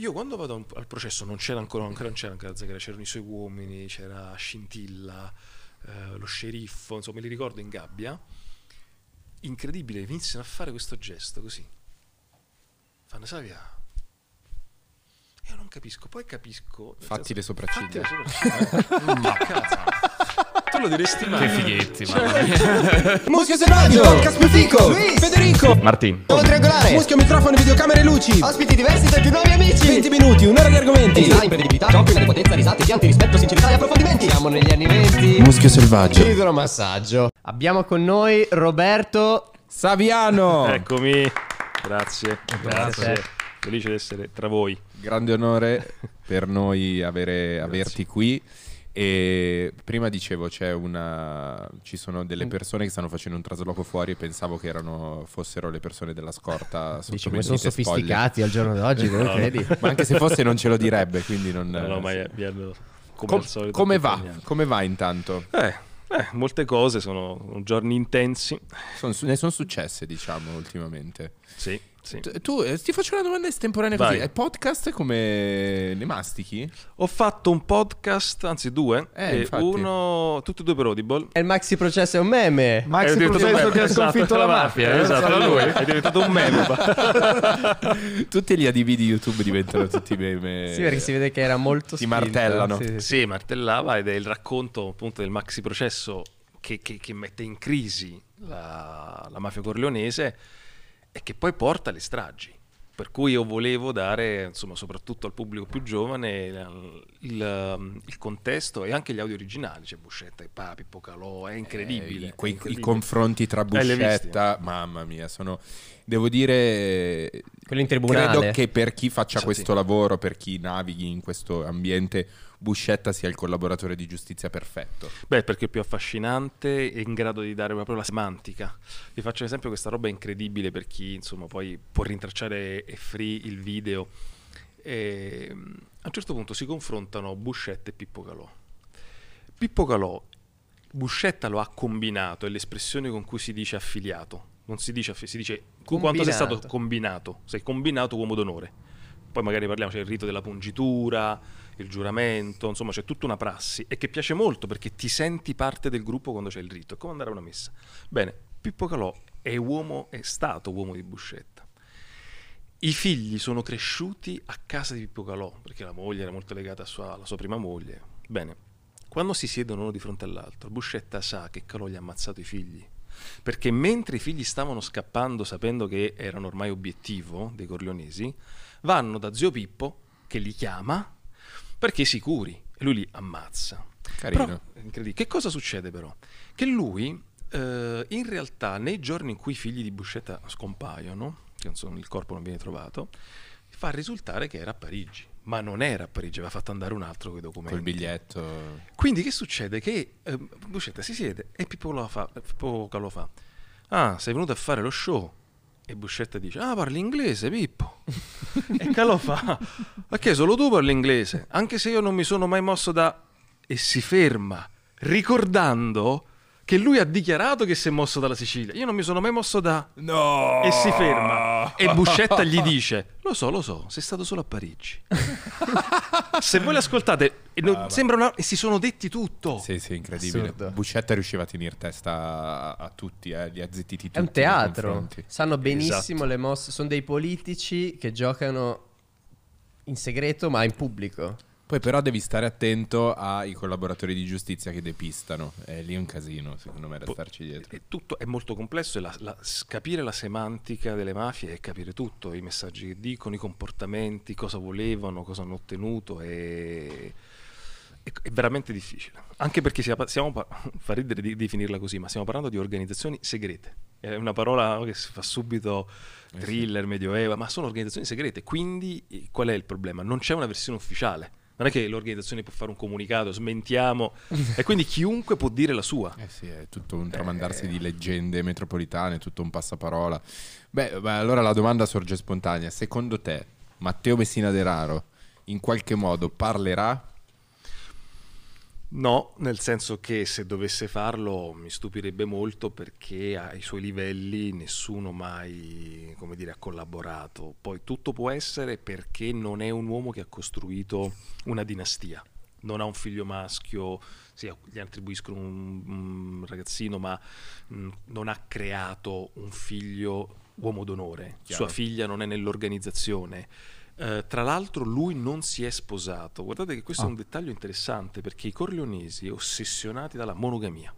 Io quando vado al processo non c'era ancora, ancora non c'era ancora Zaghera, c'erano i suoi uomini, c'era Scintilla, eh, lo sceriffo, insomma me li ricordo in gabbia. Incredibile, iniziano a fare questo gesto così. Fanno Savia. Io non capisco, poi capisco. Fatti le sopracciglia. Fatti le sopracciglia. Ma cazzo tu lo diresti mai. Che fighetti, ma. Cioè, Muschio selvaggio, podcast più fico. Luis, Federico, Martin. Oltre triangolare. Muschio microfoni, videocamere e luci. Ospiti diversi tra più nuovi amici. 20 minuti, un'ora di argomenti. Design, prevedibilità, giochi, potenza, risate, pianti, rispetto, sincerità e approfondimenti. Siamo negli anni venti. Muschio selvaggio. Idromassaggio. Abbiamo con noi Roberto Saviano. Eccomi. Grazie. Grazie. Grazie felice di essere tra voi. Grande onore per noi avere, averti qui. E prima dicevo, una... ci sono delle mm. persone che stanno facendo un trasloco fuori e pensavo che erano... fossero le persone della scorta. Dici, come sono sofisticati al giorno d'oggi, no. credi? Ma anche se fosse non ce lo direbbe, quindi non... No, no, ma come, Com- solito, come va? Come va intanto? Eh... Eh, molte cose, sono giorni intensi. Son, ne sono successe, diciamo, ultimamente. Sì. Sì. Tu, tu, eh, ti faccio una domanda estemporanea così. È podcast come le mastichi? Ho fatto un podcast, anzi due. Eh, uno, tutti e due per Audible. E il maxi processo è un meme. Maxi processo meme. che ha esatto, sconfitto la, la mafia. mafia. Eh, esatto, esatto. lui è diventato un meme. tutti gli ADV di YouTube diventano tutti meme. Sì, perché si vede che era molto Ti martellano. Sì, sì. sì, martellava ed è il racconto appunto del maxi processo che, che, che mette in crisi la, la mafia corleonese e che poi porta alle stragi. Per cui io volevo dare, insomma, soprattutto al pubblico più giovane, il, il, um, il contesto e anche gli audio originali, cioè Buscetta e Papi, Pocalò, è incredibile. Eh, quei, è incredibile. I confronti tra eh, Buscetta, eh, mamma mia, sono, devo dire, quello in tribunale. Credo che per chi faccia sì, questo sì. lavoro, per chi navighi in questo ambiente, Buscetta sia il collaboratore di giustizia perfetto. Beh, perché è più affascinante e in grado di dare proprio la semantica. Vi faccio un esempio, questa roba è incredibile per chi insomma poi può rintracciare e free il video. E, ehm, a un certo punto si confrontano Buscetta e Pippo Calò. Pippo Calò, Buscetta lo ha combinato, è l'espressione con cui si dice affiliato, non si dice affi- si dice combinato. quanto sei stato combinato, sei combinato uomo d'onore. Poi magari parliamo, c'è il rito della pungitura, il giuramento, insomma c'è tutta una prassi e che piace molto perché ti senti parte del gruppo quando c'è il rito, è come andare a una messa. Bene, Pippo Calò è, uomo, è stato uomo di Buscetta. I figli sono cresciuti a casa di Pippo Calò, perché la moglie era molto legata sua, alla sua prima moglie. Bene, quando si siedono uno di fronte all'altro, Buscetta sa che Calò gli ha ammazzato i figli perché mentre i figli stavano scappando sapendo che erano ormai obiettivo dei Corleonesi, vanno da zio Pippo che li chiama perché sicuri e lui li ammazza. Carino. Però, che cosa succede però? Che lui eh, in realtà nei giorni in cui i figli di Buscetta scompaiono, che non sono, il corpo non viene trovato, fa risultare che era a Parigi ma non era a Parigi, aveva fatto andare un altro con i documenti. Col biglietto. Quindi che succede? Che eh, Buscetta si siede e Pippo, lo fa, fa, ah, sei venuto a fare lo show? E Buscetta dice, ah, parli inglese, Pippo. e Calò fa, perché solo tu parli inglese, anche se io non mi sono mai mosso da... E si ferma, ricordando che lui ha dichiarato che si è mosso dalla Sicilia. Io non mi sono mai mosso da... No! E si ferma. E Buscetta gli dice, lo so, lo so, sei stato solo a Parigi. Se voi l'ascoltate, ah, sembra una... si sono detti tutto. Sì, sì, incredibile. Assurdo. Buscetta riusciva a tenere testa a tutti, eh, li ha zittiti tutti. È un teatro. Sanno esatto. benissimo esatto. le mosse, sono dei politici che giocano in segreto ma in pubblico. Poi però devi stare attento ai collaboratori di giustizia che depistano. È lì un casino, secondo me, da starci dietro. È, tutto, è molto complesso e la, la, capire la semantica delle mafie è capire tutto, i messaggi che dicono, i comportamenti, cosa volevano, cosa hanno ottenuto e è veramente difficile. Anche perché siamo, siamo fa ridere di definirla così, ma stiamo parlando di organizzazioni segrete. È una parola che si fa subito eh thriller, medioevo, ma sono organizzazioni segrete. Quindi eh, qual è il problema? Non c'è una versione ufficiale non è che l'organizzazione può fare un comunicato, smentiamo, e quindi chiunque può dire la sua. Eh sì, è tutto un tramandarsi eh... di leggende metropolitane, tutto un passaparola. Beh, beh, allora la domanda sorge spontanea. Secondo te, Matteo Messina De Raro in qualche modo parlerà No, nel senso che se dovesse farlo mi stupirebbe molto perché ai suoi livelli nessuno mai dire, ha collaborato. Poi tutto può essere perché non è un uomo che ha costruito una dinastia. Non ha un figlio maschio, sì, gli attribuiscono un, un ragazzino, ma mh, mm, non ha creato un figlio uomo d'onore. Chiaro. Sua figlia non è nell'organizzazione eh, tra l'altro lui non si è sposato. Guardate che questo ah. è un dettaglio interessante perché i corleonesi ossessionati dalla monogamia,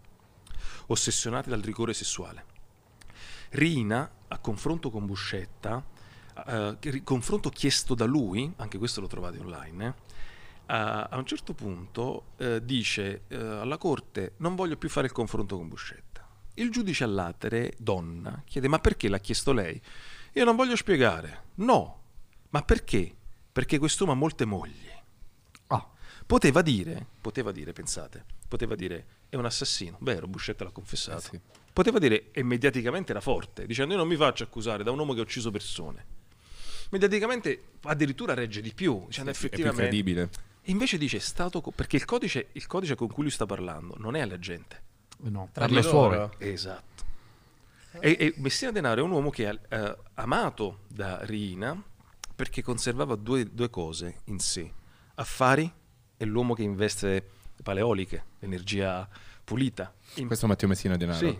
ossessionati dal rigore sessuale. Rina, a confronto con Buscetta, uh, confronto chiesto da lui, anche questo lo trovate online, eh, a un certo punto eh, dice alla corte non voglio più fare il confronto con Buscetta. Il giudice all'atere, donna, chiede ma perché l'ha chiesto lei? Io non voglio spiegare. No, ma perché? Perché quest'uomo ha molte mogli. Oh. Poteva dire, poteva dire, pensate, poteva dire, è un assassino, vero, Buscetta l'ha confessato. Eh sì. Poteva dire, e mediaticamente era forte, dicendo io non mi faccio accusare da un uomo che ha ucciso persone. Mediaticamente addirittura regge di più, dicendo sì, effettivamente... È più credibile. Invece dice, è stato... Co- perché il codice, il codice con cui lui sta parlando non è alla gente. Eh no, tra le suore. Esatto. E, e, Messina Denaro è un uomo che è uh, eh, amato da Rina perché conservava due, due cose in sé, affari e l'uomo che investe paleoliche, energia pulita. Questo Matteo Messina Denaro. Sì.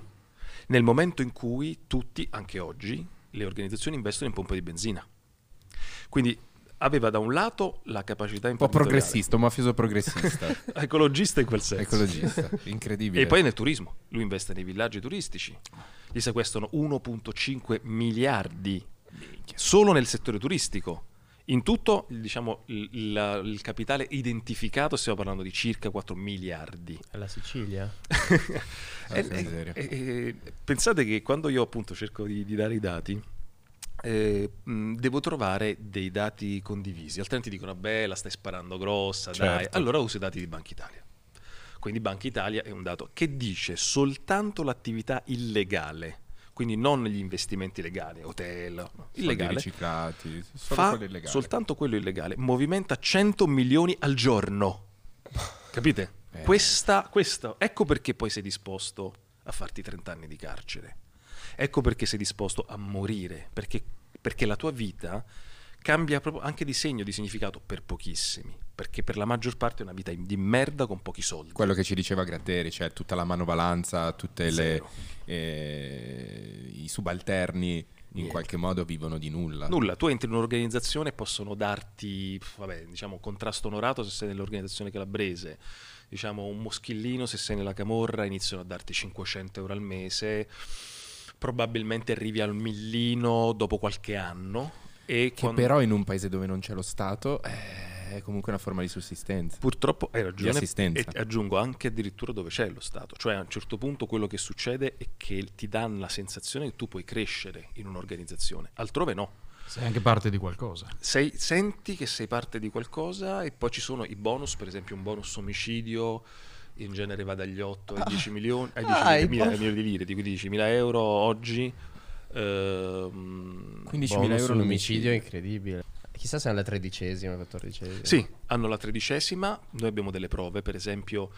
Nel momento in cui tutti, anche oggi, le organizzazioni investono in pompe di benzina. Quindi aveva da un lato la capacità Un po' progressista, un mafioso progressista. Ecologista in quel senso. Ecologista, incredibile. E poi nel turismo. Lui investe nei villaggi turistici. Gli sequestrano 1.5 miliardi solo nel settore turistico. In tutto diciamo, il, la, il, capitale identificato stiamo parlando di circa 4 miliardi. La Sicilia? è, e, e, pensate che quando io appunto cerco di, di dare i dati, eh, mh, devo trovare dei dati condivisi, altrimenti dicono beh la stai sparando grossa, certo. dai. Allora uso i dati di Banca Italia. Quindi Banca Italia è un dato che dice soltanto l'attività illegale quindi non gli investimenti legali, hotel, no, illegale, riciclati, solo quello illegale. soltanto quello illegale, movimenta 100 milioni al giorno. Capite? Eh. Questa, questa, ecco perché poi sei disposto a farti 30 anni di carcere. Ecco perché sei disposto a morire, perché, perché la tua vita cambia proprio anche di segno, di significato per pochissimi perché per la maggior parte è una vita di merda con pochi soldi. Quello che ci diceva Gratteri, cioè tutta la manovalanza, tutti eh, i subalterni in Niente. qualche modo vivono di nulla. Nulla, tu entri in un'organizzazione e possono darti, vabbè, diciamo, contrasto onorato se sei nell'organizzazione calabrese, diciamo, un moschillino se sei nella camorra, iniziano a darti 500 euro al mese, probabilmente arrivi al millino dopo qualche anno. che quando... però in un paese dove non c'è lo Stato... Eh è comunque una forma di sussistenza. Purtroppo hai ragione. E aggiungo anche addirittura dove c'è lo Stato. Cioè a un certo punto quello che succede è che ti danno la sensazione che tu puoi crescere in un'organizzazione, altrove no. Sei anche parte di qualcosa. Sei, senti che sei parte di qualcosa e poi ci sono i bonus, per esempio un bonus omicidio in genere va dagli 8 ai 10 ah. milioni, ai 10 ah, mila, bon- milioni di lire, di 15 mila euro oggi. Ehm, mila euro l'omicidio è incredibile. Chissà se hanno la tredicesima, la quattordicesima. Sì, hanno la tredicesima, noi abbiamo delle prove, per esempio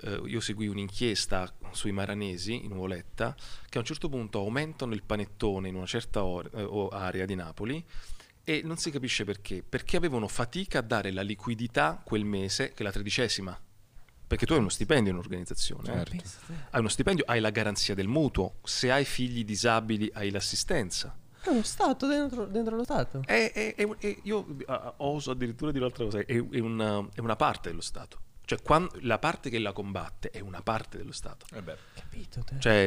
eh, io segui un'inchiesta sui maranesi in Uoletta che a un certo punto aumentano il panettone in una certa or- eh, area di Napoli e non si capisce perché, perché avevano fatica a dare la liquidità quel mese che è la tredicesima. Perché tu hai uno stipendio in un'organizzazione, eh. certo. hai uno stipendio, hai la garanzia del mutuo, se hai figli disabili hai l'assistenza è uno stato dentro, dentro lo stato. È, è, è, io oso addirittura dire un'altra cosa, è, una, una, parte dello stato. Cioè, quando, la parte che la combatte è una parte dello Stato. Eh beh. Capito. Te. Cioè,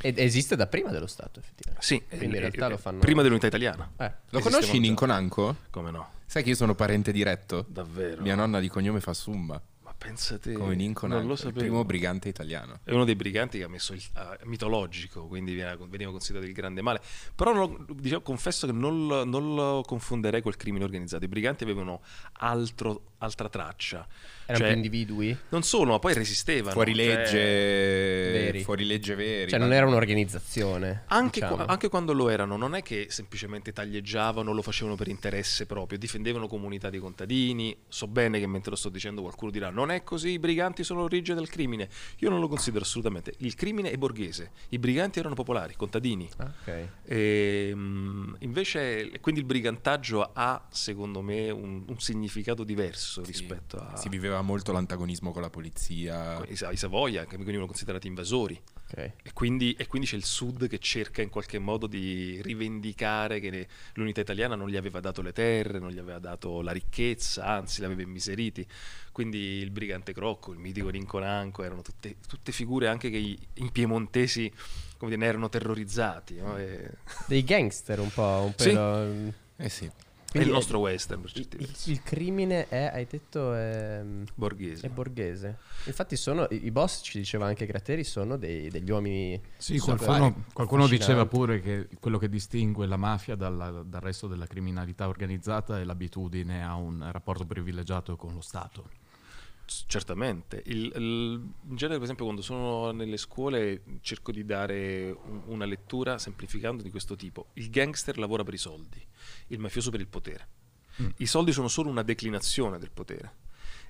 Ed esiste da prima dello Stato, effettivamente. Sì, quindi in eh, realtà lo eh, fanno. Prima dell'unità italiana. Eh. Lo conosci Ninconanco? Come no? Sai che io sono parente diretto? Davvero? Mia nonna di cognome fa Sumba. Pensate, come Lincoln, non lo sapevo. il primo brigante italiano. È uno dei briganti che ha messo il uh, mitologico, quindi veniva considerato il grande male. Però lo, diciamo, confesso che non, non lo confonderei col crimine organizzato. I briganti avevano altro, altra traccia. Erano cioè, più individui? Non sono ma poi resistevano. Fuorilegge cioè... veri. Fuorilegge veri. Cioè, non era un'organizzazione. Anche, diciamo. qua, anche, quando lo erano, non è che semplicemente taglieggiavano, lo facevano per interesse proprio, difendevano comunità di contadini. So bene che mentre lo sto dicendo qualcuno dirà non è così, i briganti sono origine del crimine. Io non lo considero assolutamente. Il crimine è borghese, i briganti erano popolari, contadini. Ah, okay. e, ehm, mh, invece, quindi il brigantaggio ha, secondo me, un, un significato diverso sì. rispetto a... Si viveva aveva molto l'antagonismo con la polizia. I, I Savoia che venivano considerati invasori. Okay. E, quindi, e, quindi, c'è il sud che cerca in qualche modo di rivendicare che le, l'unità italiana non gli aveva dato le terre, non gli aveva dato la ricchezza, anzi l'aveva immiseriti. Quindi il brigante Crocco, il mitico Rinconanco erano tutte, tutte figure anche che i, piemontesi come dire, ne erano terrorizzati. No? E... Dei gangster un po', un po'. Sì. Mm. Eh sì è il nostro western per certi il, il, crimine è, hai detto, è ehm, borghese. È borghese. Infatti sono, i boss, ci diceva anche Gratteri, sono dei, degli uomini... Sì, qualcuno, eh, qualcuno diceva pure che quello che distingue la mafia dalla, dal resto della criminalità organizzata è l'abitudine a un rapporto privilegiato con lo Stato. Certamente, il, il, in genere per esempio quando sono nelle scuole cerco di dare un, una lettura semplificando di questo tipo. Il gangster lavora per i soldi, il mafioso per il potere. Mm. I soldi sono solo una declinazione del potere.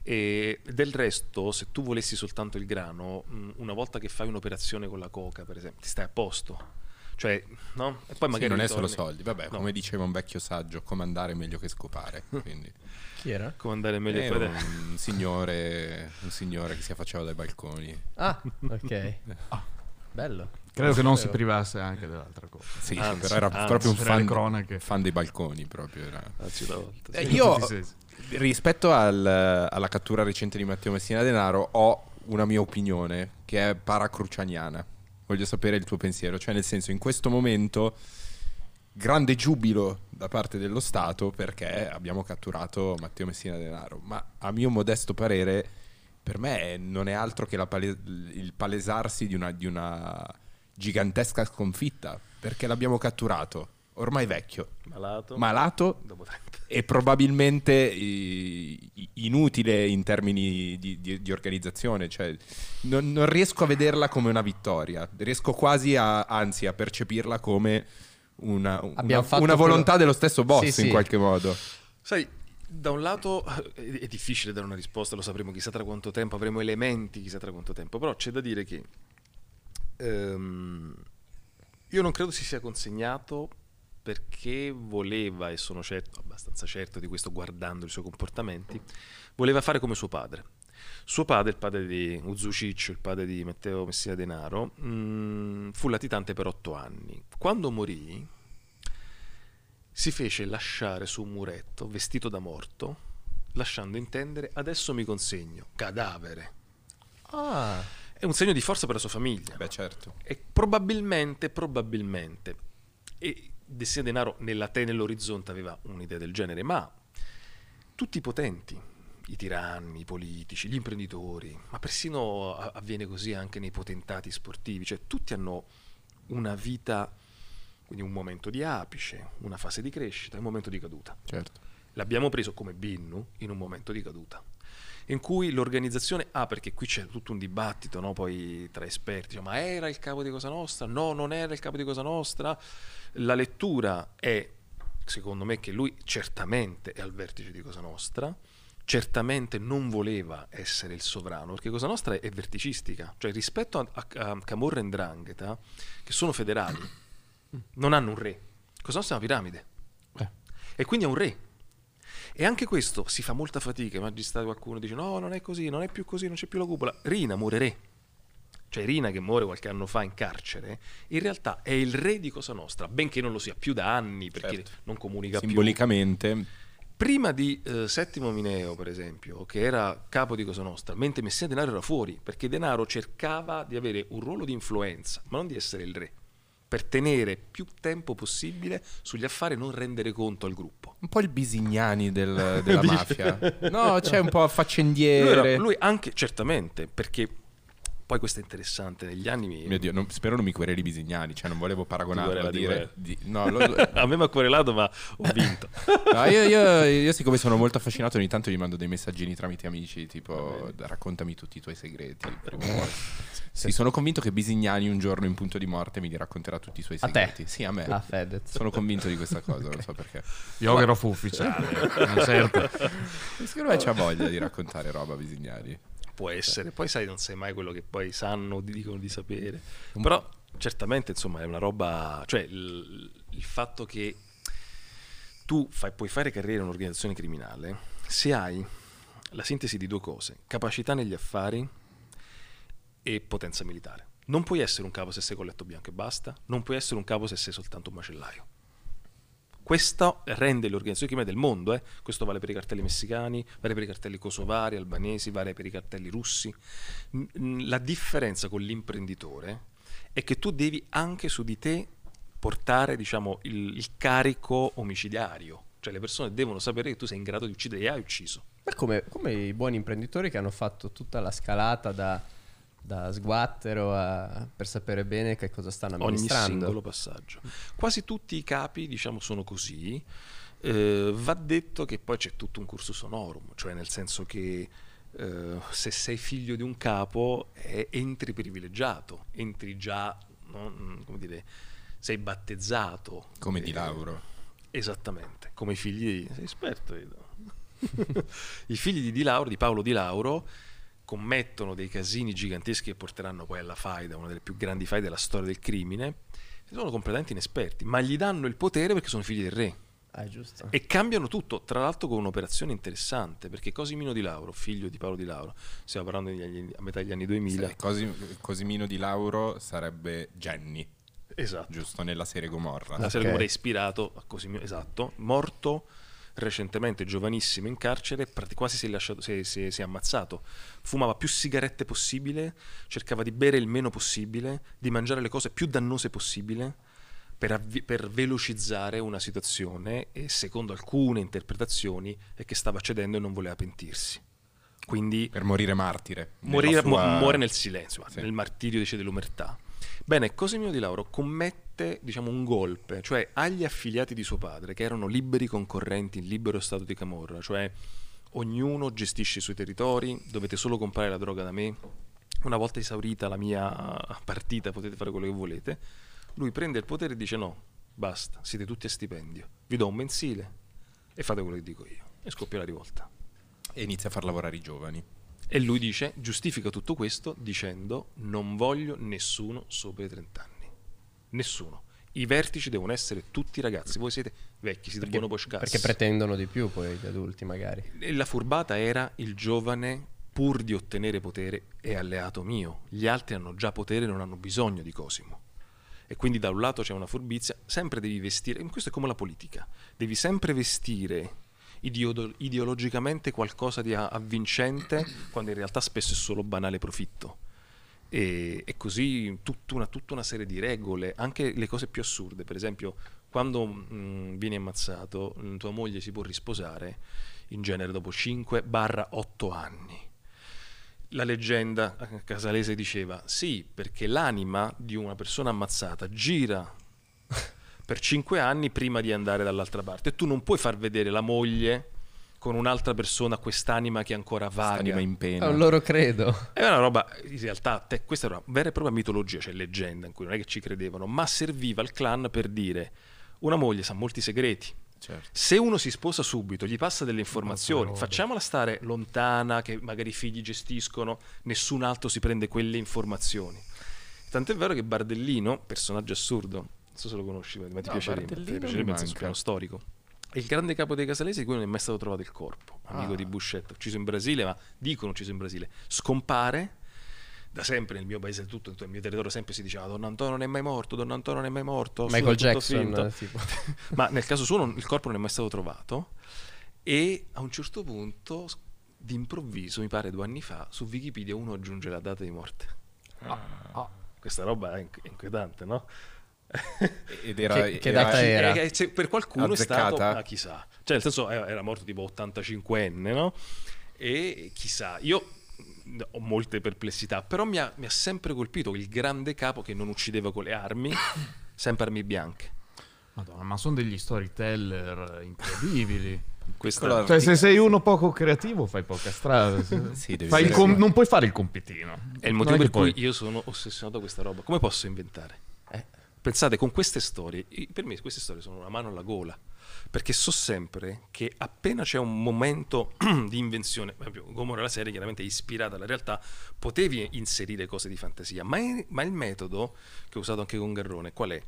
E del resto, se tu volessi soltanto il grano, mm, una volta che fai un'operazione con la coca, per esempio, ti stai a posto cioè, no? E poi magari sì, non ritorni. è solo soldi, vabbè, no. come diceva un vecchio saggio, comandare è meglio che scopare. Quindi. Chi era? Comandare è meglio che scopare. Un, signore, un signore che si affacciava dai balconi. Ah, ok. Ah. Bello. Credo non che non si privasse anche dell'altra cosa. Sì, anzi, però era anzi, proprio un fan, cronache. fan dei balconi. Proprio era. Anzi, una volta, eh, io, rispetto al, alla cattura recente di Matteo Messina Denaro, ho una mia opinione che è paracrucianiana voglio sapere il tuo pensiero. Cioè, nel senso, in questo momento, grande giubilo da parte dello Stato perché abbiamo catturato Matteo Messina Denaro. Ma a mio modesto parere, per me non è altro che pale- il palesarsi di una, di una gigantesca sconfitta perché l'abbiamo catturato. Ormai vecchio, malato, malato dopo tre e probabilmente inutile in termini di, di, di organizzazione, cioè, non, non, riesco a vederla come una vittoria, riesco quasi a, anzi a percepirla come una, una, una volontà dello stesso boss sì, in sì. qualche modo. Sai, da un lato eh, è difficile dare una risposta, lo sapremo chissà tra quanto tempo, avremo elementi chissà tra quanto tempo, però c'è da dire che ehm, io non credo si sia consegnato perché voleva, e sono certo, abbastanza certo di questo guardando i suoi comportamenti, voleva fare come suo padre. Suo padre, il padre di Uzuciccio, il padre di Matteo Messina Denaro, mh, mm, fu latitante per otto anni. Quando morì, si fece lasciare su un muretto, vestito da morto, lasciando intendere adesso mi consegno, cadavere. Ah. È un segno di forza per la sua famiglia. Beh, certo. E probabilmente, probabilmente, e Destina Denaro nella te nell'orizzonte aveva un'idea del genere, ma tutti i potenti, i tiranni, i politici, gli imprenditori, ma persino avviene così anche nei potentati sportivi, cioè tutti hanno una vita, quindi un momento di apice, una fase di crescita, un momento di caduta. Certo. L'abbiamo preso come Binnu in un momento di caduta in cui l'organizzazione, ah perché qui c'è tutto un dibattito no? poi tra esperti, cioè, ma era il capo di Cosa Nostra? No, non era il capo di Cosa Nostra? La lettura è, secondo me, che lui certamente è al vertice di Cosa Nostra, certamente non voleva essere il sovrano, perché Cosa Nostra è verticistica, cioè rispetto a, a, a Camorra e Ndrangheta, che sono federali, non hanno un re, Cosa Nostra è una piramide. Eh. E quindi è un re, e anche questo si fa molta fatica, i magistrati qualcuno dice no, non è così, non è più così, non c'è più la cupola. Rina muore re. Cioè Rina che muore qualche anno fa in carcere, in realtà è il re di Cosa Nostra, benché non lo sia più da anni perché certo. non comunica Simbolicamente. più. Simbolicamente prima di eh, Settimo Mineo, per esempio, che era capo di Cosa Nostra, mentre Messia Denaro era fuori, perché Denaro cercava di avere un ruolo di influenza, ma non di essere il re per tenere più tempo possibile sugli affari e non rendere conto al gruppo. Un po' il Bisignani del, della mafia. No, c'è cioè un po' faccendiere. Lui, era, lui anche, certamente, perché poi questo è interessante, negli anni... Mio Dio, non, spero non mi quereli Bisignani, cioè non volevo paragonarlo a dire... Di, no, lo, lo... a me mi ha querelato ma ho vinto. no, io, io, io, siccome sono molto affascinato ogni tanto gli mando dei messaggini tramite amici, tipo raccontami tutti i tuoi segreti. sì, sono convinto che Bisignani un giorno in punto di morte mi racconterà tutti i suoi segreti. A te? Sì, a me. A ah, Fedez. Sono convinto di questa cosa, okay. non so perché. Yogero ma... fu ufficiale, ah, certo. Secondo me c'ha voglia di raccontare roba Bisignani può essere. Poi sai, non sai mai quello che poi sanno o dicono di sapere. Mm. Però certamente, insomma, è una roba... Cioè, il, il fatto che tu fai, puoi fare carriera in un'organizzazione criminale se hai la sintesi di due cose, capacità negli affari e potenza militare. Non puoi essere un capo se sei colletto bianco e basta, non puoi essere un capo se sei soltanto un macellaio. Questo rende le organizzazioni criminali del mondo, eh? questo vale per i cartelli messicani, vale per i cartelli kosovari, albanesi, vale per i cartelli russi. La differenza con l'imprenditore è che tu devi anche su di te portare diciamo, il, il carico omicidiario, cioè le persone devono sapere che tu sei in grado di uccidere e hai ucciso. Ma come, come i buoni imprenditori che hanno fatto tutta la scalata da da sguattero a, per sapere bene che cosa stanno amministrando. Ogni singolo passaggio. Quasi tutti i capi, diciamo, sono così. Eh, va detto che poi c'è tutto un cursus honorum, cioè nel senso che eh, se sei figlio di un capo eh, entri privilegiato, entri già, no, mm, come dire, sei battezzato. Come eh, di Lauro. Esattamente, come i figli... di... Sei esperto, io. I figli di, di Lauro, di Paolo Di Lauro commettono dei casini giganteschi che porteranno poi alla faida, una delle più grandi faide della storia del crimine, sono completamente inesperti, ma gli danno il potere perché sono figli del re. Ah, e cambiano tutto, tra l'altro con un'operazione interessante, perché Cosimino di Lauro, figlio di Paolo di Lauro, stiamo parlando anni, a metà degli anni 2000. Cosim, Cosimino di Lauro sarebbe Jenny. Esatto. Giusto nella serie Gomorra. La serie okay. Gomorra è ispirato a Cosimino, esatto, morto recentemente giovanissimo in carcere, quasi si è, lasciato, si, si, si è, ammazzato. Fumava più sigarette possibile, cercava di bere il meno possibile, di mangiare le cose più dannose possibile per, avvi- per velocizzare una situazione e secondo alcune interpretazioni è che stava cedendo e non voleva pentirsi. Quindi, per morire martire. Morire, sua... muore nel silenzio, sì. nel martirio dice dell'umertà. Bene, Cosimino di Lauro commette diciamo, un golpe, cioè agli affiliati di suo padre, che erano liberi concorrenti in libero stato di Camorra, cioè ognuno gestisce i suoi territori, dovete solo comprare la droga da me, una volta esaurita la mia partita potete fare quello che volete, lui prende il potere e dice no, basta, siete tutti a stipendio, vi do un mensile e fate quello che dico io. E scoppia la rivolta. E inizia a far lavorare i giovani. E lui dice, giustifica tutto questo dicendo non voglio nessuno sopra i 30 anni. Nessuno. I vertici devono essere tutti ragazzi. Voi siete vecchi, siete perché, buono Perché pretendono di più poi gli adulti magari. E la furbata era il giovane pur di ottenere potere è alleato mio. Gli altri hanno già potere, non hanno bisogno di Cosimo. E quindi da un lato c'è una furbizia, sempre devi vestire, questo è come la politica, devi sempre vestire ideo- ideologicamente qualcosa di avvincente, quando in realtà spesso è solo banale profitto. E, e così tutta una, tutta una, serie di regole, anche le cose più assurde, per esempio quando mh, mm, vieni ammazzato, mm, tua moglie si può risposare in genere dopo 5-8 anni. La leggenda eh, casalese diceva sì, perché l'anima di una persona ammazzata gira per cinque anni prima di andare dall'altra parte. E Tu non puoi far vedere la moglie con un'altra persona quest'anima che ancora vaga. Anima in pena. Oh, loro credo. È una roba, in realtà, te, questa era una vera e propria mitologia, cioè leggenda in cui non è che ci credevano, ma serviva al clan per dire una moglie sa molti segreti. Certo. Se uno si sposa subito, gli passa delle informazioni, facciamola stare lontana, che magari i figli gestiscono, nessun altro si prende quelle informazioni. Tant'è vero che Bardellino, personaggio assurdo, non so se lo conosci, ma ti no, piacerebbe. Ti piacerebbe nel senso piano storico. Il grande capo dei Casalesi di cui non è mai stato trovato il corpo, amico ah. di Buscetta, ucciso in Brasile, ma dicono ucciso in Brasile, scompare da sempre nel mio paese, tutto, tutto mio territorio, sempre si diceva Don Antonio non è mai morto, Don Antonio non è mai morto. Michael Jackson. Eh, ma nel caso suo non, il corpo non è mai stato trovato e a un certo punto, d'improvviso, mi pare due anni fa, su Wikipedia uno aggiunge la data di morte. Ah. Ah. Questa roba è inquietante, no? Ed era, che, che data era? È, eh, è, eh, per qualcuno Azzeccata. è stato, ah, chissà, cioè nel senso era morto tipo 85enne, no? E chissà, io mm, ho molte perplessità, però mi ha, mi ha sempre colpito il grande capo che non uccideva con le armi, sempre armi bianche. Madonna, ma sono degli storyteller incredibili. Questa... Cioè, se sei uno poco creativo, fai poca strada. sì, fai com- non puoi fare il compitino. È il motivo per cui poi... io sono ossessionato da questa roba. Come posso inventare? Pensate, con queste storie, per me queste storie sono una mano alla gola, perché so sempre che appena c'è un momento di invenzione, per esempio Gomorra la serie chiaramente è ispirata alla realtà, potevi inserire cose di fantasia, ma, è, ma il metodo che ho usato anche con Garrone qual è?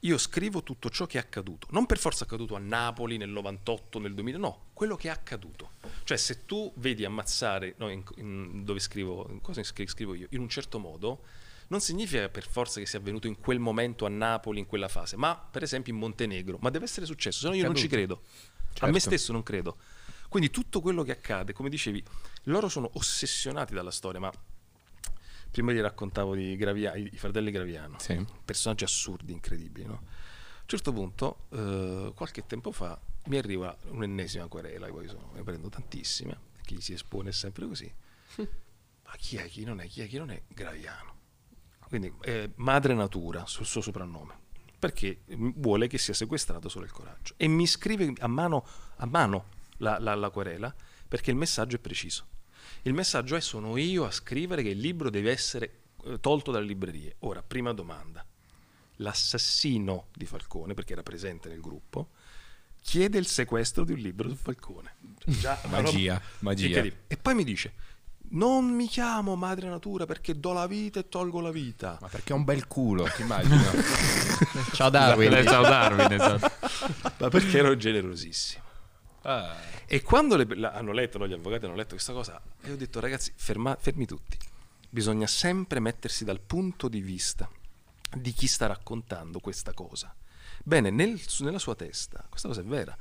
Io scrivo tutto ciò che è accaduto, non per forza accaduto a Napoli nel 98, nel 2000, no, quello che è accaduto. Cioè se tu vedi ammazzare, no, in, in, dove scrivo, cosa scrivo io, in un certo modo, non significa per forza che sia avvenuto in quel momento a Napoli, in quella fase, ma per esempio in Montenegro. Ma deve essere successo, se no io Caduto. non ci credo. Certo. A me certo. stesso non credo. Quindi tutto quello che accade, come dicevi, loro sono ossessionati dalla storia, ma prima gli raccontavo di Gravia, i fratelli Graviano, sì. personaggi assurdi, incredibili. No? A un certo punto, eh, qualche tempo fa, mi arriva un'ennesima querela, poi sono, ne prendo tantissime, chi si espone è sempre così. Hm. ma chi è, chi non è, chi è, chi non è? Graviano. Quindi eh, Madre Natura, sul suo soprannome, perché mm, vuole che sia sequestrato solo il coraggio. E mi scrive a mano, a mano la, la, la querela perché il messaggio è preciso. Il messaggio è sono io a scrivere che il libro deve essere eh, tolto dalle librerie. Ora, prima domanda. L'assassino di Falcone, perché era presente nel gruppo, chiede il sequestro di un libro su Falcone. Cioè, magia, magia. E poi mi dice, non mi chiamo madre natura perché do la vita e tolgo la vita. Ma perché è un bel culo, ti immagino. ciao Darwin. Eh, ciao Darwin, esatto. Ma perché ero generosissimo. Ah. E quando le, la, hanno letto, no, gli avvocati hanno letto questa cosa, e ho detto ragazzi, ferma, fermi tutti. Bisogna sempre mettersi dal punto di vista di chi sta raccontando questa cosa. Bene, nel, nella sua testa questa cosa è vera,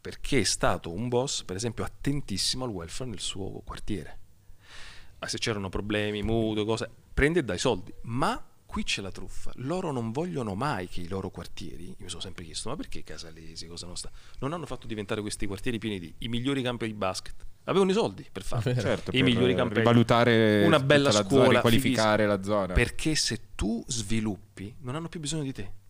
perché è stato un boss, per esempio, attentissimo al welfare nel suo quartiere se c'erano problemi, muto, cose, prende e dai soldi. Ma qui c'è la truffa. Loro non vogliono mai che i loro quartieri, io mi sono sempre chiesto, ma perché Casalesi, Cosa Nostra, non hanno fatto diventare questi quartieri pieni di i migliori campi di basket? Avevano i soldi per farlo, certo, i per migliori campi. Valutare una bella scuola, zona, qualificare la zona. Perché se tu sviluppi, non hanno più bisogno di te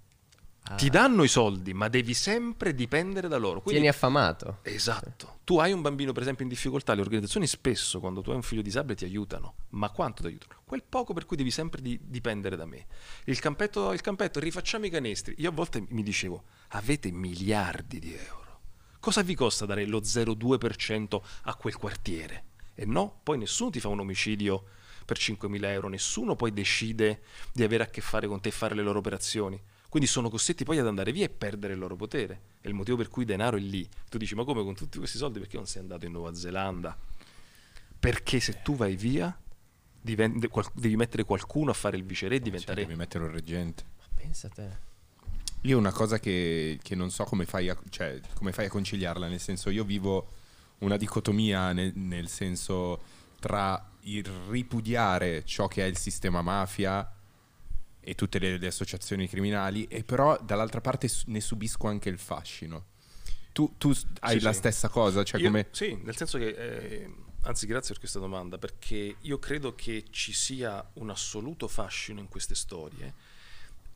Ah. Ti danno i soldi, ma devi sempre dipendere da loro. Quindi, Tieni affamato. Esatto. Tu hai un bambino, per esempio, in difficoltà. Le organizzazioni spesso, quando tu hai un figlio disabile, ti aiutano. Ma quanto ti aiutano? Quel poco per cui devi sempre di dipendere da me. Il campetto, il campetto, rifacciamo i canestri. Io a volte mi dicevo, avete miliardi di euro. Cosa vi costa dare lo 0,2% a quel quartiere? E no, poi nessuno ti fa un omicidio per 5.000 euro, nessuno poi decide di avere a che fare con te e fare le loro operazioni. Quindi sono costretti poi ad andare via e perdere il loro potere. È il motivo per cui denaro è lì. Tu dici, ma come con tutti questi soldi perché non sei andato in Nuova Zelanda? Perché se tu vai via diventi, qual, devi mettere qualcuno a fare il viceré e certo, diventare... Cioè, devi mettere un reggente. Ma pensa te. Io una cosa che, che non so come fai, a, cioè, come fai, a, conciliarla, nel senso io vivo una dicotomia nel, nel senso tra il ripudiare ciò che è il sistema mafia e tutte le, le associazioni criminali, e però dall'altra parte ne subisco anche il fascino. Tu, tu hai sì, la sì. stessa cosa? Cioè io, come... Sì, nel senso che, eh, anzi grazie per questa domanda, perché io credo che ci sia un assoluto fascino in queste storie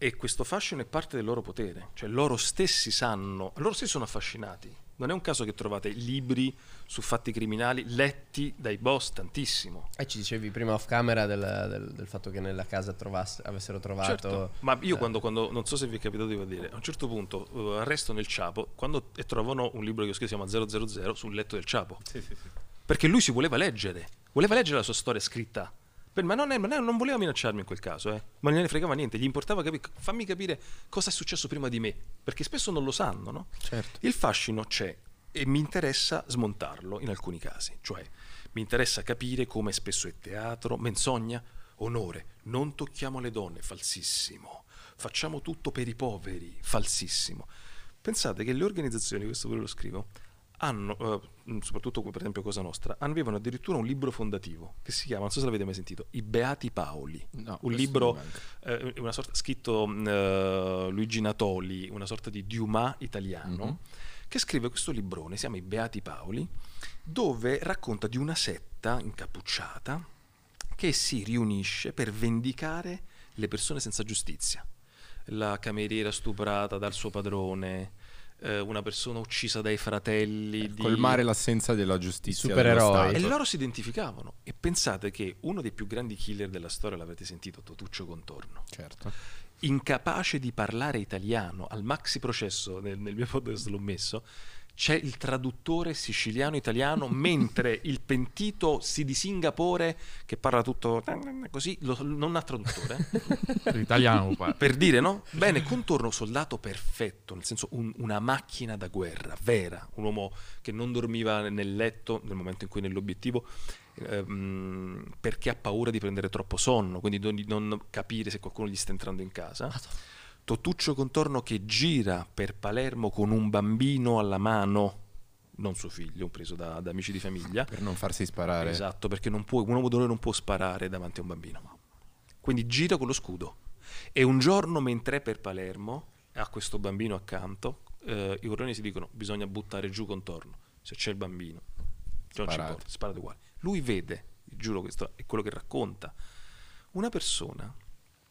e questo fascino è parte del loro potere, cioè loro stessi sanno, loro stessi sono affascinati non è un caso che trovate libri su fatti criminali letti dai boss tantissimo. E eh, ci dicevi prima off camera del, del, del fatto che nella casa trovasse, avessero trovato... Certo. Ma io eh. quando, quando, non so se vi è capitato di dire, a un certo punto uh, arresto nel Ciapo quando, e trovano un libro che ho scritto si chiama 000 sul letto del Ciapo. Sì, sì, sì. Perché lui si voleva leggere, voleva leggere la sua storia scritta per me non, è, non, è, non, voleva minacciarmi in quel caso, eh. ma non ne fregava niente, gli importava capire, fammi capire cosa è successo prima di me, perché spesso non lo sanno. No? Certo. Il fascino c'è e mi interessa smontarlo in alcuni casi, cioè mi interessa capire come spesso è teatro, menzogna, onore, non tocchiamo le donne, falsissimo, facciamo tutto per i poveri, falsissimo. Pensate che le organizzazioni, questo ve lo scrivo, hanno, eh, soprattutto per esempio Cosa Nostra, avevano addirittura un libro fondativo che si chiama, non so se l'avete mai sentito, I Beati Paoli, no, un libro eh, una sorta, scritto eh, Luigi Natoli, una sorta di Dumas italiano, mm-hmm. che scrive questo librone, si chiama I Beati Paoli, dove racconta di una setta incappucciata che si riunisce per vendicare le persone senza giustizia, la cameriera stuprata dal suo padrone, eh, una persona uccisa dai fratelli. Per di... Colmare l'assenza della giustizia. Supereroi. E loro si identificavano. E pensate che uno dei più grandi killer della storia, l'avete sentito, Totuccio Contorno. Certo. Incapace di parlare italiano, al maxi processo, nel, nel mio podcast l'ho messo, c'è il traduttore siciliano-italiano, mentre il pentito si di Singapore, che parla tutto così, lo, non ha traduttore. L'italiano eh? qua. Per dire, no? Bene, contorno soldato perfetto, nel senso un, una macchina da guerra, vera, un uomo che non dormiva nel letto nel momento in cui nell'obiettivo ehm, perché ha paura di prendere troppo sonno, quindi di non capire se qualcuno gli sta entrando in casa. Madonna Totuccio Contorno che gira per Palermo con un bambino alla mano, non suo figlio, preso da, da amici di famiglia. Per non farsi sparare. Esatto, perché può, un uomo d'onore non può sparare davanti a un bambino. Quindi gira con lo scudo. E un giorno, mentre è per Palermo, ha questo bambino accanto, eh, i corroni si dicono bisogna buttare giù Contorno, se c'è il bambino. Non ci importa, sparate uguale. Lui vede, giuro questo è quello che racconta, una persona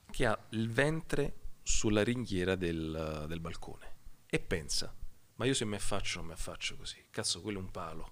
che ha il ventre sulla ringhiera del, del balcone e pensa, ma io se mi affaccio non mi affaccio così, cazzo quello è un palo.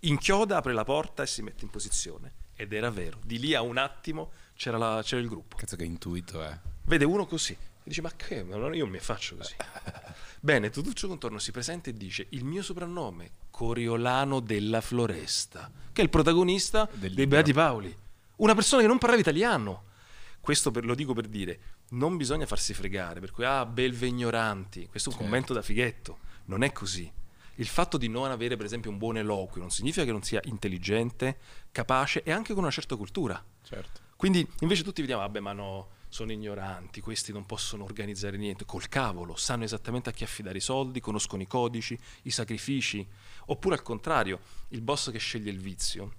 Inchioda, apre la porta e si mette in posizione. Ed era vero, di lì a un attimo c'era, la, c'era il gruppo. Cazzo che intuito è. Eh. Vede uno così, e dice ma che, ma io mi affaccio così. Bene, Tuduccio Contorno si presenta e dice il mio soprannome, Coriolano della Floresta, che è il protagonista dei Beati Paoli. Una persona che non parlava italiano. Questo per, lo dico per dire, non bisogna farsi fregare, per cui ah, belve ignoranti, questo è un certo. commento da fighetto, non è così. Il fatto di non avere per esempio un buon eloquio non significa che non sia intelligente, capace e anche con una certa cultura. Certo. Quindi invece tutti vediamo, vabbè ma no, sono ignoranti, questi non possono organizzare niente, col cavolo, sanno esattamente a chi affidare i soldi, conoscono i codici, i sacrifici, oppure al contrario, il boss che sceglie il vizio.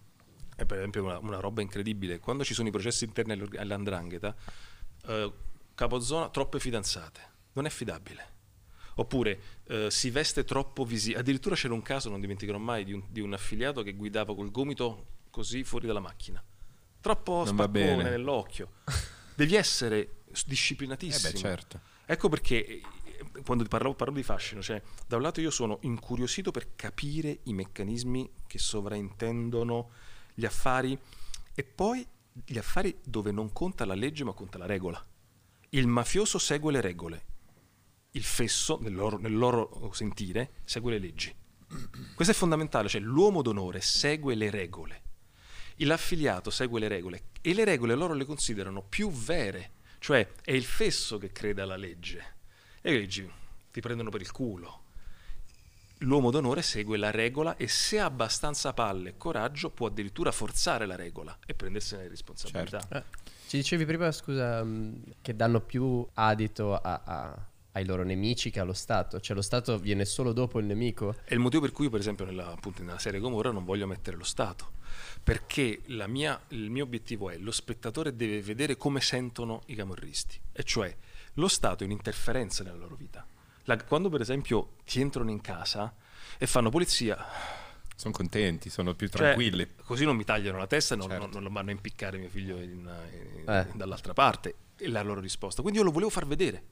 È per esempio una, una roba incredibile, quando ci sono i processi interni all'andrangheta, eh, capozona, troppe fidanzate, non è fidabile. Oppure eh, si veste troppo visibile. Addirittura c'era un caso, non dimenticherò mai, di un, di un, affiliato che guidava col gomito così fuori dalla macchina. Troppo non spaccone nell'occhio. Devi essere disciplinatissimo. Eh beh, certo. Ecco perché eh, quando parlo, parlo di fascino, cioè da un lato io sono incuriosito per capire i meccanismi che sovraintendono gli affari e poi gli affari dove non conta la legge ma conta la regola. Il mafioso segue le regole, il fesso, nel loro, nel loro sentire, segue le leggi. Questo è fondamentale, cioè l'uomo d'onore segue le regole, l'affiliato segue le regole e le regole loro le considerano più vere, cioè è il fesso che crede alla legge. E le leggi ti prendono per il culo. L'uomo d'onore segue la regola e se ha abbastanza palle e coraggio può addirittura forzare la regola e prendersene le responsabilità. Certo. Eh. Ci dicevi prima, scusa, mm, che danno più adito a, a, ai loro nemici che allo Stato, cioè lo Stato viene solo dopo il nemico. È il motivo per cui, per esempio, nella, appunto, nella serie Gomorra non voglio mettere lo Stato, perché mia, il mio obiettivo è lo spettatore deve vedere come sentono i camorristi, e cioè lo Stato è un'interferenza nella loro vita. La, quando per esempio ti entrano in casa e fanno polizia, sono contenti, sono più cioè, tranquilli. Cioè, così non mi tagliano la testa e non, certo. non, non vanno a impiccare mio figlio in, in, eh. dall'altra parte. E la loro risposta. Quindi io lo volevo far vedere.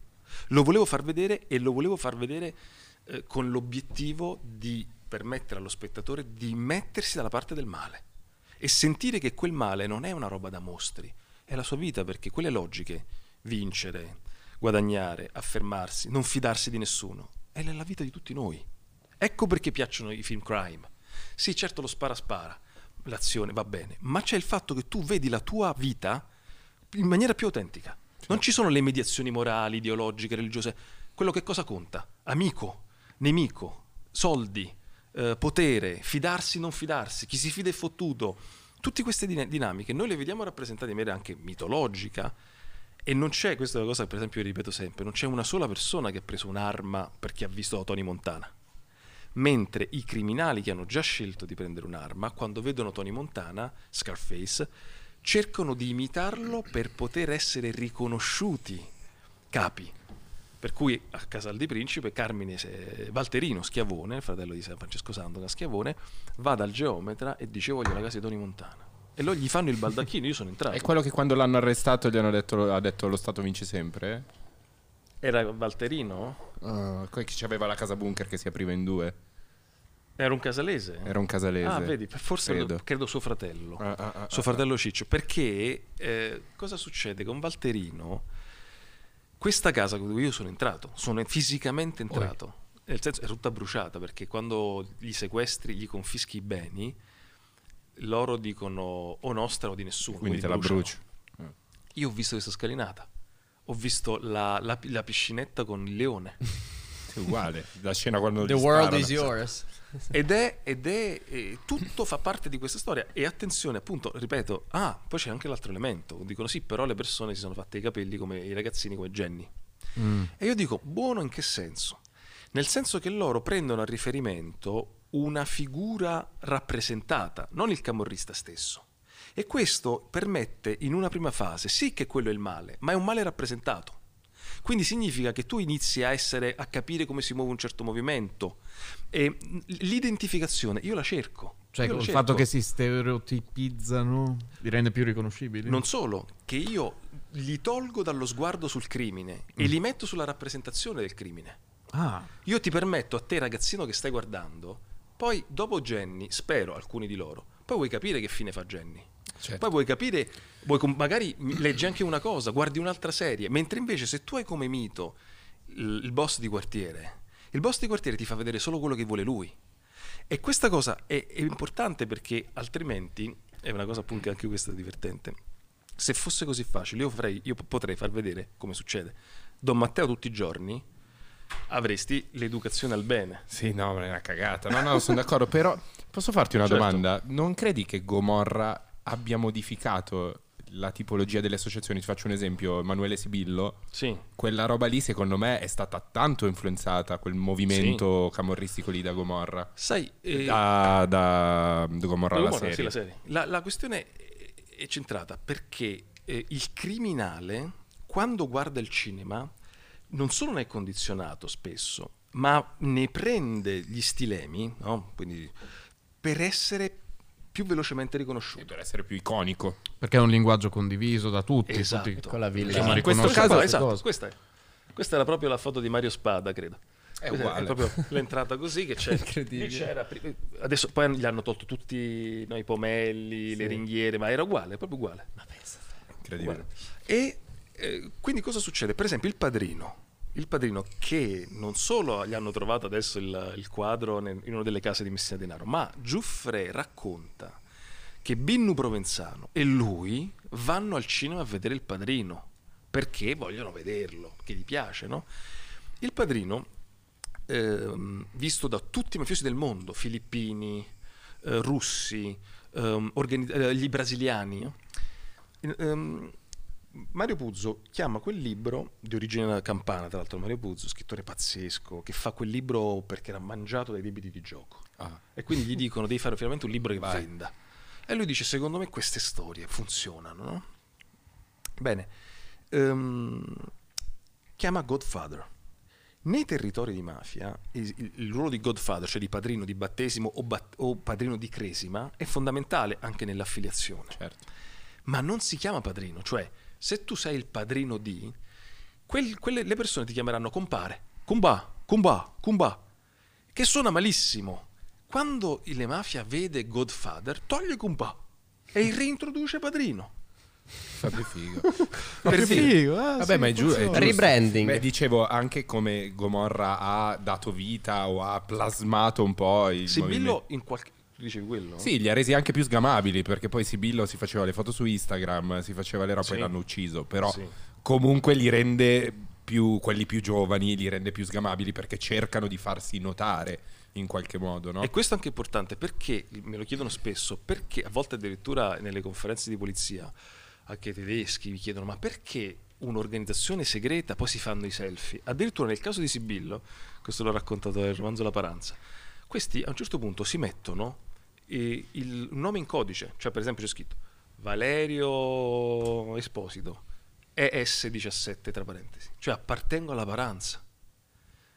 Lo volevo far vedere e lo volevo far vedere eh, con l'obiettivo di permettere allo spettatore di mettersi dalla parte del male e sentire che quel male non è una roba da mostri, è la sua vita perché quelle logiche, vincere, guadagnare, affermarsi, non fidarsi di nessuno, è la vita di tutti noi. Ecco perché piacciono i film crime sì, certo lo spara spara, l'azione va bene, ma c'è il fatto che tu vedi la tua vita in maniera più autentica. Non ci sono le mediazioni morali, ideologiche, religiose. Quello che cosa conta? Amico, nemico, soldi, eh, potere, fidarsi, non fidarsi, chi si fida è fottuto. Tutte queste din- dinamiche noi le vediamo rappresentate in maniera anche mitologica e non c'è, questa è una cosa che per esempio io ripeto sempre, non c'è una sola persona che ha preso un'arma perché ha visto Tony Montana mentre i criminali che hanno già scelto di prendere un'arma, quando vedono Tony Montana, Scarface, cercano di imitarlo per poter essere riconosciuti capi. Per cui a Casal di Principe Carmine eh, Valterino Schiavone, fratello di San Francesco Sandona Schiavone, va dal geometra e dice voglio la casa di Tony Montana. E loro gli fanno il baldacchino, io sono entrato. È quello che quando l'hanno arrestato gli hanno detto, ha detto lo Stato vince sempre? Era Valterino? Uh, che c'aveva la casa bunker che si apriva in due. Era un casalese? Era un casalese. Ah, vedi, forse credo, credo suo fratello. Ah, ah, ah, suo ah, fratello ah. Ciccio. Perché eh, cosa succede? Con Valterino, questa casa dove io sono entrato, sono fisicamente entrato. Oi. Nel senso, è tutta bruciata perché quando gli sequestri, gli confischi i beni, loro dicono o nostra o di nessuno. Quindi te la bruci. Eh. Io ho visto questa scalinata ho visto la, la, la piscinetta con il leone. uguale, la scena quando... The world sparano, is yours. Ed è, ed è, è, tutto fa parte di questa storia. E attenzione, appunto, ripeto, ah, poi c'è anche l'altro elemento. Dicono sì, però le persone si sono fatte i capelli come i ragazzini come Jenny. Mm. E io dico, buono in che senso? Nel senso che loro prendono a riferimento una figura rappresentata, non il camorrista stesso. E questo permette in una prima fase, sì che quello è il male, ma è un male rappresentato. Quindi significa che tu inizi a, essere, a capire come si muove un certo movimento e l'identificazione io la cerco. Cioè, il fatto che si stereotipizzano li rende più riconoscibili. Non solo, che io li tolgo dallo sguardo sul crimine mm. e li metto sulla rappresentazione del crimine. Ah. Io ti permetto a te, ragazzino che stai guardando, poi dopo Jenny, spero alcuni di loro, poi vuoi capire che fine fa Jenny. Certo. Poi vuoi capire, vuoi magari leggi anche una cosa, guardi un'altra serie, mentre invece se tu hai come mito il boss di quartiere, il boss di quartiere ti fa vedere solo quello che vuole lui. E questa cosa è, è importante perché altrimenti, è una cosa appunto anche questa è divertente, se fosse così facile io, farei, io potrei far vedere come succede. Don Matteo tutti i giorni avresti l'educazione al bene. Sì, no, ma è una cagata. No, no, sono d'accordo, però posso farti una certo. domanda? Non credi che Gomorra abbia modificato la tipologia delle associazioni, ti faccio un esempio, Emanuele Sibillo, sì. quella roba lì secondo me è stata tanto influenzata, quel movimento sì. camorristico lì da Gomorra. Sai, eh, da, da, da Gomorra, la, serie. Sì, la, serie. la, la questione è centrata perché eh, il criminale, quando guarda il cinema, non solo ne è condizionato spesso, ma ne prende gli stilemi, no? Quindi, per essere più velocemente riconosciuto. Deve essere più iconico. Perché è un linguaggio condiviso da tutti. Esatto. tutti con la cioè, villa. Cioè, in questo caso, esatto, questa, è. questa era proprio la foto di Mario Spada, credo. È, è proprio l'entrata così che c'è. Incredibile. Che Adesso poi gli hanno tolto tutti no, i pomelli, sì. le ringhiere, ma era uguale, proprio uguale. Ma pensa. Incredibile. Uguale. E eh, quindi cosa succede? Per esempio il padrino il Padrino che non solo gli hanno trovato adesso il, il quadro in una delle case di Messina Denaro, ma Giuffre racconta che Binnu Provenzano e lui vanno al cinema a vedere Il Padrino perché vogliono vederlo, che gli piace, no? Il Padrino, eh, visto da tutti i mafiosi del mondo, filippini, eh, russi, ehm, eh, organi- gli brasiliani, no? Ehm, Mario Puzzo chiama quel libro, di origine campana tra l'altro, Mario Puzzo, scrittore pazzesco, che fa quel libro perché era mangiato dai debiti di gioco. Ah. E quindi gli dicono devi fare finalmente un libro che Vai. venda. E lui dice secondo me queste storie funzionano, no? Bene, um, chiama Godfather. Nei territori di mafia il, il, ruolo di Godfather, cioè di padrino di battesimo o, bat, o padrino di cresima, è fondamentale anche nell'affiliazione. Certo. Ma non si chiama padrino, cioè se tu sei il padrino di, quel, quelle, le persone ti chiameranno compare, cumba, cumba, cumba, che suona malissimo. Quando le mafia vede Godfather, toglie cumba e reintroduce padrino. Fa più figo. Fa più figo. Eh, Vabbè, sì, ma è, giu- è giusto. Rebranding. Beh, dicevo anche come Gomorra ha dato vita o ha plasmato un po' il. Sibillo, in qualche dicevi quello? Sì, li ha resi anche più sgamabili perché poi Sibillo si faceva le foto su Instagram, si faceva le robe sì. e l'hanno ucciso, però sì. comunque li rende più, quelli più giovani, li rende più sgamabili perché cercano di farsi notare in qualche modo. No? E questo è anche importante perché, me lo chiedono spesso, perché a volte addirittura nelle conferenze di polizia anche i tedeschi mi chiedono ma perché un'organizzazione segreta poi si fanno i selfie? Addirittura nel caso di Sibillo, questo l'ho raccontato nel romanzo La Paranza, questi a un certo punto si mettono il nome in codice, cioè per esempio c'è scritto Valerio Esposito, ES17 tra parentesi, cioè appartengo alla paranza.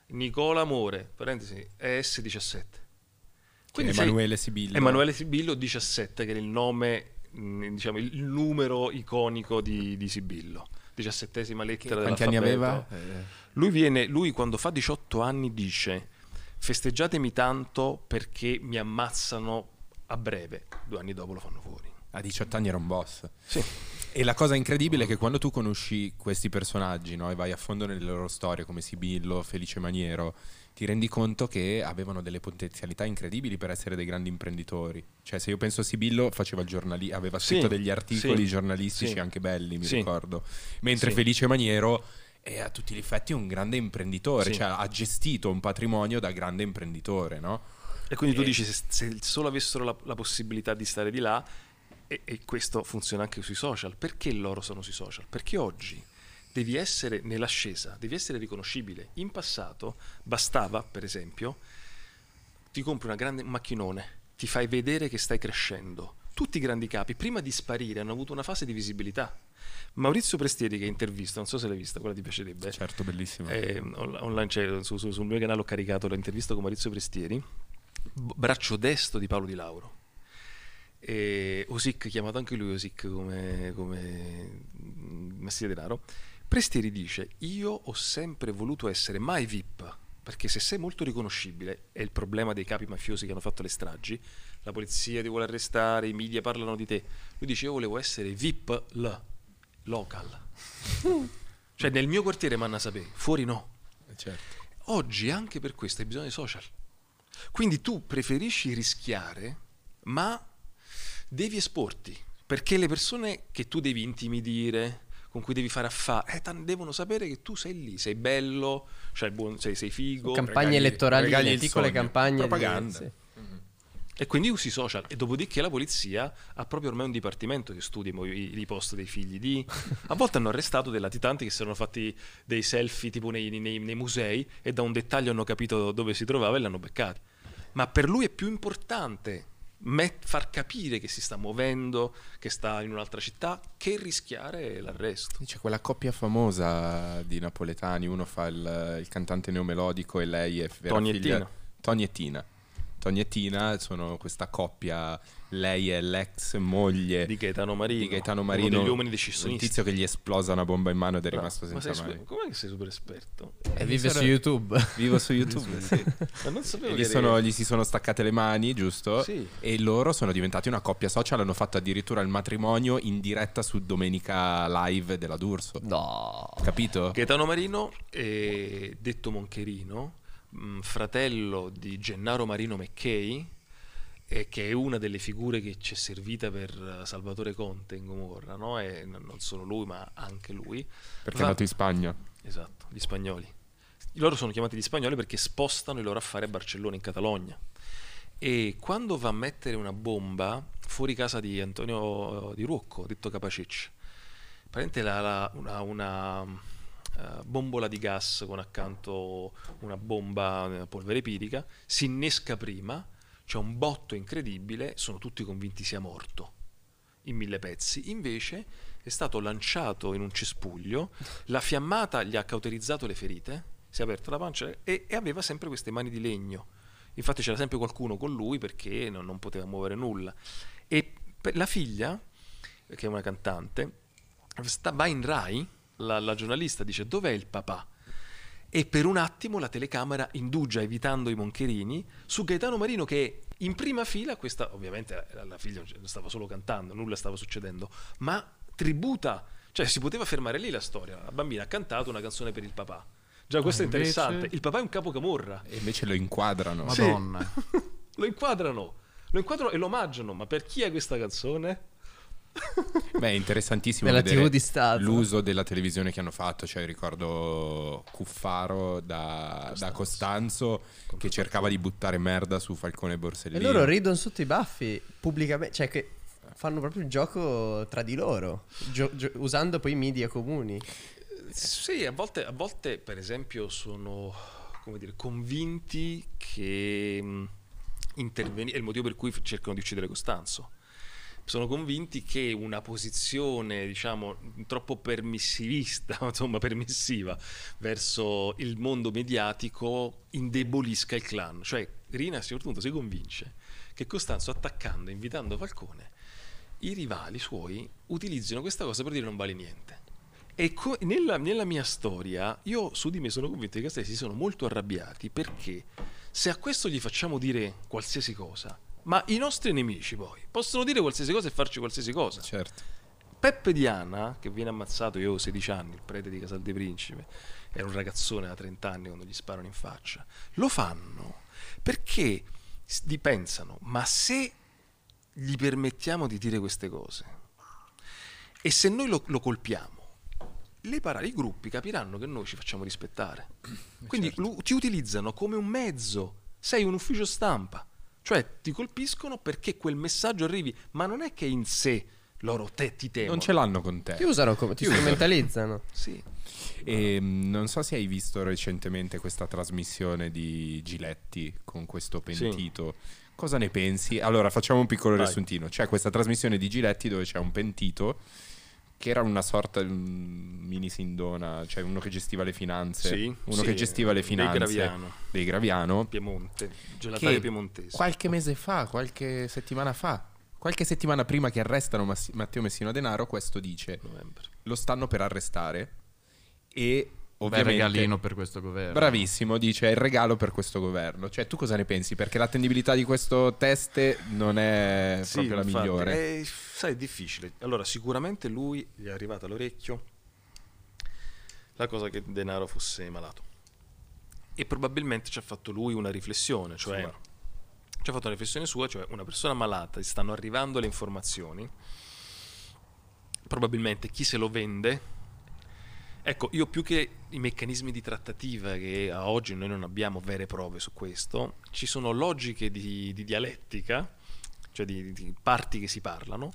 Nicola Amore, parentesi, ES17. Quindi Emanuele Sibillo. Emanuele Sibillo 17, che era il nome, mm, diciamo, il numero iconico di, di Sibillo. Diciassettesima lettera Quanti anni aveva? Eh. Lui, viene, lui quando fa 18 anni dice festeggiatemi tanto perché mi ammazzano a breve, due anni dopo lo fanno fuori. A 18 anni era un boss. Sì. E la cosa incredibile è che quando tu conosci questi personaggi no, e vai a fondo nelle loro storie, come Sibillo, Felice Maniero, ti rendi conto che avevano delle potenzialità incredibili per essere dei grandi imprenditori. Cioè, se io penso a Sibillo, giornali- aveva scritto sì, degli articoli sì, giornalistici sì, anche belli, mi ricordo. Mentre Felice Maniero è a tutti gli effetti un grande imprenditore, cioè ha gestito un patrimonio da grande imprenditore, no? E quindi e... tu dici se, se, solo avessero la, la, possibilità di stare di là, e, e questo funziona anche sui social, perché loro sono sui social? Perché oggi devi essere nell'ascesa, devi essere riconoscibile. In passato bastava, per esempio, ti compri una grande macchinone, ti fai vedere che stai crescendo. Tutti i grandi capi, prima di sparire, hanno avuto una fase di visibilità. Maurizio Prestieri, che intervista, non so se l'hai vista, quella ti piacerebbe. Certo, bellissima. Eh, online, cioè, su, su, sul mio canale ho caricato l'intervista con Maurizio Prestieri braccio destro di Paolo Di Lauro. E Osic, chiamato anche lui Osic come, come mm, mestiere denaro, Prestieri dice, io ho sempre voluto essere mai VIP, perché se sei molto riconoscibile, è il problema dei capi mafiosi che hanno fatto le stragi, la polizia ti vuole arrestare, i media parlano di te. Lui dice: Io volevo essere VIP l, local. cioè, nel mio quartiere manna hanno sapere, fuori no. Eh, certo. Oggi anche per questo hai bisogno dei social. Quindi tu preferisci rischiare, ma devi esporti, perché le persone che tu devi intimidire, con cui devi fare affare, eh, devono sapere che tu sei lì, sei bello, cioè buon, sei, sei, figo. Campagne elettorali, piccole campagne. Propaganda. Di, sì. E quindi usi i social. E dopodiché la polizia ha proprio ormai un dipartimento che studia i, i post dei figli di... A volte hanno arrestato dei latitanti che si erano fatti dei selfie tipo nei, nei, nei musei e da un dettaglio hanno capito dove si trovava e l'hanno beccato. Ma per lui è più importante met- far capire che si sta muovendo, che sta in un'altra città, che rischiare l'arresto. C'è quella coppia famosa di napoletani, uno fa il, il cantante neomelodico e lei è Tony e Tina. Tony e Tina Tognettina sono questa coppia, lei è l'ex moglie di Gaetano Marino, di Gaetano Marino degli uomini decisionisti. Un tizio che gli esplosa una bomba in mano ed è no, ah, rimasto senza mano. Super, com'è che sei super esperto? E eh, vive su YouTube. Vivo su YouTube, sì. Ma non sapevo gli, sono, gli, si sono staccate le mani, giusto? Sì. E loro sono diventati una coppia social, hanno fatto addirittura il matrimonio in diretta su Domenica Live della D'Urso. No. Capito? Gaetano Marino e detto Moncherino mh, mm, fratello di Gennaro Marino Mecchei, eh, che è una delle figure che ci è servita per eh, Salvatore Conte in Gomorra, no? e non solo lui, ma anche lui. Perché Va... è nato in Spagna. Esatto, gli spagnoli. Loro sono chiamati gli spagnoli perché spostano i loro affari a Barcellona, in Catalogna e quando va a mettere una bomba fuori casa di Antonio eh, di Ruocco, detto Capacic, praticamente la, la, una, una, eh, bombola di gas con accanto una bomba polvere pirica, si innesca prima, c'è un botto incredibile, sono tutti convinti sia morto in mille pezzi, invece è stato lanciato in un cespuglio, la fiammata gli ha cauterizzato le ferite, si è aperta la pancia e, e aveva sempre queste mani di legno. Infatti c'era sempre qualcuno con lui perché non, non poteva muovere nulla. E la figlia, che è una cantante, sta, va in Rai la, la giornalista dice dov'è il papà? E per un attimo la telecamera indugia, evitando i moncherini, su Gaetano Marino che in prima fila, questa ovviamente la figlia stava solo cantando, nulla stava succedendo, ma tributa, cioè si poteva fermare lì la storia, la bambina ha cantato una canzone per il papà. Già questo ah, invece... è interessante, il papà è un capo camorra. E invece lo inquadrano. Madonna. Sì. lo inquadrano, lo inquadrano e lo omaggiano, ma per chi è questa canzone? Beh, è interessantissimo della TV di Stato. l'uso della televisione che hanno fatto. Cioè, ricordo Cuffaro da Costanzo, da Costanzo che cercava di buttare merda su Falcone Borsellino. E loro ridono sotto i baffi pubblicamente. Cioè, che fanno proprio il gioco tra di loro, gio- gio- usando poi i media comuni. Sì, a volte, a volte, per esempio, sono come dire, convinti che mm, intervenire. È il motivo per cui cercano di uccidere Costanzo sono convinti che una posizione, diciamo, troppo permissivista, insomma, permissiva verso il mondo mediatico indebolisca il clan. Cioè, Rina a un certo punto si convince che Costanzo, attaccando, invitando Falcone, i rivali suoi utilizzino questa cosa per dire non vale niente. E co- nella, nella, mia storia, io su di me sono convinto che i castelli si sono molto arrabbiati perché se a questo gli facciamo dire qualsiasi cosa, ma i nostri nemici poi possono dire qualsiasi cosa e farci qualsiasi cosa. Certo. Peppe Diana, che viene ammazzato, io ho 16 anni, il prete di Casal dei Principe, era un ragazzone da 30 anni quando gli sparano in faccia, lo fanno perché pensano, ma se gli permettiamo di dire queste cose e se noi lo, lo colpiamo, Para- i gruppi capiranno che noi ci facciamo rispettare. Eh, Quindi certo. lo, ti utilizzano come un mezzo, sei un ufficio stampa cioè ti colpiscono perché quel messaggio arrivi, ma non è che in sé loro te, ti temono. Non ce l'hanno con te. Ti usano come ti, ti strumentalizzano. sì. E, ehm, non so se hai visto recentemente questa trasmissione di Giletti con questo pentito. Sì. Cosa ne pensi? Allora, facciamo un piccolo Dai. riassuntino. C'è questa trasmissione di Giletti dove c'è un pentito che era una sorta di un mini sindona, cioè uno che gestiva le finanze, sì, uno sì, che gestiva le finanze dei Graviano, dei Graviano Piemonte, gelataio piemontese. Qualche mese fa, qualche settimana fa, qualche settimana prima che arrestano Mass- Matteo Messina Denaro, questo dice: Novembre. Lo stanno per arrestare e ovviamente. Il regalino per questo governo. Bravissimo, dice il regalo per questo governo. Cioè, tu cosa ne pensi? Perché l'attendibilità di questo test non è sì, proprio la infatti, migliore. È, sai, è difficile. Allora, sicuramente lui gli è arrivata all'orecchio la cosa che Denaro fosse malato. E probabilmente ci ha fatto lui una riflessione, cioè sua. ci ha fatto una riflessione sua, cioè una persona malata, gli stanno arrivando le informazioni. Probabilmente chi se lo vende Ecco, io più che i meccanismi di trattativa che a oggi noi non abbiamo vere prove su questo, ci sono logiche di, di dialettica, cioè di, di parti che si parlano,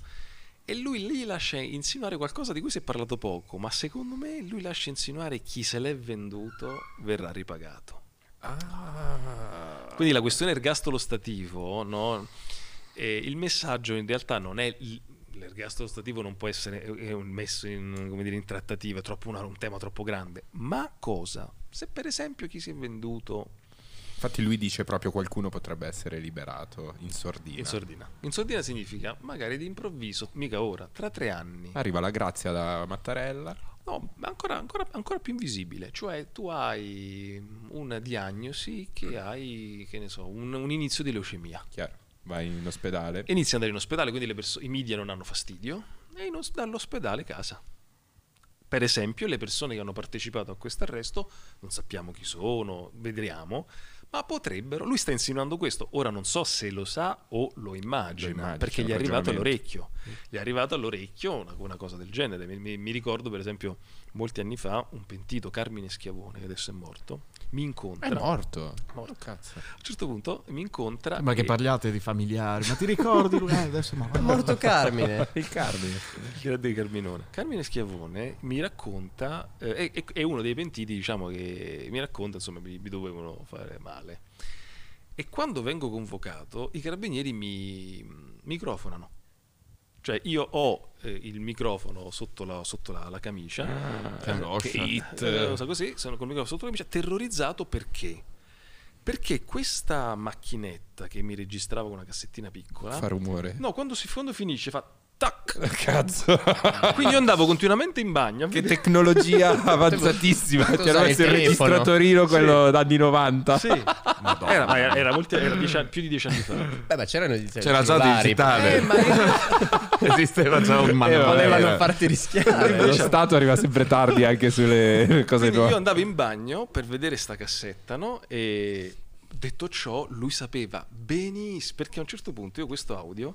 e lui lì lascia insinuare qualcosa di cui si è parlato poco, ma secondo me lui lascia insinuare chi se l'è venduto verrà ripagato. Ah. Quindi la questione ergastolo stativo, no? eh, il messaggio in realtà non è l'ergastolo stativo non può essere messo in, dire, in trattativa, è troppo una, un tema troppo grande. Ma cosa? Se per esempio chi si è venduto Infatti lui dice proprio qualcuno potrebbe essere liberato in sordina. In sordina. In sordina significa magari di improvviso, mica ora, tra tre anni. Arriva la grazia da Mattarella. No, ancora, ancora, ancora più invisibile, cioè tu hai una diagnosi che hai, che ne so, un, un inizio di leucemia. Chiaro vai in ospedale. Inizia ad andare in ospedale, quindi perso- i media non hanno fastidio e in os- dall'ospedale casa. Per esempio, le persone che hanno partecipato a questo arresto, non sappiamo chi sono, vedremo, ma potrebbero, lui sta insinuando questo, ora non so se lo sa o lo immagina, lo perché gli è arrivato all'orecchio, gli è arrivato all'orecchio una, una cosa del genere, mi, mi, mi ricordo per esempio molti anni fa un pentito Carmine Schiavone, che adesso è morto, mi incontra. È morto. morto. Oh, a un certo punto mi incontra. Ma e... che parliate di familiari, ma ti ricordi lui? Eh, adesso ma... È morto Carmine. Il Carmine. Grande Carminone. Carmine Schiavone mi racconta, eh, è, è, uno dei pentiti, diciamo, che mi racconta, insomma, mi, mi dovevano fare male. E quando vengo convocato, i carabinieri mi microfonano cioè io ho eh, il microfono sotto la, sotto la, la camicia, ah, eh, hit, eh, so così, sono con il microfono sotto la camicia, terrorizzato perché? Perché questa macchinetta che mi registrava con una cassettina piccola... Fa rumore. No, quando si fondo finisce fa... Tac. Cazzo. Quindi io andavo continuamente in bagno. Che tecnologia avanzatissima. C'era il registratorino, quello sì. anni 90. Sì. Era, era, molti, era dieci, più di dieci anni fa. Beh, ma c'erano i C'era già digitale. Eh, ma... Esisteva già un manuale. Eh, farti rischiare. Lo Stato arriva sempre tardi anche sulle cose nuove. Io andavo in bagno per vedere sta cassetta, no? E detto ciò, lui sapeva benissimo, perché a un certo punto io questo audio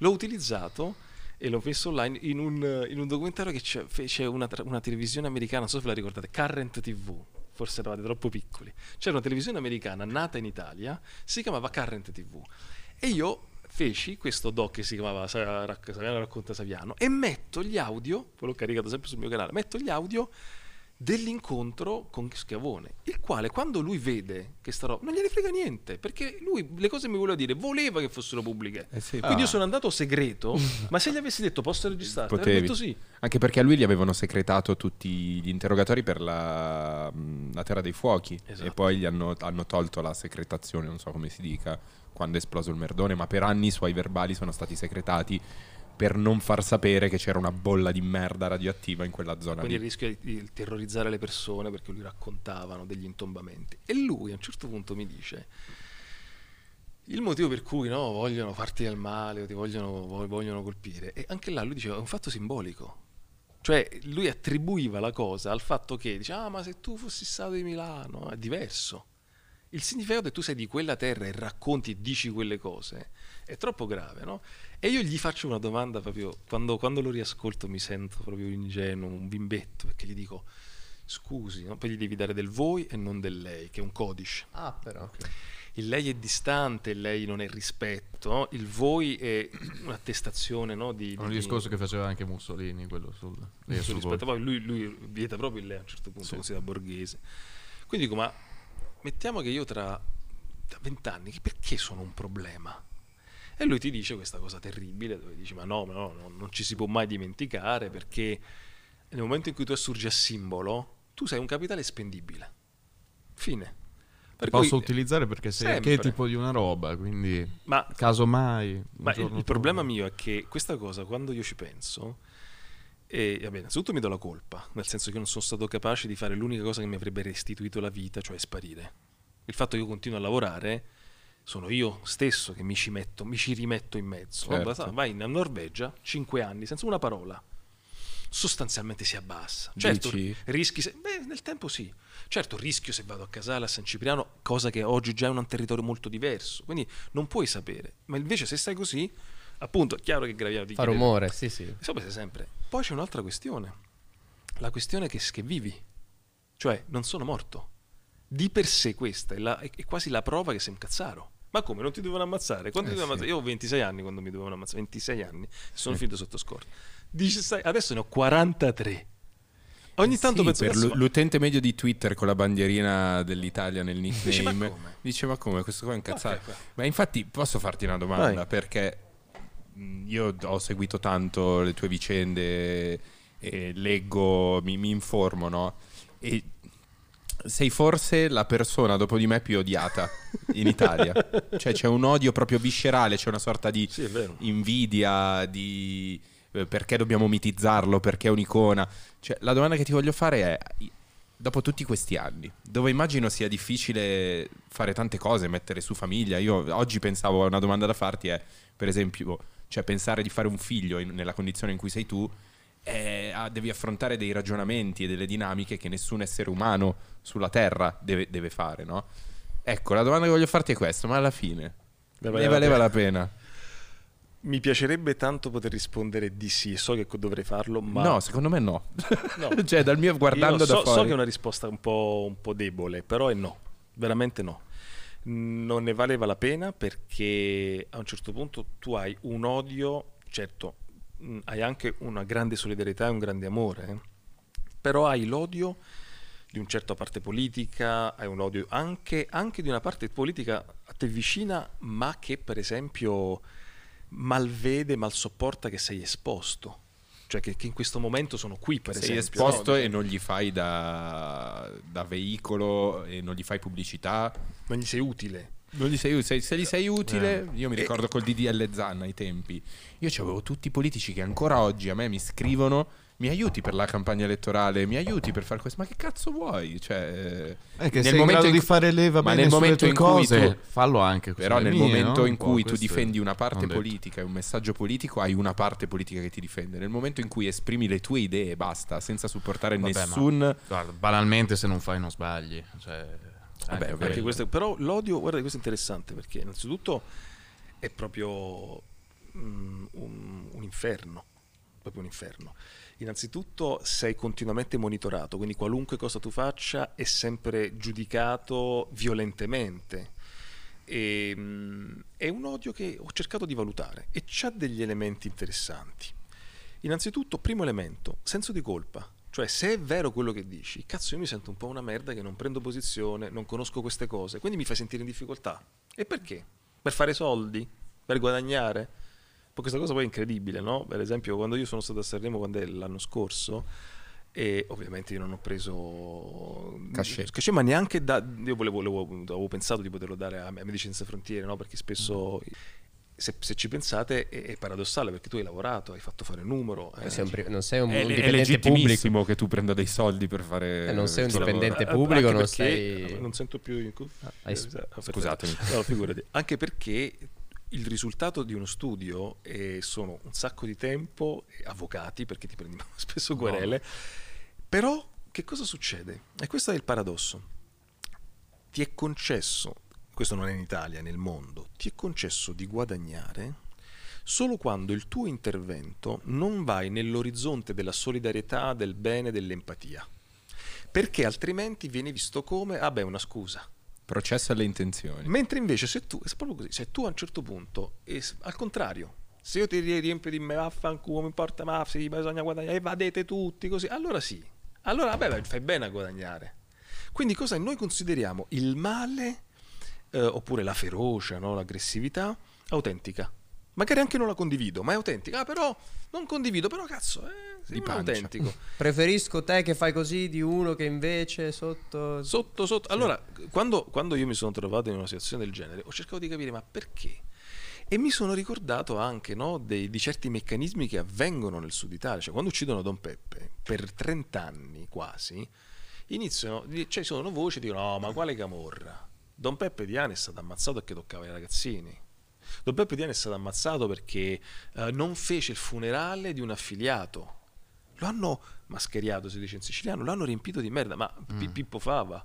l'ho utilizzato e l'ho visto online in un, in un documentario che c'è, fece una, una, televisione americana, non so se la ricordate, Current TV, forse eravate troppo piccoli. C'era una televisione americana nata in Italia, si chiamava Current TV e io feci questo doc che si chiamava Saviano racconta Saviano e metto gli audio, poi l'ho caricato sempre sul mio canale, metto gli audio dell'incontro con Schiavone, il quale quando lui vede che sta roba non gliene frega niente, perché lui le cose mi voleva dire, voleva che fossero pubbliche. Eh sì. Quindi ah. io sono andato segreto, ma se gli avessi detto posso registrare, avrei detto sì. Anche perché a lui gli avevano secretato tutti gli interrogatori per la, la Terra dei Fuochi esatto. e poi gli hanno, hanno tolto la secretazione, non so come si dica, quando è esploso il merdone, ma per anni i suoi verbali sono stati secretati per non far sapere che c'era una bolla di merda radioattiva in quella zona. Quindi lì. il rischio di terrorizzare le persone perché lui raccontavano degli intombamenti. E lui a un certo punto mi dice, il motivo per cui no, vogliono farti del male o ti vogliono, vogliono colpire, e anche là lui diceva, è un fatto simbolico. Cioè lui attribuiva la cosa al fatto che, dice, ah ma se tu fossi stato di Milano, è diverso. Il significato che tu sei di quella terra e racconti e dici quelle cose è troppo grave, no? E io gli faccio una domanda proprio, quando, quando lo riascolto mi sento proprio ingenuo, un bimbetto, perché gli dico, scusi, no? poi gli devi dare del voi e non del lei, che è un codice. Ah, però. Okay. Il lei è distante, il lei non è rispetto, no? il voi è un'attestazione no? di, di... Un discorso che faceva anche Mussolini, quello sul, sul, rispetto. Poi lui, lui, vieta proprio il lei a un certo punto, sì. così da borghese. Quindi dico, ma mettiamo che io tra vent'anni, perché sono un problema? E lui ti dice questa cosa terribile, dove dici ma no, no, no non ci si può mai dimenticare perché nel momento in cui tu assurgi a simbolo, tu sei un capitale spendibile. Fine. Per posso cui, utilizzare perché sei sempre. tipo di una roba, quindi ma, casomai... Ma il, il problema mio è che questa cosa, quando io ci penso, e vabbè, innanzitutto mi do la colpa, nel senso che io non sono stato capace di fare l'unica cosa che mi avrebbe restituito la vita, cioè sparire. Il fatto che io continuo a lavorare sono io stesso che mi ci, metto, mi ci rimetto in mezzo. Certo. Vai in Norvegia, 5 anni, senza una parola, sostanzialmente si abbassa. Certo, Dici? rischi, se, beh, nel tempo sì. Certo, rischio se vado a Casale, a San Cipriano, cosa che oggi già è un territorio molto diverso, quindi non puoi sapere. Ma invece se stai così, appunto, è chiaro che Graviano ti Fa rumore, sì, sì. Sapete sempre. Poi c'è un'altra questione, la questione che, che vivi, cioè non sono morto. Di per sé questa è, la, è quasi la prova che sei un cazzaro ma come? Non ti devono ammazzare? Quando eh ti sì. ammazzare? Io ho 26 anni quando mi dovevano ammazzare, 26 anni, sono eh. finito sotto scorta. adesso ne ho 43. Ogni eh, tanto sì, penso per l- l'utente medio di Twitter con la bandierina dell'Italia nel nickname dice ma come, dice, ma come? questo qua è incazzato. Okay, ma infatti posso farti una domanda Vai. perché io ho seguito tanto le tue vicende leggo, mi, mi informo, no? E sei forse la persona dopo di me più odiata in Italia. cioè c'è un odio proprio viscerale, c'è una sorta di sì, invidia, di eh, perché dobbiamo mitizzarlo, perché è un'icona. Cioè, la domanda che ti voglio fare è, dopo tutti questi anni, dove immagino sia difficile fare tante cose, mettere su famiglia, io oggi pensavo a una domanda da farti è, per esempio, cioè pensare di fare un figlio in, nella condizione in cui sei tu eh, devi affrontare dei ragionamenti e delle dinamiche che nessun essere umano sulla Terra deve, deve fare, no? Ecco, la domanda che voglio farti è questa, ma alla fine ne valeva pena. la pena? Mi piacerebbe tanto poter rispondere di sì, so che dovrei farlo, ma... No, secondo me no. no. cioè, dal mio guardando so, da fuori... So che è una risposta un po', un po' debole, però è no, veramente no. Non ne valeva la pena perché a un certo punto tu hai un odio, certo, Mm, hai anche una grande solidarietà e un grande amore, eh. però hai l'odio di una certa parte politica, hai un odio anche, anche, di una parte politica a te vicina, ma che per esempio malvede, mal sopporta che sei esposto. Cioè che, che in questo momento sono qui, per sei esempio. Sei esposto no? e non gli fai da, da veicolo, e non gli fai pubblicità. Non gli sei utile non gli sei utile. Se, gli sei utile, eh. io mi ricordo col DDL Zanna ai tempi. Io avevo tutti i politici che ancora oggi a me mi scrivono mi aiuti per la campagna elettorale, mi aiuti per fare questo. Ma che cazzo vuoi? Cioè, è eh, eh, che nel momento in... di fare leva ma nel momento in cose, cui tu... fallo anche. Però nel mie, momento no? in cui tu difendi una parte politica e un messaggio politico, hai una parte politica che ti difende. Nel momento in cui esprimi le tue idee e basta, senza supportare Vabbè, nessun. Ma, guarda, banalmente, se non fai, non sbagli. Cioè, Vabbè, anche anche questo, però l'odio, guarda, questo è interessante perché innanzitutto è proprio mm, un, un inferno, proprio un inferno. Innanzitutto sei continuamente monitorato, quindi qualunque cosa tu faccia è sempre giudicato violentemente. E, mm, è un odio che ho cercato di valutare e ha degli elementi interessanti. Innanzitutto, primo elemento, senso di colpa. Cioè, se è vero quello che dici, cazzo, io mi sento un po' una merda che non prendo posizione, non conosco queste cose, quindi mi fai sentire in difficoltà. E perché? Per fare soldi? Per guadagnare? Poi questa cosa poi è incredibile, no? Per esempio, quando io sono stato a Sanremo quando è l'anno scorso, e ovviamente io non ho preso cachet, cachet ma neanche da io volevo, volevo, avevo pensato di poterlo dare a Medicine Senza Frontiere no? perché spesso mm se, se, ci pensate è, è, paradossale perché tu hai lavorato, hai fatto fare il numero. Eh, sei cioè, un, non sei un, è, un dipendente pubblico. che tu prenda dei soldi per fare. Eh, non sei un dipendente lavoro. pubblico, non sei. Eh, non sento più. In... Ah, eh, hai... Scusatemi. No, figurati. Anche perché il risultato di uno studio è, sono un sacco di tempo, avvocati perché ti prendi spesso querele, no. però che cosa succede? E questo è il paradosso. Ti è concesso questo non è in Italia, nel mondo, ti è concesso di guadagnare solo quando il tuo intervento non vai nell'orizzonte della solidarietà, del bene, dell'empatia. Perché altrimenti viene visto come, ah beh, una scusa. Processo alle intenzioni. Mentre invece se tu, così, se tu a un certo punto, al contrario, se io ti riempio di me vaffanculo, mi importa ma sì, bisogna guadagnare e vadete tutti così, allora sì, allora vabbè fai bene a guadagnare. Quindi cosa noi consideriamo il male eh, oppure la ferocia, no? l'aggressività, autentica. Magari anche non la condivido, ma è autentica. Ah, però non condivido, però cazzo, eh, autentico. Preferisco te che fai così di uno che invece sotto... Sotto, sotto. Sì. Allora, eh, quando, quando io mi sono trovato in una situazione del genere, ho cercato di capire, ma perché? E mi sono ricordato anche no, dei, di certi meccanismi che avvengono nel sud Italia. Cioè, quando uccidono Don Peppe, per 30 anni quasi, iniziano, cioè sono voci che dicono, no, ma quale camorra? Don Peppe Diane è stato ammazzato perché toccava i ragazzini. Don Peppe Diane è stato ammazzato perché eh, non fece il funerale di un affiliato. Lo hanno mascheriato, si dice in siciliano, lo hanno riempito di merda. Ma mm. Pippo Fava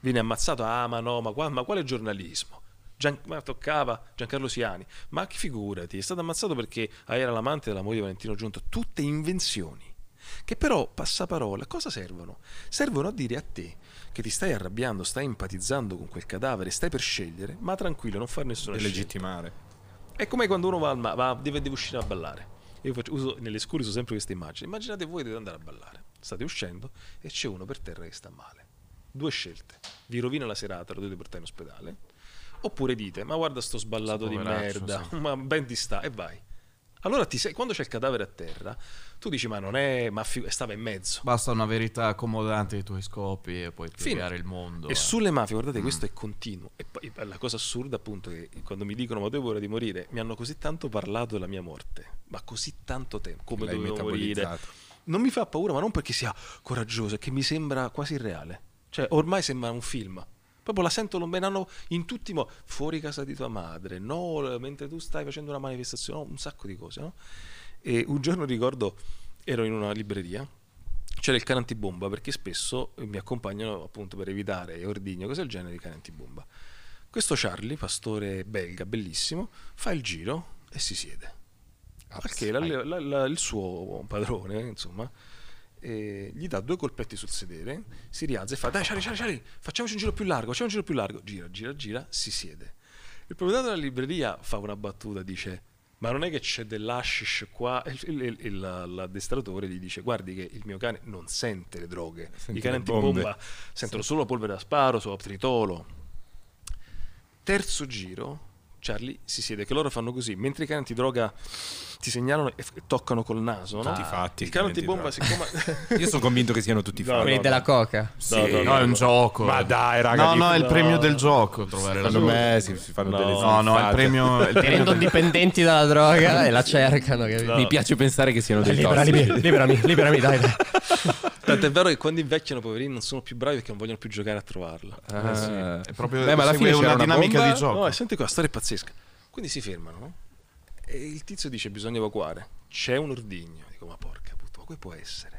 viene ammazzato, ah ma no, ma, qua, ma quale giornalismo? Gian, ma toccava Giancarlo Siani, ma che figurati, è stato ammazzato perché ah, era l'amante della moglie di Valentino Giunto, tutte invenzioni che però passaparola cosa servono? Servono a dire a te che ti stai arrabbiando, stai empatizzando con quel cadavere, stai per scegliere, ma tranquillo, non fare nessuna scelta. legittimare. È come quando uno va, al ma- va deve, deve, uscire a ballare. Io faccio, uso, nelle scuole uso sempre questa immagine. Immaginate voi dovete andare a ballare, state uscendo e c'è uno per terra che sta male. Due scelte. Vi rovina la serata, lo dovete portare in ospedale. Oppure dite, ma guarda sto sballato sto di merda, sì. ma ben ti sta e vai. Allora sei, quando c'è il cadavere a terra, tu dici ma non è, mafia, stava in mezzo. Basta una verità accomodante ai tuoi scopi e puoi cambiare il mondo. E eh. sulle mafie, guardate, mm. questo è continuo. E poi la cosa assurda appunto è che quando mi dicono ma devo ora di morire, mi hanno così tanto parlato della mia morte, ma così tanto tempo, come L'hai dovevo morire. Non mi fa paura, ma non perché sia coraggioso, è che mi sembra quasi irreale. Cioè, ormai sembra un film proprio la sentono bene, hanno in tutti i modi, fuori casa di tua madre, no, mentre tu stai facendo una manifestazione, un sacco di cose, no? E un giorno ricordo, ero in una libreria, c'era il cane antibomba, perché spesso mi accompagnano appunto per evitare ordigno, cose del genere, di cane antibomba. Questo Charlie, pastore belga, bellissimo, fa il giro e si siede. Perché la, la, la, il suo padrone, insomma, eh, gli dà due colpetti sul sedere, si rialza e fa dai Charlie, Charlie, Charlie, facciamoci un giro più largo, facciamoci un giro più largo, gira, gira, gira, si siede. Il proprietario della libreria fa una battuta, dice ma non è che c'è dell'ashish qua? E l'addestratore gli dice: Guardi, che il mio cane non sente le droghe. Sente I cani bomba sentono sì. solo polvere da sparo, solo tritolo. Terzo giro, Charlie si siede, che loro fanno così. Mentre i cani antidroga ti segnalano e toccano col naso. No? Tutti fatti. Il cannone di siccome. Io sono convinto che siano tutti fatti. Quelli no, della coca. Sì, no, no, è un gioco. Ma dai, raga. No, no, è il premio del gioco. Trovare Secondo me eh, si fanno delle No, no, è il premio. Rendono dipendenti dalla droga e la cercano. Mi piace pensare che siano dei liberami, liberami, liberami, dai. dai. Tanto è vero che quando invecchiano, poverini, non sono più bravi perché non vogliono più giocare a trovarla. Ah, eh sì. È proprio Beh, ma alla fine una, una dinamica bomba? di gioco. No, senti qua, storia è pazzesca. Quindi si fermano, no? E il tizio dice bisogna evacuare, c'è un ordigno. Dico ma porca puttana, come può essere?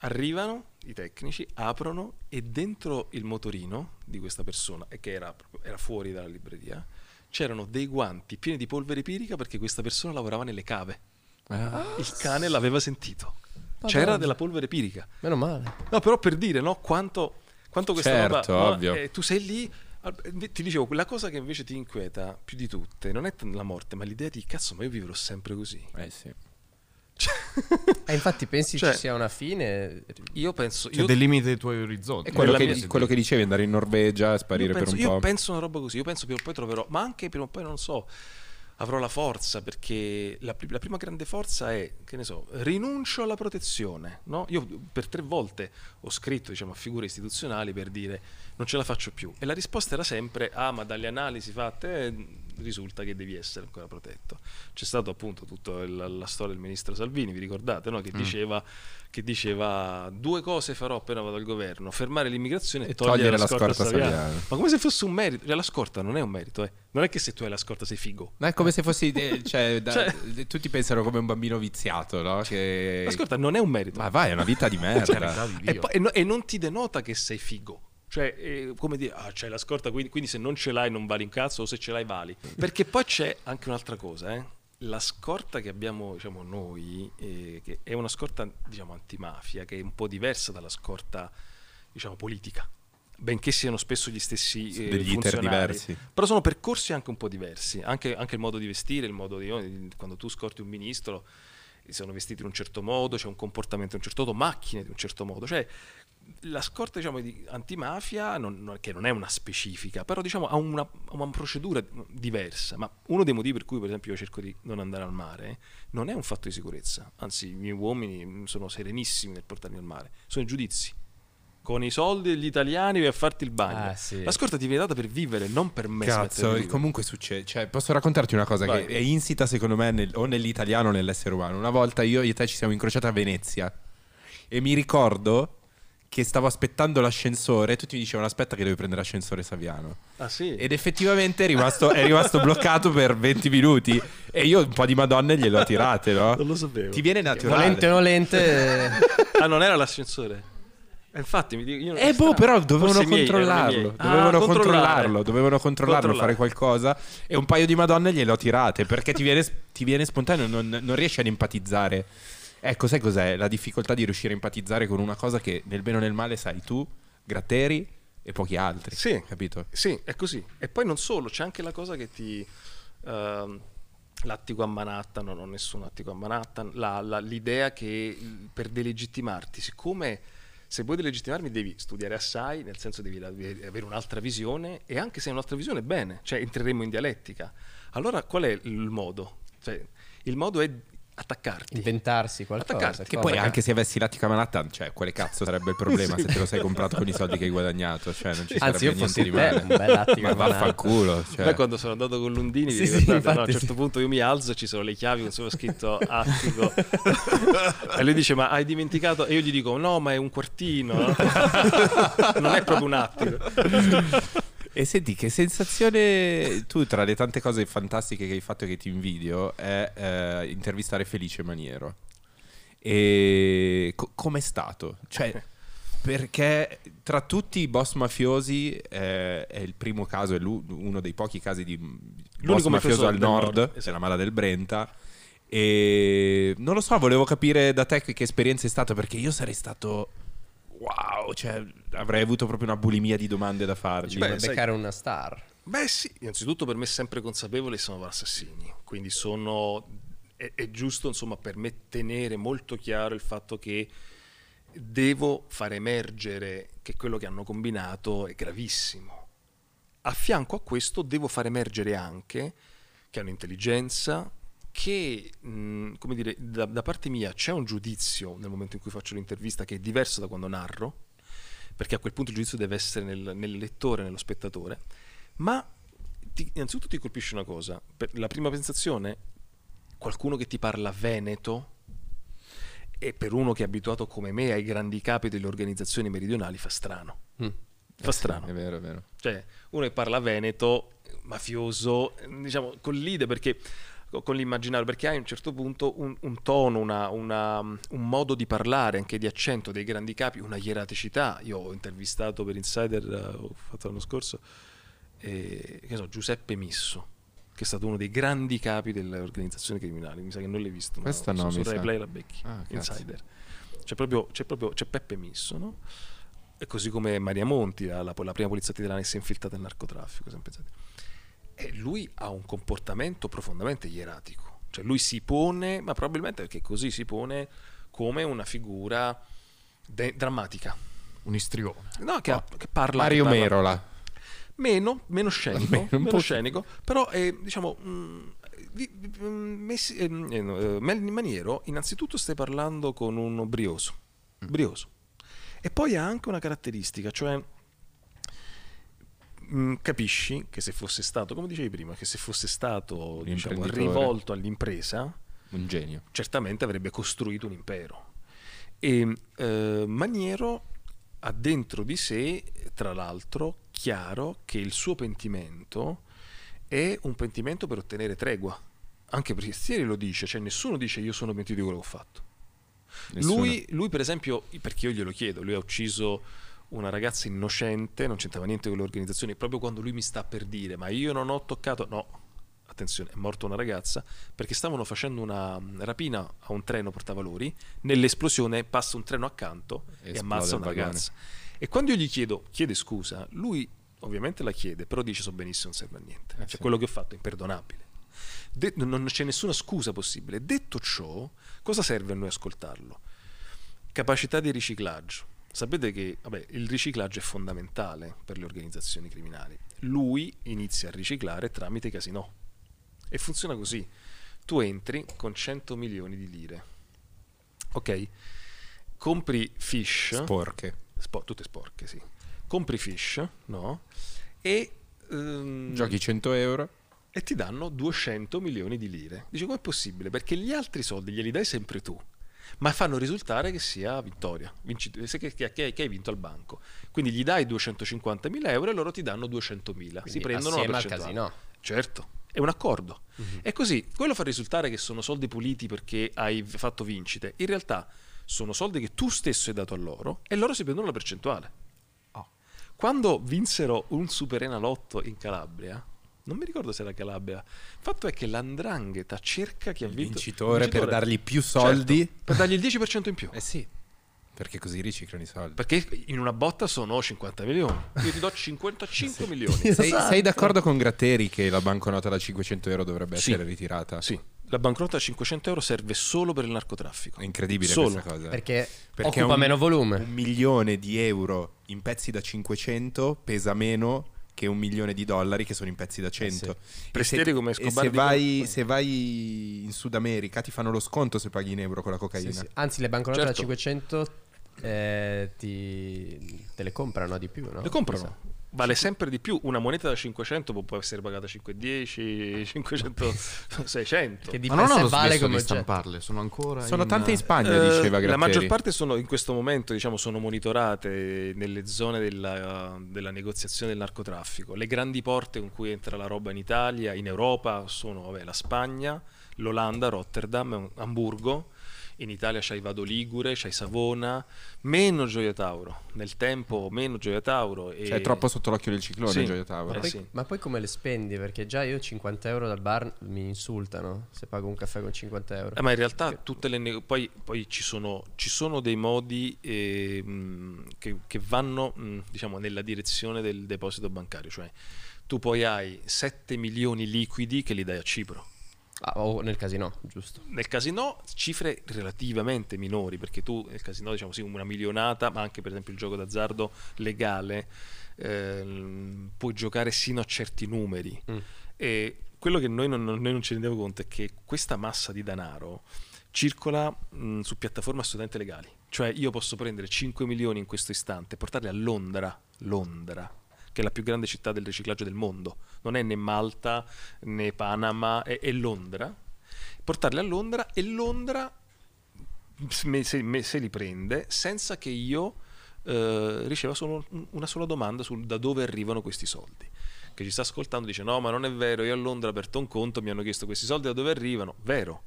Arrivano i tecnici, aprono e dentro il motorino di questa persona, che era, era fuori dalla libreria, c'erano dei guanti pieni di polvere pirica perché questa persona lavorava nelle cave. Ah. Il cane l'aveva sentito. Vabbè. C'era della polvere pirica. Meno male. No, però per dire no, quanto, quanto questa certo, roba... No, eh, tu sei lì ti dicevo, quella cosa che invece ti inquieta più di tutte non è la morte, ma l'idea di cazzo, ma io vivrò sempre così. Eh sì. Cioè, eh, infatti pensi cioè, ci sia una fine? Io penso... Cioè io, del limite dei tuoi orizzonti. È quello, che, di, quello che, dicevi, andare in Norvegia e sparire penso, per un io po'. Io penso una roba così, io penso prima o poi troverò, ma anche prima o poi non so, avrò la forza, perché la, la prima grande forza è, che ne so, rinuncio alla protezione. No? Io per tre volte ho scritto diciamo, a figure istituzionali per dire non ce la faccio più. E la risposta era sempre, ah ma dalle analisi fatte mm, risulta che devi essere ancora protetto. C'è stato appunto tutta la, la, storia del ministro Salvini, vi ricordate, no? che, mm. diceva, mm. che, diceva, due cose farò appena vado al governo, fermare l'immigrazione e, togliere, togliere, la, la scorta, scorta saviana. Ma come se fosse un merito, cioè, la scorta non è un merito, eh. non è che se tu hai la scorta sei figo. Ma è come se fossi, cioè, da, cioè, tutti pensano come un bambino viziato, no? Che... La scorta non è un merito. Ma vai, è una vita di cioè, merda. cioè, e, poi, e, no, e non ti denota che sei figo. Cioè, eh, come dire, ah, c'hai la scorta, quindi, quindi, se non ce l'hai non vali un cazzo, o se ce l'hai vali. Mm. Perché poi c'è anche un'altra cosa, eh? La scorta che abbiamo diciamo, noi, eh, che è una scorta diciamo, antimafia, che è un po' diversa dalla scorta diciamo, politica, benché siano spesso gli stessi eh, degli funzionari, diversi. però sono percorsi anche un po' diversi, anche, anche il modo di vestire, il modo di, eh, quando tu scorti un ministro eh, sono vestiti in un certo modo, c'è un comportamento in un certo modo, macchine di un certo modo, cioè la scorta diciamo, di antimafia, non, non, che non è una specifica, però diciamo, ha una, una, procedura diversa, ma uno dei motivi per cui per esempio io cerco di non andare al mare non è un fatto di sicurezza, anzi i miei uomini sono serenissimi nel portarmi al mare, sono i giudizi. Con i soldi degli italiani per farti il bagno. Ah, sì. La scorta ti viene data per vivere, non per me. Cazzo, comunque succede. Cioè, posso raccontarti una cosa Vai. che è insita, secondo me, nel, o nell'italiano o nell'essere umano. Una volta io e te ci siamo incrociati a Venezia. E mi ricordo che stavo aspettando l'ascensore e tutti mi dicevano aspetta che devi prendere l'ascensore Saviano. Ah sì? Ed effettivamente è rimasto, è rimasto bloccato per 20 minuti e io un po' di madonna glielo ho tirate, no? Non lo sapevo. Ti viene naturale. Volente o nolente... Eh. ah non era l'ascensore? Eh, infatti, mi dico, io non eh, boh, però dovevano miei, ah, controllarlo. Dovevano, ah, controllarlo dovevlo controllarlo, fare qualcosa. E un paio di madonne gliele ho tirate perché ti viene, ti viene spontaneo, non, non riesci ad empatizzare Ecco, sai cos'è? La difficoltà di riuscire a empatizzare con una cosa che nel bene o nel male sai tu, Gratteri e pochi altri. Sì, capito? Sì, è così. E poi non solo, c'è anche la cosa che ti... Uh, l'attico a Manhattan, non ho nessun attico a Manhattan, la, la, l'idea che mhmm, per delegittimarti, siccome se vuoi delegittimarmi devi studiare assai, nel senso devi avere un'altra visione e anche se hai un'altra visione bene, cioè entreremo in dialettica. Allora qual è il modo? Cioè, il modo è attaccarti. Inventarsi qualcosa. Attaccarti. Che cioè, poi anche se avessi l'attica Manhattan, cioè, quale cazzo sarebbe il problema sì. se te lo sei comprato con i soldi che hai guadagnato? Cioè, non ci Anzi, io fossi di male. un bel attica Ma vaffanculo. Cioè. Poi quando sono andato con Lundini, sì, vi ricordate, no, a un certo punto io mi alzo e ci sono le chiavi con solo scritto attico. e lui dice, ma hai dimenticato? E io gli dico, no, ma è un quartino. non è proprio un attico. E senti, che sensazione tu tra le tante cose fantastiche che hai fatto e che ti invidio è eh, intervistare Felice Maniero. E co- com'è stato? Cioè, perché tra tutti i boss mafiosi eh, è il primo caso, è uno dei pochi casi di boss mafioso, mafioso al nord, nord esatto. la mala del Brenta. E non lo so, volevo capire da te che esperienza è stata perché io sarei stato wow, cioè avrei avuto proprio una bulimia di domande da fargli. Beh, beccare sai... una star. Beh sì, innanzitutto per me sempre consapevole sono assassini, quindi sono... È, è giusto insomma per me tenere molto chiaro il fatto che devo far emergere che quello che hanno combinato è gravissimo. A fianco a questo devo far emergere anche che hanno intelligenza, che mh, mm, come dire, da, da parte mia c'è un giudizio nel momento in cui faccio l'intervista che è diverso da quando narro, perché a quel punto il giudizio deve essere nel, nel lettore, nello spettatore, ma ti, innanzitutto ti colpisce una cosa, la prima sensazione, qualcuno che ti parla veneto, e per uno che è abituato come me ai grandi capi delle organizzazioni meridionali fa strano. Mm. Fa eh strano. Sì, è vero, è vero. Cioè, uno che parla veneto, mafioso, diciamo, collide perché con l'immaginario, perché hai a un certo punto un, un tono, una, una, un modo di parlare, anche di accento dei grandi capi, una ieraticità. Io ho intervistato per Insider, eh, ho fatto l'anno scorso, eh, so, Giuseppe Misso che è stato uno dei grandi capi delle dell'organizzazione criminali. Mi sa che non l'hai visto. Questa no, no su Replay la becchi, ah, Insider. C'è proprio, c'è proprio c'è Peppe Misso, no? E così come Maria Monti, la, la, la prima polizia italiana che si è infiltrata nel narcotraffico, sempre pensate. E lui ha un comportamento profondamente ieratico, cioè lui si pone, ma probabilmente perché così si pone come una figura de- drammatica. Un istrione. No, che, oh. che parla... Mario parla, Merola. Meno, meno scenico, meno, meno scenico però è, eh, diciamo... Mh, mm, mm, messi, eh, mm, eh, eh Maniero innanzitutto stai parlando con un brioso, brioso. E poi ha anche una caratteristica, cioè mh, mm, capisci che se fosse stato, come dicevi prima, che se fosse stato diciamo, rivolto all'impresa, un genio, certamente avrebbe costruito un impero. E eh, Maniero ha dentro di sé, tra l'altro, chiaro che il suo pentimento è un pentimento per ottenere tregua. Anche perché Stieri lo dice, cioè nessuno dice io sono pentito di quello che ho fatto. Lui, lui, per esempio, perché io glielo chiedo, lui ha ucciso una ragazza innocente, non c'entrava niente con le organizzazioni, proprio quando lui mi sta per dire ma io non ho toccato, no, attenzione, è morta una ragazza perché stavano facendo una rapina a un treno portavalori, nell'esplosione passa un treno accanto Esplode e ammazza una ragazza. E quando io gli chiedo, chiede scusa, lui ovviamente la chiede, però dice so benissimo non serve a niente, eh cioè sì. quello che ho fatto è imperdonabile. De- non c'è nessuna scusa possibile. Detto ciò, cosa serve a noi ascoltarlo? Capacità di riciclaggio Sapete che vabbè, il riciclaggio è fondamentale per le organizzazioni criminali. Lui inizia a riciclare tramite casino. E funziona così. Tu entri con 100 milioni di lire. Ok? Compri fish. Sporche. Spo- tutte sporche, sì. Compri fish, no? E... Um, Giochi 100 euro. E ti danno 200 milioni di lire. Dici, com'è possibile? Perché gli altri soldi glieli dai sempre tu ma fanno risultare che sia vittoria, che, che, che, hai vinto al banco. Quindi gli dai 250.000 euro e loro ti danno 200.000. Quindi si prendono la percentuale. Casino. Certo, è un accordo. Mm-hmm. E così, quello fa risultare che sono soldi puliti perché hai fatto vincite. In realtà sono soldi che tu stesso hai dato a loro e loro si prendono la percentuale. Oh. Quando vinsero un Super Enalotto in Calabria, non mi ricordo se era Calabria. Il fatto è che l'andrangheta cerca chi ha vinto. Vincitore, vincitore per dargli più soldi. Certo, per dargli il 10% in più. Eh sì. Perché così riciclano i soldi. Perché in una botta sono 50 milioni. Io ti do 55 sì. milioni. Sei, sei, esatto. d'accordo con Gratteri che la banconota da 500 euro dovrebbe sì. essere ritirata? Sì. La banconota da 500 euro serve solo per il narcotraffico. È incredibile solo. questa cosa. Perché, Perché occupa un, meno volume. Un milione di euro in pezzi da 500 pesa meno che un milione di dollari che sono in pezzi da 100. Eh sì. se, come e se vai, se vai, in Sud America ti fanno lo sconto se paghi in euro con la cocaina. Sì, sì. Anzi, le banconote certo. da 500 eh, ti... te le comprano di più, no? Le comprano vale sempre di più una moneta da 500 può essere pagata 510 500 600 che dipende ma non ho vale come di stamparle sono ancora sono in... tante in Spagna eh, diceva Gratteri la maggior parte sono in questo momento diciamo sono monitorate nelle zone della, della, negoziazione del narcotraffico le grandi porte con cui entra la roba in Italia in Europa sono vabbè, la Spagna l'Olanda Rotterdam Hamburgo in Italia c'hai Vado Ligure, c'hai Savona, meno Gioia Tauro, nel tempo meno Gioia Tauro. E... Cioè è troppo sotto l'occhio del ciclone sì. Gioia Tauro. Ma poi, sì. ma poi, come le spendi? Perché già io 50 euro dal bar mi insultano se pago un caffè con 50 euro. Eh, ma in realtà tutte le... Ne- poi, poi ci, sono, ci, sono, dei modi eh, che, che, vanno mh, mm, diciamo, nella direzione del deposito bancario, cioè tu poi hai 7 milioni liquidi che li dai a Cipro Ah, o nel casino, giusto. Nel casino cifre relativamente minori, perché tu nel casino diciamo sì una milionata, ma anche per esempio il gioco d'azzardo legale ehm, puoi giocare sino a certi numeri. Mm. E quello che noi non, noi non, ci rendiamo conto è che questa massa di denaro circola mh, mm, su piattaforme assolutamente legali. Cioè io posso prendere 5 milioni in questo istante e portarli a Londra, Londra, che è la più grande città del riciclaggio del mondo, non è né Malta né Panama, è, è Londra, portarli a Londra e Londra me, se, me, se, li prende senza che io eh, riceva solo una sola domanda su da dove arrivano questi soldi che ci sta ascoltando dice no ma non è vero io a Londra ho aperto un conto mi hanno chiesto questi soldi da dove arrivano vero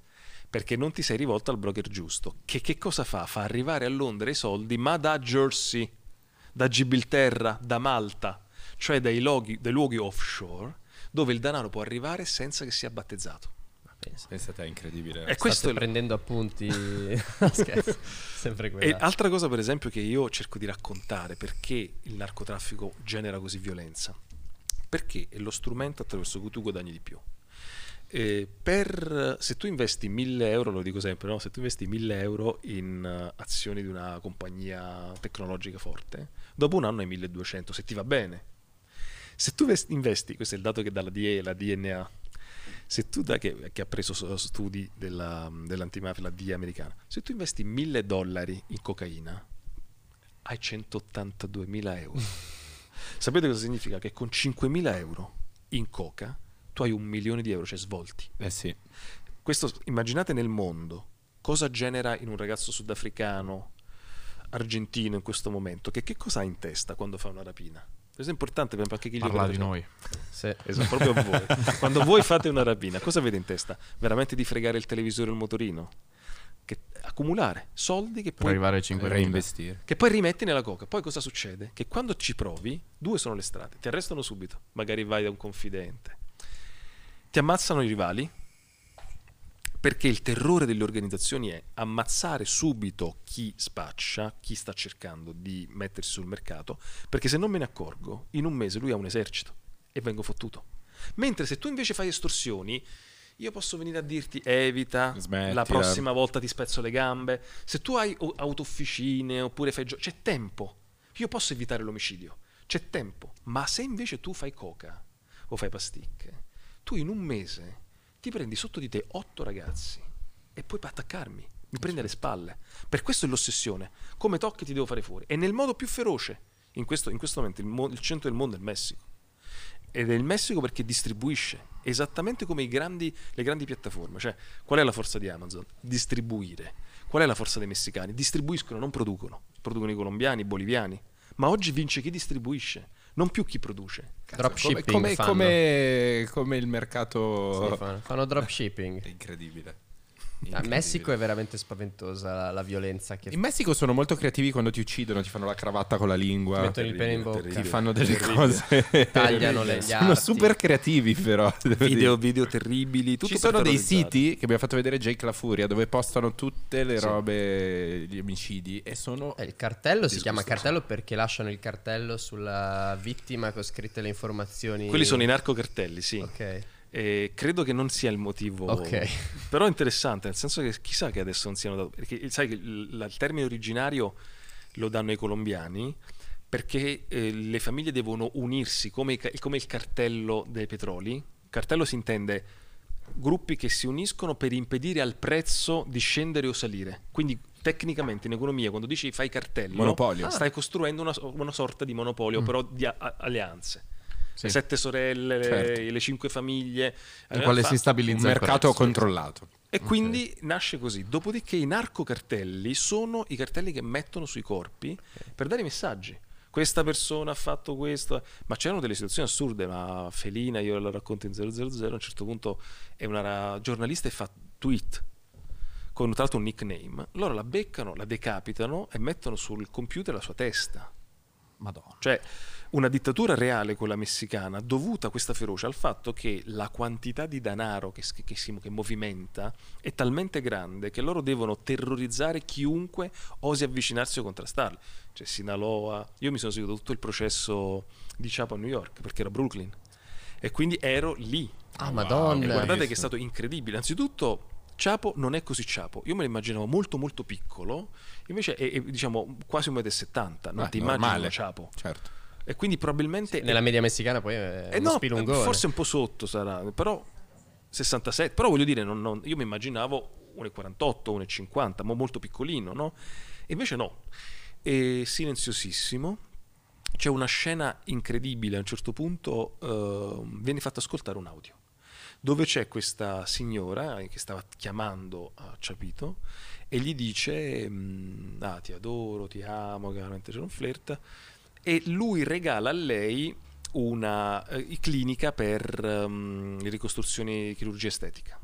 perché non ti sei rivolto al broker giusto che che cosa fa? fa arrivare a Londra i soldi ma da Jersey da Gibilterra da Malta cioè dei, loghi, dei luoghi offshore dove il denaro può arrivare senza che sia battezzato. Ah, pensa è incredibile. E questo è... prendendo appunti. Scherzo, sempre E altra cosa, per esempio, che io cerco di raccontare perché il narcotraffico genera così violenza. Perché è lo strumento attraverso cui tu guadagni di più. Per, se tu investi 1000 euro, lo dico sempre, no? se tu investi 1000 euro in eh, azioni di una compagnia tecnologica forte, dopo un anno hai 1200, se ti va bene, se tu investi, questo è il dato che dà la DEA, la DNA, se tu da, che, che ha preso studi della, dell'antimafia, la DNA americana, se tu investi 1000 dollari in cocaina, hai 182.000 euro. Sapete cosa significa? Che con 5.000 euro in coca tu hai un milione di euro, cioè svolti. Eh sì. Questo immaginate nel mondo cosa genera in un ragazzo sudafricano, argentino in questo momento, che, che cosa ha in testa quando fa una rapina? Questo è importante perché chi parla di noi. Sì. Esatto, proprio voi. Quando voi fate una rapina, cosa avete in testa? Veramente di fregare il televisore o il motorino? Che, accumulare soldi che per poi reinvestire. Che poi rimetti nella coca. Poi cosa succede? Che quando ci provi, due sono le strade. Ti arrestano subito, magari vai da un confidente. Ti ammazzano i rivali, perché il terrore delle organizzazioni è ammazzare subito chi spaccia, chi sta cercando di mettersi sul mercato, perché se non me ne accorgo, in un mese lui ha un esercito e vengo fottuto. Mentre se tu invece fai estorsioni, io posso venire a dirti evita, Smettila. la prossima volta ti spezzo le gambe, se tu hai autofficine oppure fai... Gio- c'è tempo, io posso evitare l'omicidio, c'è tempo, ma se invece tu fai coca o fai pasticche, tu in un mese ti prendi sotto di te otto ragazzi e poi puoi attaccarmi, mi prende alle spalle. Per questo è l'ossessione, come tocchi ti devo fare fuori. E nel modo più feroce, in questo, in questo momento il, mo- il centro del mondo è il Messico. Ed è il Messico perché distribuisce, esattamente come grandi, le grandi piattaforme. Cioè, qual è la forza di Amazon? Distribuire. Qual è la forza dei messicani? Distribuiscono, non producono. Producono i colombiani, i boliviani. Ma oggi vince chi distribuisce non più chi produce. Dropshipping come, come, come, come, il mercato... Sì, fanno, fanno dropshipping. È incredibile. Cioè, in Messico è veramente spaventosa la, la violenza. Che... In Messico sono molto creativi quando ti uccidono, ti fanno la cravatta con la lingua. Ti mettono il pene in bocca. Ti fanno delle cose. Tagliano le gli Sono super creativi però. Video, video terribili. Ci sono dei siti che abbiamo fatto vedere Jake La Furia dove postano tutte le sì. robe, gli omicidi e sono... Eh, il cartello si chiama cartello perché lasciano il cartello sulla vittima con scritte le informazioni. Quelli sono i narcocartelli, sì. Ok. E credo che non sia il motivo, okay. però è interessante, nel senso che chissà che adesso non siano dato, perché sai che il, il termine originario lo danno i colombiani perché eh, le famiglie devono unirsi come, come, il cartello dei petroli. Cartello si intende gruppi che si uniscono per impedire al prezzo di scendere o salire. Quindi tecnicamente in economia quando dici fai cartello, monopolio. stai costruendo una, una sorta di monopolio, mm. però di a- alleanze sì. le sette sorelle, certo. le, le, cinque famiglie. Il quale si stabilizza un mercato prezzo. controllato. E okay. quindi nasce così. Dopodiché i narcocartelli sono i cartelli che mettono sui corpi okay. per dare i messaggi questa persona ha fatto questo. Ma c'erano delle situazioni assurde, ma Felina, io la racconto in 000, a un certo punto è una giornalista e fa tweet con tra l'altro un nickname. Loro la beccano, la decapitano e mettono sul computer la sua testa. Madonna. Cioè, una dittatura reale, quella messicana, dovuta a questa ferocia al fatto che la quantità di denaro che, che, che, che movimenta è talmente grande che loro devono terrorizzare chiunque osi avvicinarsi o contrastarli. Cioè Sinaloa, io mi sono seguito tutto il processo di Chapo a New York perché ero a Brooklyn e quindi ero lì. Ah, wow. madonna! E guardate che è stato incredibile. Anzitutto Ciapo non è così Ciapo. Io me lo immaginavo molto molto piccolo, invece è, è diciamo quasi un metro e settanta. Non ah, ti immagini Ciapo. Certo. E quindi probabilmente... Sì, nella media messicana poi è eh no, Forse un po' sotto sarà, però 67. Però voglio dire, non, non, io mi immaginavo 1,48, 1,50, ma molto piccolino, no? E invece no. È silenziosissimo. C'è una scena incredibile, a un certo punto eh, viene fatto ascoltare un audio dove c'è questa signora eh, che stava chiamando a Ciapito e gli dice mm, ah ti adoro, ti amo, chiaramente c'è un flirt e lui regala a lei una eh, clinica per um, ehm, ricostruzione chirurgia estetica.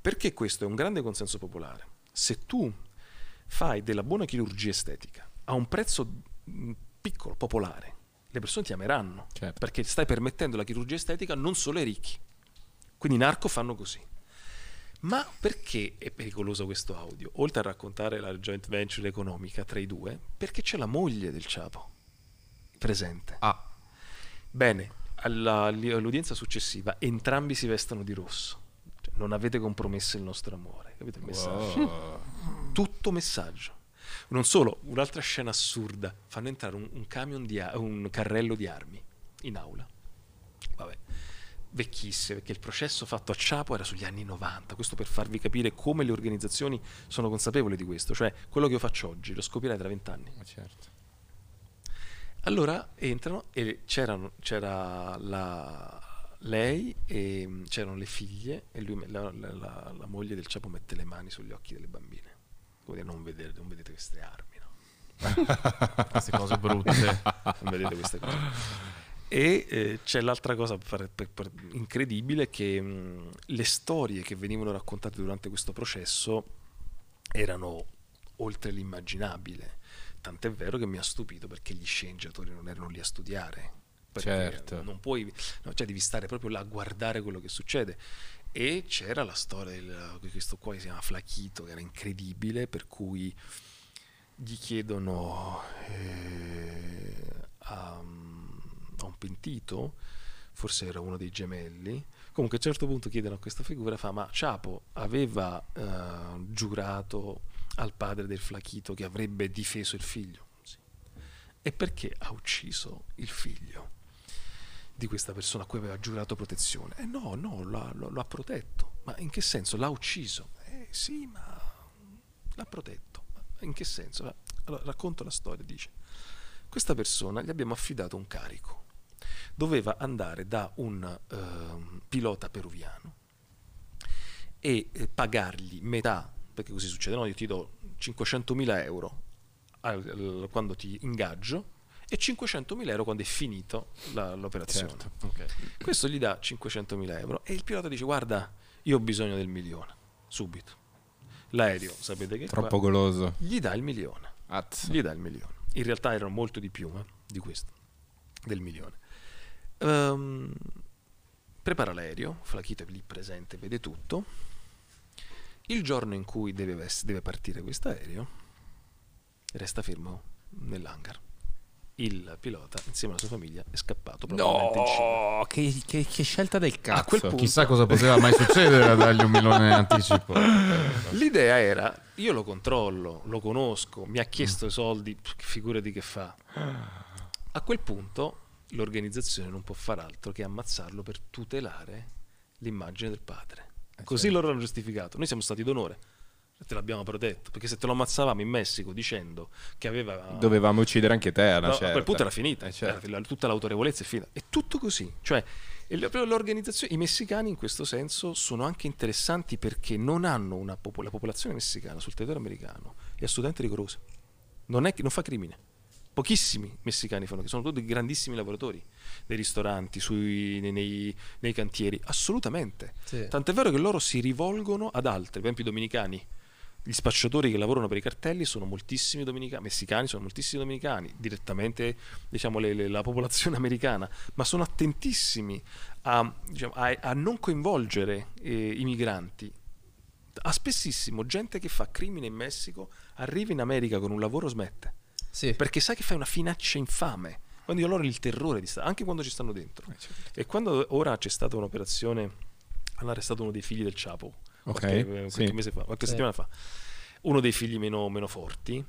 Perché questo è un grande consenso popolare. Se tu fai della buona chirurgia estetica a un prezzo mm, piccolo, popolare, le persone ti ameranno, certo. perché stai permettendo la chirurgia estetica non solo ai ricchi. Quindi i narco fanno così. Ma perché è pericoloso questo audio? Oltre a raccontare la joint venture economica tra i due, perché c'è la moglie del Ciapo Presente. Ah. Bene, alla, all'udienza successiva entrambi si vestono di rosso. Cioè, non avete compromesso il nostro amore. Capite il messaggio? Wow. Tutto messaggio. Non solo, un'altra scena assurda. Fanno entrare un, un, di, un carrello di armi in aula. Vabbè vecchissime, perché il processo fatto a Ciapo era sugli anni 90, questo per farvi capire come le organizzazioni sono consapevoli di questo, cioè quello che io faccio oggi lo scoprirai tra vent'anni. Ah, certo. Allora entrano e c'era la, lei e c'erano le figlie e lui, la, la, la, moglie del ciapo mette le mani sugli occhi delle bambine. Come dire, non vedete, non vedete queste armi, no? queste cose brutte. non vedete queste cose. E eh, c'è l'altra cosa per, per, per, incredibile che mh, le storie che venivano raccontate durante questo processo erano oltre l'immaginabile Tant'è vero che mi ha stupito perché gli sceneggiatori non erano lì a studiare. Certo. Non puoi, no, cioè devi stare proprio là a guardare quello che succede. E c'era la storia di questo qua che si chiama Flachito, che era incredibile, per cui gli chiedono eh, a, a un pentito, forse era uno dei gemelli, comunque a un certo punto chiedono a questa figura, fa ma Ciapo aveva eh, giurato al padre del Flachito che avrebbe difeso il figlio. Sì. E perché ha ucciso il figlio di questa persona a cui aveva giurato protezione? Eh no, no, lo ha protetto. Ma in che senso? L'ha ucciso? Eh sì, ma l'ha protetto. Ma in che senso? Allora, racconto la storia, dice. Questa persona gli abbiamo affidato un carico. Doveva andare da un eh, pilota peruviano e eh, pagargli metà perché così succede, no? io ti do 500.000 euro quando ti ingaggio e 500.000 euro quando è finita l'operazione. Certo. Okay. Questo gli dà 500.000 euro e il pilota dice guarda, io ho bisogno del milione, subito. L'aereo, sapete che... Troppo qua, goloso. Gli dà il milione. Azzo. Gli dà il milione. In realtà erano molto di più eh, di questo, del milione. Um, prepara l'aereo, Flachito è lì presente, vede tutto il giorno in cui deve, deve partire questo aereo resta fermo nell'hangar il pilota insieme alla sua famiglia è scappato no, in Che, che, che, scelta del cazzo. A quel punto... Chissà cosa poteva mai succedere a dargli un milione in anticipo. L'idea era, io lo controllo, lo conosco, mi ha chiesto i soldi, figura di che fa. A quel punto l'organizzazione non può far altro che ammazzarlo per tutelare l'immagine del padre. Eh, così certo. loro l'hanno giustificato. Noi siamo stati d'onore. Te l'abbiamo protetto, perché se te lo ammazzavamo in Messico dicendo che aveva... Dovevamo uccidere anche te, no, certa. A quel certo. punto era finita, eh, eh, certo. era tutta l'autorevolezza è finita. È tutto così. Cioè, i messicani in questo senso sono anche interessanti perché non hanno una popol- la popolazione messicana sul territorio americano è assolutamente rigorosa. Non, è, non fa crimine pochissimi messicani fanno che sono tutti grandissimi lavoratori nei ristoranti, sui, nei, nei, nei, cantieri, assolutamente. Sì. Tant'è vero che loro si rivolgono ad altri, per esempio i dominicani. Gli spacciatori che lavorano per i cartelli sono moltissimi dominicani, messicani sono moltissimi dominicani, direttamente diciamo, le, le, la popolazione americana, ma sono attentissimi a, diciamo, a, a non coinvolgere eh, i migranti a spessissimo gente che fa crimine in Messico arriva in America con un lavoro smette sì. Perché sai che fai una finaccia infame. Quando io loro il terrore di stare, anche quando ci stanno dentro. Eh, certo. E quando ora c'è stata un'operazione, hanno arrestato uno dei figli del Chapo, okay, qualche, eh, sì. qualche, fa, qualche sì. settimana fa, uno dei figli meno, meno forti,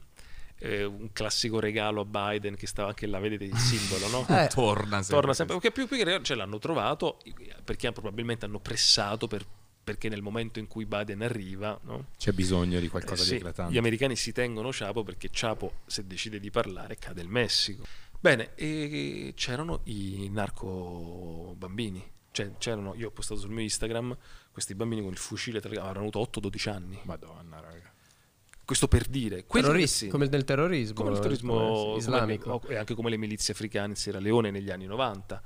eh, un classico regalo a Biden che stava anche là, vedete il simbolo, no? eh, torna sempre. Torna sempre, perché più, più che ce l'hanno trovato, perché probabilmente hanno pressato per perché nel momento in cui Biden arriva no? c'è bisogno di qualcosa eh, di eclatante. Gli americani si tengono Ciapo perché Ciapo, se decide di parlare, cade il Messico. Bene, e c'erano i narco bambini. Cioè, c'erano, io ho postato sul mio Instagram questi bambini con il fucile, tra... avranno avuto 8-12 anni. Madonna, raga. Questo per dire, Terroristi, come nel terrorismo, come il terrorismo eh, islamico come, e anche come le milizie africane in Sierra Leone negli anni 90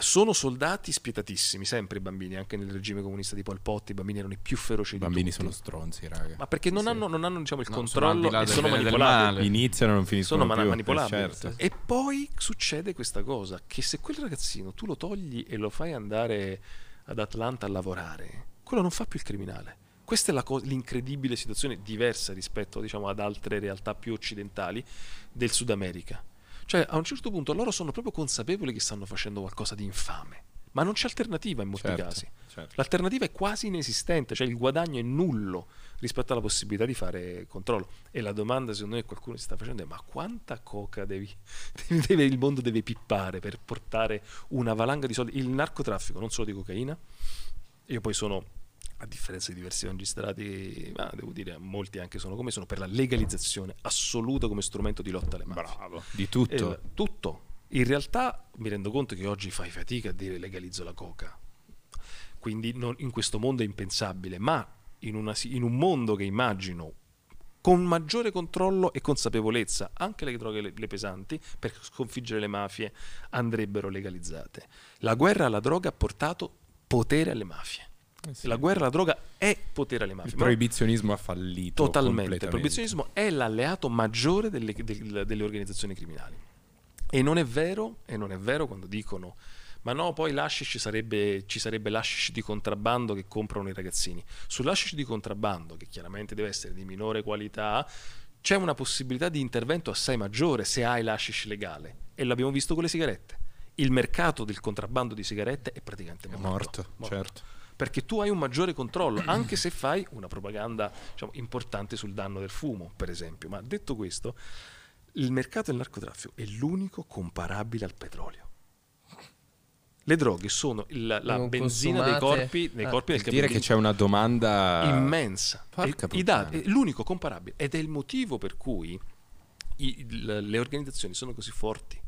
sono soldati spietatissimi, sempre i bambini, anche nel regime comunista di Pol Pot, i bambini erano i più feroci I di bambini tutti. sono stronzi, raga. Ma perché non sì. hanno, non hanno diciamo, il no, controllo sono e sono manipolati. Iniziano e non finiscono sono più. manipolati. Eh, certo. E poi succede questa cosa, che se quel ragazzino tu lo togli e lo fai andare ad Atlanta a lavorare, quello non fa più il criminale. Questa è co- l'incredibile situazione diversa rispetto diciamo, ad altre realtà più occidentali del Sud America cioè, a un certo punto loro sono proprio consapevoli che stanno facendo qualcosa di infame. Ma non c'è alternativa in molti certo, casi. Certo. L'alternativa è quasi inesistente, cioè il guadagno è nullo rispetto alla possibilità di fare controllo. E la domanda, secondo me, qualcuno si sta facendo è: ma quanta coca devi, deve, il mondo deve pippare per portare una valanga di soldi? Il narcotraffico, non solo di cocaina, io poi sono a differenza di diversi magistrati, ma devo dire, molti anche sono come sono per la legalizzazione assoluta come strumento di lotta alle mafie. Bravo, di tutto. Il, eh, tutto. In realtà mi rendo conto che oggi fai fatica a dire legalizzo la coca, quindi non, in questo mondo è impensabile, ma in, una, in, un mondo che immagino con maggiore controllo e consapevolezza, anche le droghe le, le pesanti, per sconfiggere le mafie, andrebbero legalizzate. La guerra alla droga ha portato potere alle mafie eh sì. La guerra alla droga è potere alle mafie. Il proibizionismo ha fallito. Totalmente. Il proibizionismo è l'alleato maggiore delle, delle, delle organizzazioni criminali. E non, vero, e non è vero, quando dicono ma no, poi l'ashish sarebbe, ci sarebbe l'ashish di contrabbando che comprano i ragazzini. Sull'ashish di contrabbando, che chiaramente deve essere di minore qualità, c'è una possibilità di intervento assai maggiore se hai l'ashish legale. E l'abbiamo visto con le sigarette. Il mercato del contrabbando di sigarette è praticamente morto. morto, morto. certo perché tu hai un maggiore controllo, anche se fai una propaganda diciamo, importante sul danno del fumo, per esempio. Ma detto questo, il mercato del narcotraffico è l'unico comparabile al petrolio. Le droghe sono il, la benzina dei corpi, dei ah, corpi del dire che c'è una domanda immensa. Porca è, dati, è l'unico comparabile ed è il motivo per cui i, le organizzazioni sono così forti.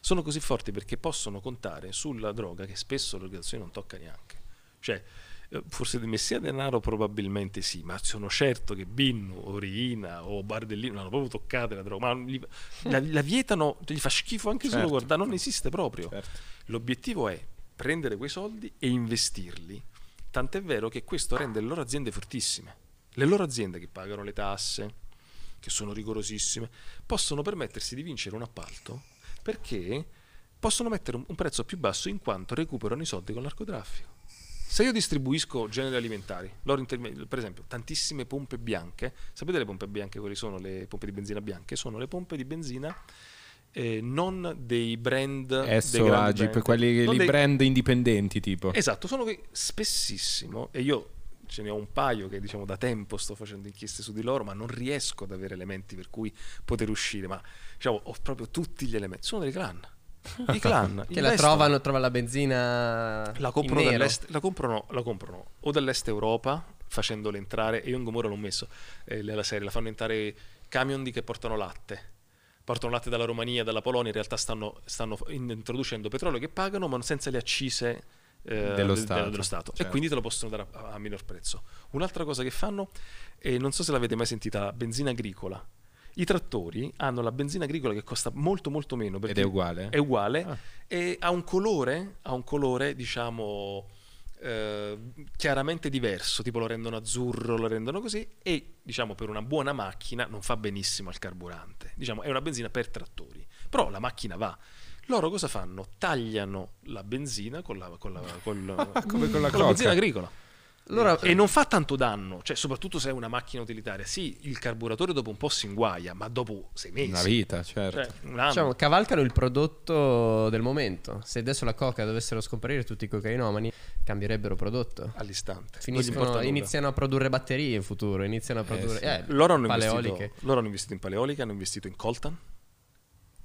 Sono così forti perché possono contare sulla droga che spesso l'organizzazione non tocca neanche. Cioè, eh, forse di Messia Denaro probabilmente sì, ma sono certo che Binnu, Orina o Bardellino hanno proprio toccato la droga, ma gli, eh. la, la, vietano, gli fa schifo anche certo. solo guardare, non esiste proprio. Certo. L'obiettivo è prendere quei soldi e investirli, tant'è vero che questo rende le loro aziende fortissime. Le loro aziende che pagano le tasse, che sono rigorosissime, possono permettersi di vincere un appalto perché possono mettere un prezzo più basso in quanto recuperano i soldi con l'arcotraffico. Se io distribuisco generi alimentari, per esempio tantissime pompe bianche, sapete le pompe bianche quali sono le pompe di benzina bianche? Sono le pompe di benzina eh, non dei brand Esso, Agip, quelli dei... brand indipendenti tipo. Esatto, sono che spessissimo e io ce ne ho un paio che diciamo da tempo sto facendo inchieste su di loro, ma non riesco ad avere elementi per cui poter uscire, ma diciamo ho proprio tutti gli elementi, sono delle clan i clan che la trovano, trova la benzina. La comprano, dall'est, la comprano, la comprano o dall'est Europa facendole entrare. E io in Gomorra l'ho messo eh, serie, la fanno entrare camion di che portano latte. Portano latte dalla Romania, dalla Polonia. In realtà stanno, stanno introducendo petrolio che pagano, ma senza le accise eh, dello, de, stato. dello, Stato. Certo. E quindi te lo possono dare a, a minor prezzo. Un'altra cosa che fanno, eh, non so se l'avete mai sentita, benzina agricola i trattori hanno la benzina agricola che costa molto molto meno. Ed è uguale? È uguale ah. e ha un colore, ha un colore diciamo eh, chiaramente diverso, tipo lo rendono azzurro, lo rendono così e diciamo per una buona macchina non fa benissimo al carburante. Diciamo è una benzina per trattori, però la macchina va. Loro cosa fanno? Tagliano la benzina con la, con la, con, come con la, con la benzina agricola allora, e eh, non fa tanto danno, cioè, soprattutto se è una macchina utilitaria. Sì, il carburatore dopo un po' si inguaia, ma dopo sei mesi. Una vita, certo. Cioè, un diciamo, cavalcano il prodotto del momento. Se adesso la coca dovessero scomparire tutti i cocainomani, cambierebbero prodotto. All'istante. Finiscono, iniziano a produrre batterie in futuro, iniziano a eh, produrre... Eh, sì. eh, loro, hanno paleoliche. loro hanno investito in paleoliche, hanno investito in coltan.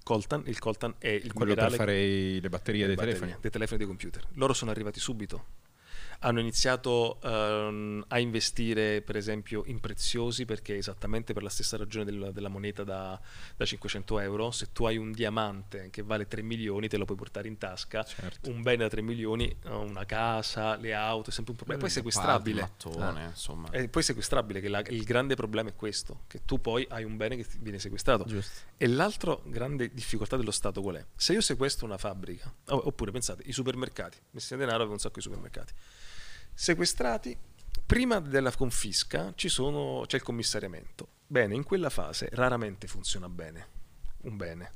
Coltan, il coltan è il quello per fare le batterie, le dei, batterie. Telefoni. dei telefoni dei computer. Loro sono arrivati subito hanno iniziato um, a investire per esempio in preziosi perché esattamente per la stessa ragione del, della moneta da, da, 500 euro, se tu hai un diamante che vale 3 milioni te lo puoi portare in tasca, certo. un bene da 3 milioni, eh, una casa, le auto, è sempre un problema, e poi è eh, sequestrabile. Mattone, ah. insomma. E poi è sequestrabile, che la, il grande problema è questo, che tu poi hai un bene che viene sequestrato. Giusto. E l'altra grande difficoltà dello Stato qual è? Se io sequestro una fabbrica, oppure pensate, i supermercati, messi a denaro per un sacco di supermercati Sequestrati, prima della confisca sono, c'è il commissariamento. Bene, in quella fase raramente funziona bene. Un bene.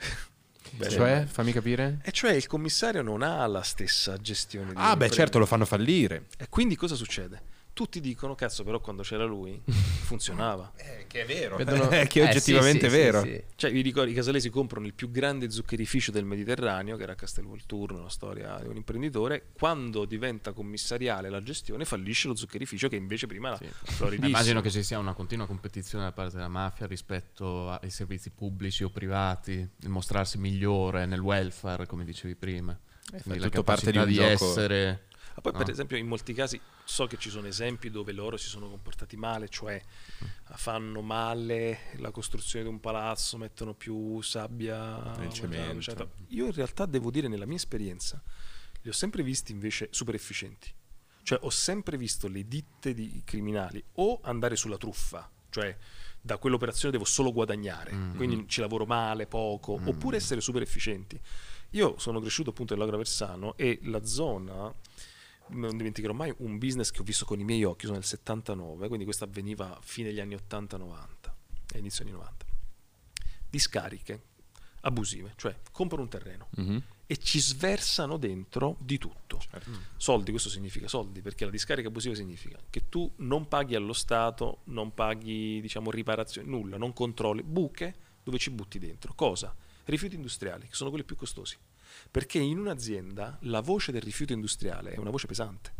Cioè, bene. Cioè, fammi capire. E cioè il commissario non ha la stessa gestione. Di ah, beh, certo, lo fanno fallire. E quindi cosa succede? tutti dicono cazzo però quando c'era lui funzionava eh, che è vero Vedono... eh, che è eh, oggettivamente eh, sì, sì, vero sì, cioè vi ricordo i casalesi comprano il più grande zuccherificio del Mediterraneo che era Castelvolturno la storia di un imprenditore quando diventa commissariale la gestione fallisce lo zuccherificio che invece prima era floridissimo immagino che ci sia una continua competizione da parte della mafia rispetto ai servizi pubblici o privati il mostrarsi migliore nel welfare come dicevi prima eh, quindi la capacità di, di essere ma poi, no. per ah. esempio, in molti casi so che ci sono esempi dove loro si sono comportati male, cioè eh, fanno male la costruzione di un palazzo, mettono più sabbia, il eh, certo cemento. Cioè, io in realtà devo dire, nella mia esperienza, li ho sempre visti invece super efficienti. Cioè, ho sempre visto le ditte di criminali o andare sulla truffa, cioè da quell'operazione devo solo guadagnare, mm. mm-hmm. quindi ci lavoro male, poco, mm-hmm. oppure essere super efficienti. Io sono cresciuto appunto nell'Agraversano e la zona non dimenticherò mai un business che ho visto con i miei occhi, sono nel 79, quindi questo avveniva a fine degli anni 80-90 e inizio anni 90. Discariche abusive, cioè comprano un terreno mm-hmm. e ci sversano dentro di tutto. Certo. Mm. Soldi, questo significa soldi, perché la discarica abusiva significa che tu non paghi allo Stato, non paghi diciamo, riparazioni, nulla, non controlli, buche dove ci butti dentro. Cosa? Rifiuti industriali, che sono quelli più costosi perché in un'azienda la voce del rifiuto industriale è una voce pesante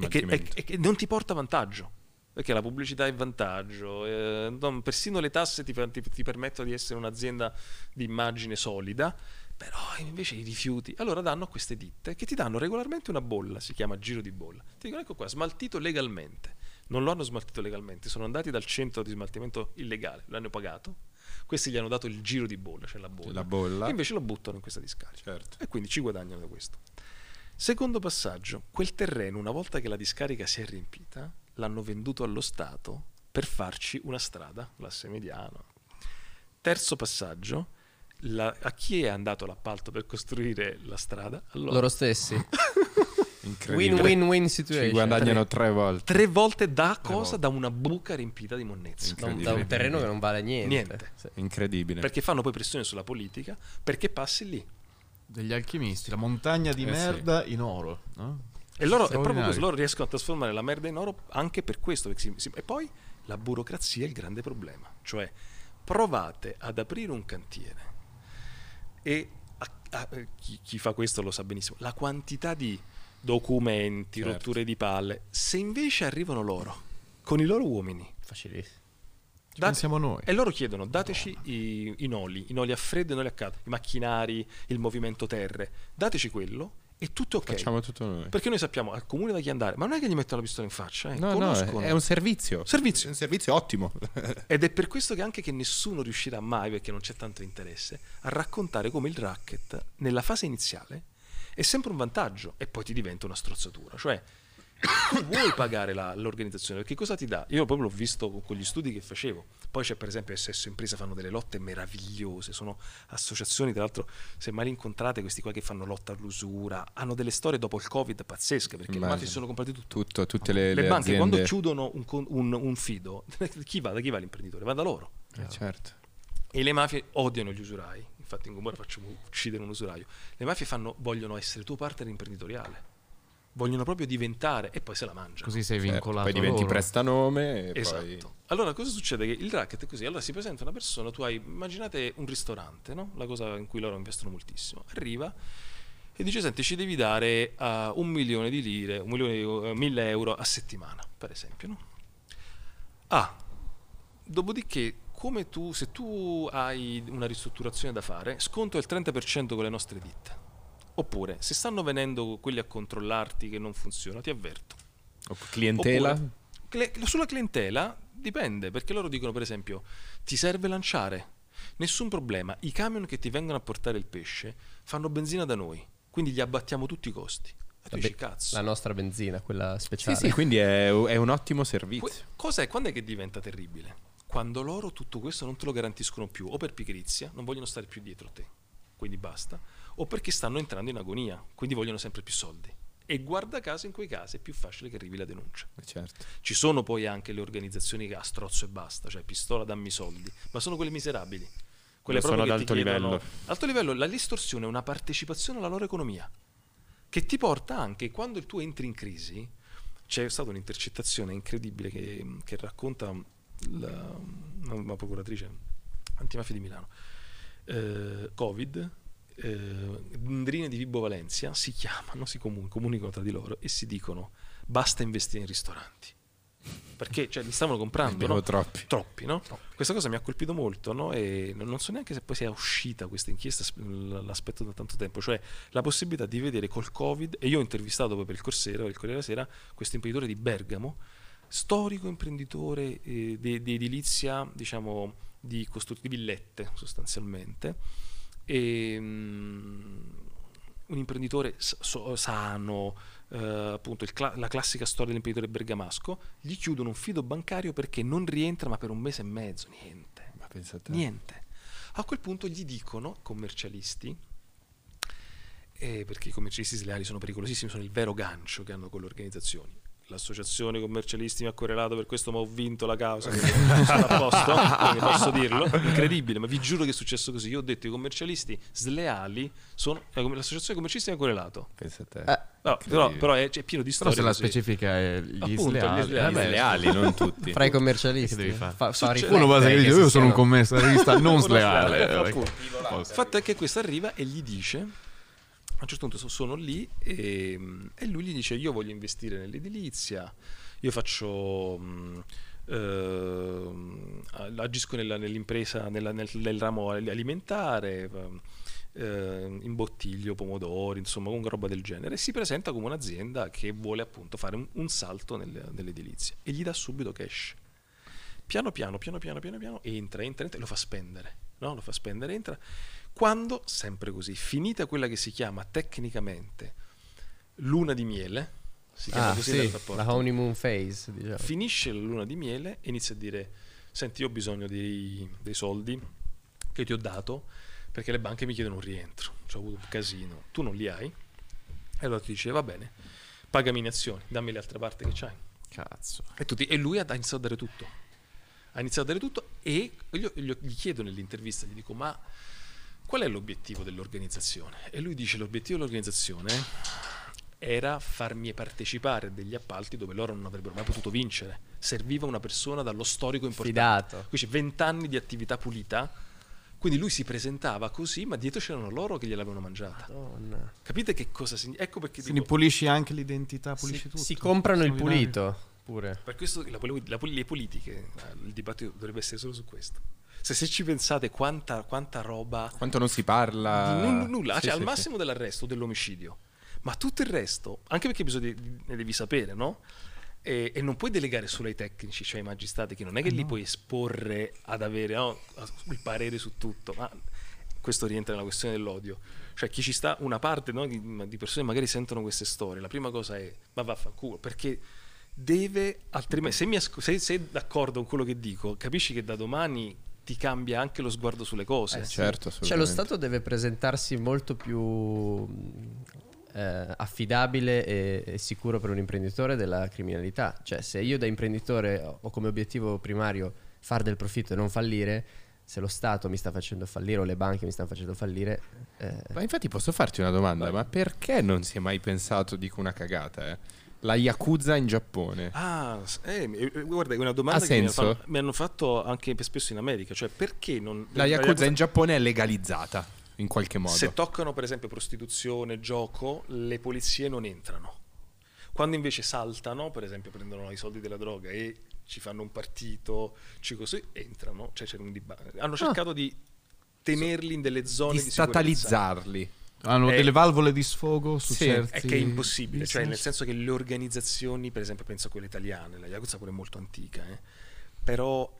e che, e, e che non ti porta vantaggio perché la pubblicità è vantaggio, eh, non, persino le tasse ti, ti, ti, permettono di essere un'azienda di immagine solida, però invece i rifiuti, allora danno a queste ditte che ti danno regolarmente una bolla, si chiama giro di bolla, ti dicono ecco qua, smaltito legalmente, non lo hanno smaltito legalmente, sono andati dal centro di smaltimento illegale, l'hanno pagato, questi gli hanno dato il giro di bolla, cioè la bolla. La bolla. E invece lo buttano in questa discarica. Certo. E quindi ci guadagnano da questo. Secondo passaggio, quel terreno, una volta che la discarica si è riempita, l'hanno venduto allo Stato per farci una strada, l'asse mediano. Terzo passaggio, la, a chi è andato l'appalto per costruire la strada? Allora. Loro stessi. Win-win-win situation. Ci guadagnano tre. tre volte. Tre volte da tre cosa? Volte. Da una buca riempita di monnezza. Da un, terreno che non vale niente. niente. Sì. Incredibile. Perché fanno poi pressione sulla politica, perché passi lì. Degli alchimisti, la montagna di eh merda sì. in oro. No? E loro, proprio così, loro riescono a trasformare la merda in oro anche per questo. Si, si, e poi la burocrazia è il grande problema. Cioè, provate ad aprire un cantiere e a, a, chi, chi fa questo lo sa benissimo, la quantità di documenti, certo. rotture di palle. Se invece arrivano loro, con i loro uomini, facilissimo. Date, siamo noi. E loro chiedono, dateci i, i, noli, i noli a freddo i noli a caldo, i macchinari, il movimento terre, dateci quello e tutto ok. Facciamo tutto noi. Perché noi sappiamo al comune da chi andare, ma non è che gli mettono la pistola in faccia, eh. no, Conoscono. No, è un servizio. servizio. È un servizio ottimo. Ed è per questo che anche che nessuno riuscirà mai, perché non c'è tanto interesse, a raccontare come il racket nella fase iniziale è sempre un vantaggio e poi ti diventa una strozzatura. Cioè, tu vuoi pagare la, l'organizzazione perché cosa ti dà? Io proprio l'ho visto con, con, gli studi che facevo. Poi c'è per esempio SS Impresa fanno delle lotte meravigliose, sono associazioni tra l'altro se mai li incontrate questi qua che fanno lotta all'usura, hanno delle storie dopo il Covid pazzesche perché Immagino. le mafie si sono comprate tutto. tutto tutte le, le, le banche aziende. quando chiudono un, un, un fido, chi va, da chi va l'imprenditore? Va da loro. Eh, certo. E le mafie odiano gli usurai, infatti in Gomorra facciamo uccidere un usuraio, le mafie fanno, vogliono essere tuo partner imprenditoriale. Vogliono proprio diventare e poi se la mangiano. Così sei eh, vincolato. Certo, poi diventi loro. prestanome. esatto. Poi... Allora cosa succede? Che il racket è così. Allora si presenta una persona, tu hai, immaginate un ristorante, no? la cosa in cui loro investono moltissimo. Arriva e dice: Senti, ci devi dare uh, un milione di lire, un milione di uh, mille euro a settimana, per esempio. No? Ah, dopodiché come tu, se tu hai una ristrutturazione da fare, sconto il 30% con le nostre ditte. Oppure, se stanno venendo quelli a controllarti che non funziona, ti avverto. O clientela? Oppure, sulla clientela dipende, perché loro dicono, per esempio, ti serve lanciare. Nessun problema, i camion che ti vengono a portare il pesce fanno benzina da noi, quindi gli abbattiamo tutti i costi. La, dici, la nostra benzina, quella speciale. Sì, sì, quindi è, è un ottimo servizio. Que- cos'è? Quando è che diventa terribile? quando loro tutto questo non te lo garantiscono più, o per pigrizia, non vogliono stare più dietro te, quindi basta, o perché stanno entrando in agonia, quindi vogliono sempre più soldi. E guarda caso in quei casi è più facile che arrivi la denuncia. Eh, certo. Ci sono poi anche le organizzazioni a strozzo e basta, cioè pistola dammi soldi, ma sono quelle miserabili. Quelle sono ad alto livello. Chiedono, alto livello, la distorsione è una partecipazione alla loro economia, che ti porta anche quando tu entri in crisi. C'è stata un'intercettazione incredibile che, che racconta la, la procuratrice antimafia di Milano, eh, Covid, eh, di Vibo Valencia si chiamano, si comun- comunicano tra di loro e si dicono basta investire in ristoranti. Perché cioè, li stavano comprando no? troppi. troppi no? Questa cosa mi ha colpito molto no? e non so neanche se poi sia uscita questa inchiesta, l'aspetto da tanto tempo, cioè la possibilità di vedere col Covid, e io ho intervistato proprio per il Corsera, il Corriere della Sera, questo imprenditore di Bergamo storico imprenditore eh, di, di, edilizia, diciamo, di, di villette sostanzialmente, e, um, un imprenditore so, sano, eh, appunto cla- la classica storia dell'imprenditore bergamasco, gli chiudono un fido bancario perché non rientra ma per un mese e mezzo, niente. Ma pensate. Niente. A quel punto gli dicono, commercialisti, eh, perché i commercialisti sleali sono pericolosissimi, sono il vero gancio che hanno con le organizzazioni, l'associazione commercialisti mi ha correlato per questo ma ho vinto la causa posto posso dirlo incredibile ma vi giuro che è successo così io ho detto i commercialisti sleali sono eh, l'associazione commercialisti mi ha correlato pensa a te eh, no, però, però è, cioè, è, pieno di storie però se così. la specifica è gli Appunto, sleali, gli sleali. Vabbè, leali eh, non tutti fra i commercialisti devi fare fa, fa uno che io sono un commercialista non sleale il eh, fatto è che questa arriva e gli dice a un certo punto sono lì e, e lui gli dice io voglio investire nell'edilizia, io faccio... Mh, mm, ehm, Uh, agisco nella, nell'impresa, nella, nel, nel, ramo alimentare, uh, imbottiglio pomodori, insomma, con roba del genere. E si presenta come un'azienda che vuole appunto fare un, un salto nel, nell'edilizia e gli dà subito cash. Piano piano, piano piano, piano piano, entra, entra, entra e lo fa spendere. No? Lo fa spendere, entra. Quando, sempre così, finita quella che si chiama tecnicamente luna di miele, si chiama ah, così sì, rapporto, la honeymoon phase, diciamo. finisce la luna di miele e inizia a dire, senti, io ho bisogno dei, dei soldi che ti ho dato perché le banche mi chiedono un rientro, cioè ho avuto un casino, tu non li hai, e allora ti dice, va bene, pagami in azioni, dammi le altre parti che c'hai. Cazzo. E, tutti, e lui ha iniziato a dare tutto. Ha iniziato a dare tutto e io, io gli chiedo nell'intervista, gli dico, ma Qual è l'obiettivo dell'organizzazione? E lui dice l'obiettivo dell'organizzazione era farmi partecipare a degli appalti dove loro non avrebbero mai potuto vincere. Serviva una persona dallo storico importante. Fidato. Qui c'è 20 anni di attività pulita. Quindi lui si presentava così, ma dietro c'erano loro che gliel'avevano mangiata. Madonna. Capite che cosa significa? Ecco perché. Quindi dico, pulisci anche l'identità, pulisci si, tutto. Si comprano il pulito. Pure. Per questo la, la, le politiche, eh, il dibattito dovrebbe essere solo su questo se, se ci pensate quanta, quanta, roba... Quanto non si parla... Di n- nulla, sì, cioè, sì, al massimo sì. dell'arresto, dell'omicidio. Ma tutto il resto, anche perché bisogna, ne devi sapere, no? E, e, non puoi delegare solo ai tecnici, cioè ai magistrati, che non è che eh, no. li puoi esporre ad avere no, il parere su tutto, ma questo rientra nella questione dell'odio. Cioè chi ci sta, una parte no, di persone magari sentono queste storie, la prima cosa è ma vaffanculo, perché deve, altrimenti se, mi asco, sei d'accordo con quello che dico, capisci che da domani ti cambia anche lo sguardo sulle cose. Eh, certo, cioè lo Stato deve presentarsi molto più eh, affidabile e, e, sicuro per un imprenditore della criminalità. Cioè se io da imprenditore ho come obiettivo primario far del profitto e non fallire, se lo Stato mi sta facendo fallire o le banche mi stanno facendo fallire... Eh... Ma infatti posso farti una domanda, ma perché non si è mai pensato, dico una cagata, eh? La Yakuza in Giappone. Ah, eh, eh, guarda, è una domanda ha che mi hanno, fatto, mi hanno, fatto, anche spesso in America, cioè perché non... La Yakuza, la Yakuza in Giappone è legalizzata, in qualche modo. Se toccano per esempio prostituzione, gioco, le polizie non entrano. Quando invece saltano, per esempio prendono i soldi della droga e ci fanno un partito, ci così, entrano, cioè c'è un dibattito. Hanno ah. cercato ah. di tenerli in delle zone di, di statalizzarli. Sicurezza hanno eh, delle valvole di sfogo su sì, certi... è che è impossibile, cioè nel senso che le organizzazioni, per esempio penso a quelle italiane, la Yakuza pure è molto antica, eh, però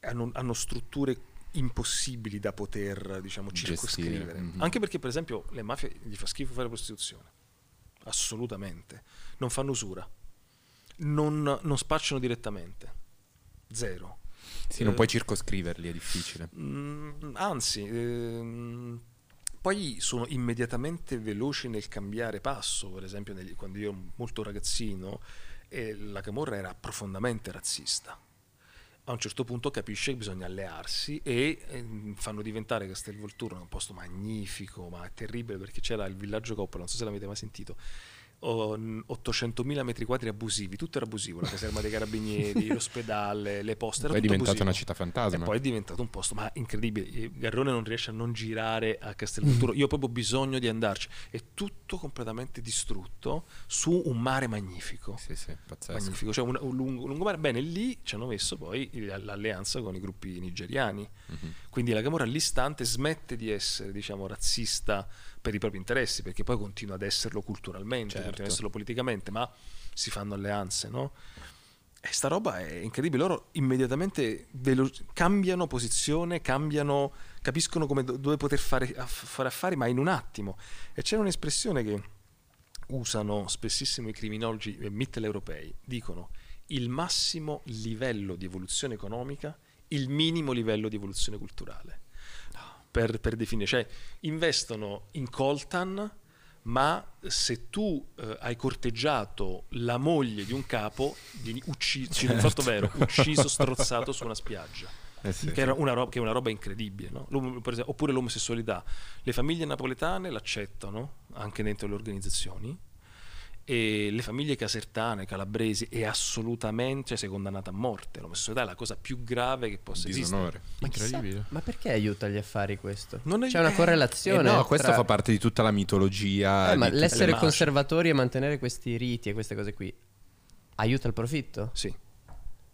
hanno, hanno, strutture impossibili da poter, diciamo, circoscrivere. Mm-hmm. Anche perché, per esempio, le mafie gli fa schifo fare prostituzione. Assolutamente. Non fanno usura. Non, non spacciano direttamente. Zero. Sì, eh, non puoi circoscriverli, è difficile. Mh, mm, anzi... Eh, poi sono immediatamente veloci nel cambiare passo, per esempio negli, quando io ero molto ragazzino eh, la Camorra era profondamente razzista. A un certo punto capisce che bisogna allearsi e eh, fanno diventare Castelvolturno un posto magnifico, ma terribile, perché c'era il villaggio Coppola, non so se l'avete mai sentito, 800.000 metri quadri abusivi, tutto era abusivo, la caserma dei carabinieri, l'ospedale, le poste, era poi è diventata una città fantasma. E poi è diventato un posto, ma incredibile, Garrone non riesce a non girare a Castelvolturo, mm. io ho proprio bisogno di andarci, è tutto completamente distrutto su un mare magnifico. Sì, sì, pazzesco. Magnifico, cioè un, un lungo, lungomare, bene, lì ci hanno messo poi l'alleanza con i gruppi nigeriani, mm-hmm. quindi la Camorra all'istante smette di essere, diciamo, razzista, per i propri interessi, perché poi continua ad esserlo culturalmente, certo. continua ad esserlo politicamente, ma si fanno alleanze, no? E sta roba è incredibile, loro immediatamente velo- cambiano posizione, cambiano, capiscono come do- dove poter fare, aff- fare affari, ma in un attimo. E c'è un'espressione che usano spessissimo i criminologi mitteleuropei, dicono il massimo livello di evoluzione economica, il minimo livello di evoluzione culturale per, per definire, cioè investono in coltan, ma se tu eh, hai corteggiato la moglie di un capo, vieni ucciso, certo. fatto vero, ucciso, strozzato su una spiaggia. Eh sì, che, sì. Una roba, che, è una roba incredibile, no? esempio, oppure l'omosessualità. Le famiglie napoletane l'accettano anche dentro le organizzazioni, e le famiglie casertane, calabresi è assolutamente seconda cioè, nata a morte. L'omosessualità è la cosa più grave che possa Disonore. esistere. Ma, chissà, ma perché aiuta gli affari questo? È... C'è una eh, correlazione. Eh no, questo fa parte di tutta la mitologia. Eh, ma l'essere conservatori e mantenere questi riti e queste cose qui aiuta il profitto? Sì.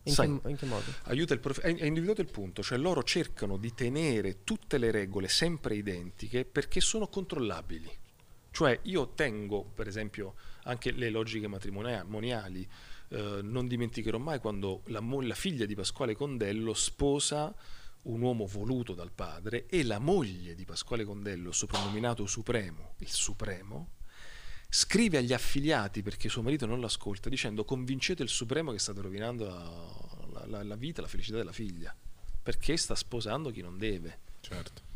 In, Sai, che, in che, modo? Aiuta il prof... È individuato il punto, cioè loro cercano di tenere tutte le regole sempre identiche perché sono controllabili. Cioè io tengo, per esempio, anche le logiche matrimoniali. Eh, non dimenticherò mai quando la, la figlia di Pasquale Condello sposa un uomo voluto dal padre e la moglie di Pasquale Condello, soprannominato Supremo, il Supremo, scrive agli affiliati perché suo marito non l'ascolta dicendo convincete il Supremo che state rovinando la, la, la vita, la felicità della figlia, perché sta sposando chi non deve. Certo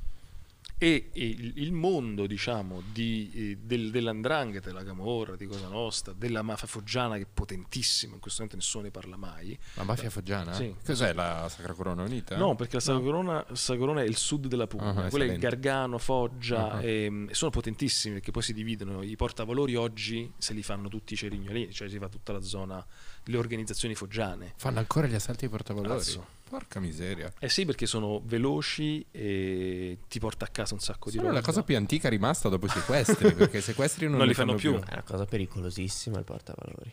e, e il mondo diciamo, di, eh, del, dell'andrangheta, della Camorra, di Cosa Nostra, della mafia foggiana che è potentissima, in questo momento nessuno ne parla mai. La mafia foggiana? Sì. Cos'è la Sacra Corona Unita? No, perché la Sacra, no. Corona, Sacra Corona, è il sud della Puglia, uh-huh, quella è Gargano, Foggia, uh-huh. e, sono potentissimi perché poi si dividono, i portavalori oggi se li fanno tutti i cerignolini, cioè si fa tutta la zona, le organizzazioni foggiane. Fanno ancora gli assalti ai portavalori? Cazzo. Porca miseria. Eh sì, perché sono veloci e ti porta a casa un sacco di roba. È la cosa più antica rimasta dopo i sequestri, perché i sequestri non, non li fanno, fanno più. più. È una cosa pericolosissima il portavalori.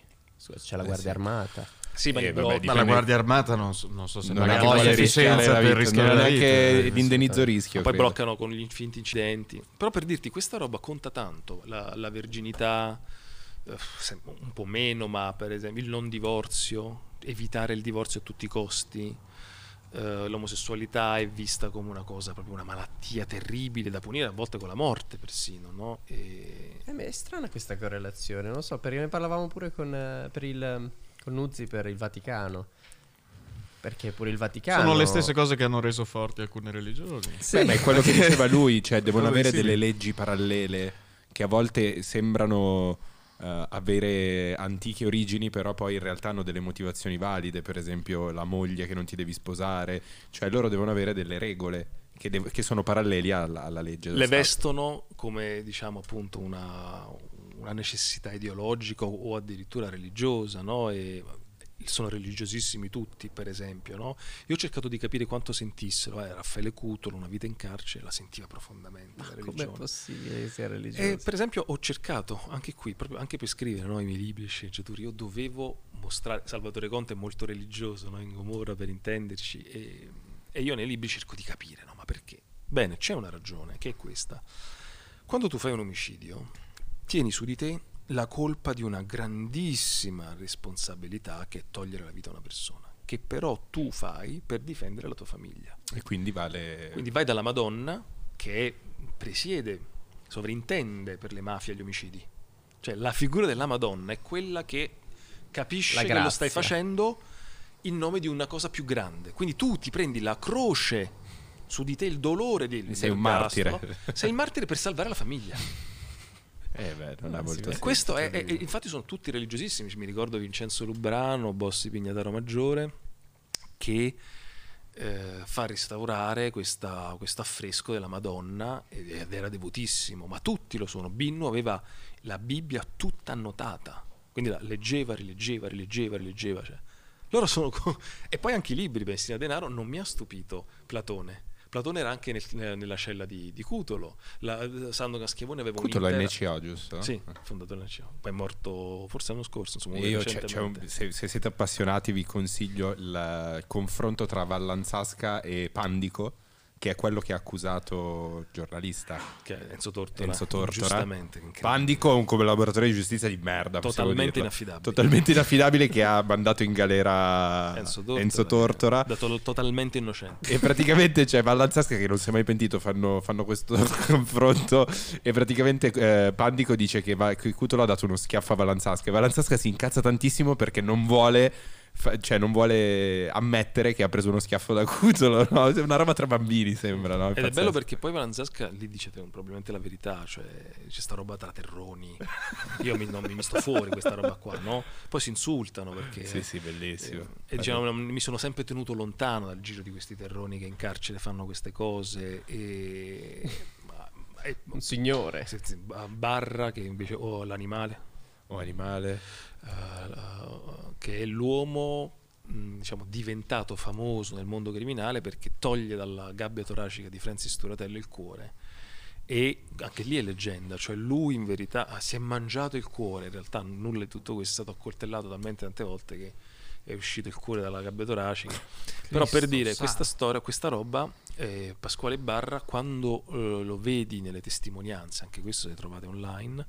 C'è la eh guardia sì. armata. Sì, ma, eh, vabbè, ma la Guardia Armata non so, non so se non, non ha voglia di senza per rischiare non è che eh, l'indennizzo rischio. Poi credo. bloccano con gli infiniti incidenti. Però per dirti, questa roba conta tanto, la, la verginità eh, un po' meno, ma per esempio il non divorzio, evitare il divorzio a tutti i costi. Eh, l'omosessualità è vista come una cosa, proprio una malattia terribile da punire, a volte con la morte persino, no? E... Eh, è strana questa correlazione, non lo so, perché ne parlavamo pure con, eh, per il, mm, con Nuzzi per il Vaticano. Perché pure il Vaticano. Sono le stesse cose che hanno reso forti alcune religioni. Sì, Beh, ma è quello che diceva lui, cioè devono avere sì. delle leggi parallele che a volte sembrano uh, avere antiche origini, però poi in realtà hanno delle motivazioni valide, per esempio la moglie che non ti devi sposare, cioè loro devono avere delle regole che, de- che sono paralleli alla, alla legge. Le vestono come diciamo appunto una, una necessità ideologica o addirittura religiosa, no? E sono religiosissimi tutti, per esempio. No? Io ho cercato di capire quanto sentissero. Eh, Raffaele Cutolo, Una vita in carcere, la sentiva profondamente. Ma la com'è possibile che sia religioso? E, per esempio, ho cercato anche qui, proprio anche per scrivere no, i miei libri e sceneggiature, io dovevo mostrare. Salvatore Conte è molto religioso no? in Gomorra, per intenderci, e, e, io nei libri cerco di capire, no? ma perché? Bene, c'è una ragione, che è questa. Quando tu fai un omicidio, tieni su di te la colpa di una grandissima responsabilità che è togliere la vita a una persona che però tu fai per difendere la tua famiglia. E quindi vale... Quindi vai dalla Madonna che presiede, sovrintende per le mafie e gli omicidi. Cioè la figura della Madonna è quella che capisce che lo stai facendo in nome di una cosa più grande. Quindi tu ti prendi la croce su di te, il dolore del... Sei un martire. Sei il martire per salvare la famiglia. Eh beh, non ah, ha molto questo è, è, infatti sono tutti religiosissimi, mi ricordo Vincenzo Lubrano, Bossi Pignataro Maggiore, che eh, fa restaurare questo affresco della Madonna ed era devotissimo, ma tutti lo sono. Binno aveva la Bibbia tutta annotata, quindi la leggeva, rileggeva, rileggeva, rileggeva. Cioè. Loro sono... Co- e poi anche i libri, Bensina Denaro, non mi ha stupito Platone Platone era anche nel, nella cella di, di Cutolo, la, Sandokan Schiavone aveva Cutolo un'intera... Cutolo è NCA, giusto? Sì, fondato NCA, poi è morto forse l'anno scorso, insomma, Io c'è, c'è un, se, se, siete appassionati vi consiglio il eh, confronto tra Vallanzasca e Pandico che è quello che ha accusato il giornalista che è Enzo Tortora, Enzo Tortora. Pandico è un collaboratore di giustizia di merda totalmente inaffidabile totalmente inaffidabile che ha mandato in galera Enzo Tortora, Enzo Tortora. dato totalmente innocente e praticamente c'è cioè, Vallanzasca che non si è mai pentito fanno, fanno questo confronto e praticamente eh, Pandico dice che, va, che Cutolo ha dato uno schiaffo a Vallanzasca e Vallanzasca si incazza tantissimo perché non vuole fa- cioè non vuole ammettere che ha preso uno schiaffo da cuzzolo, no? una roba tra bambini sembra. No? È Ed pazzesco. è bello perché poi Valanzesca lì dice probabilmente la verità, cioè c'è sta roba tra terroni, io mi, non, mi sto fuori questa roba qua, no? Poi si insultano perché... Sì, sì, bellissimo. Eh, e diciamo, mi sono sempre tenuto lontano dal giro di questi terroni che in carcere fanno queste cose e... Eh, un signore barra che invece o oh, l'animale o oh, animale uh, che è l'uomo diciamo, diventato famoso nel mondo criminale perché toglie dalla gabbia toracica di Francis Turatello il cuore e anche lì è leggenda, cioè lui in verità ah, si è mangiato il cuore, in realtà nulla di tutto questo è stato accoltellato talmente tante volte che è uscito il cuore dalla gabbia toracica. Però per dire, santo. questa storia, questa roba, eh, Pasquale Barra, quando eh, lo vedi nelle testimonianze, anche questo se trovate online,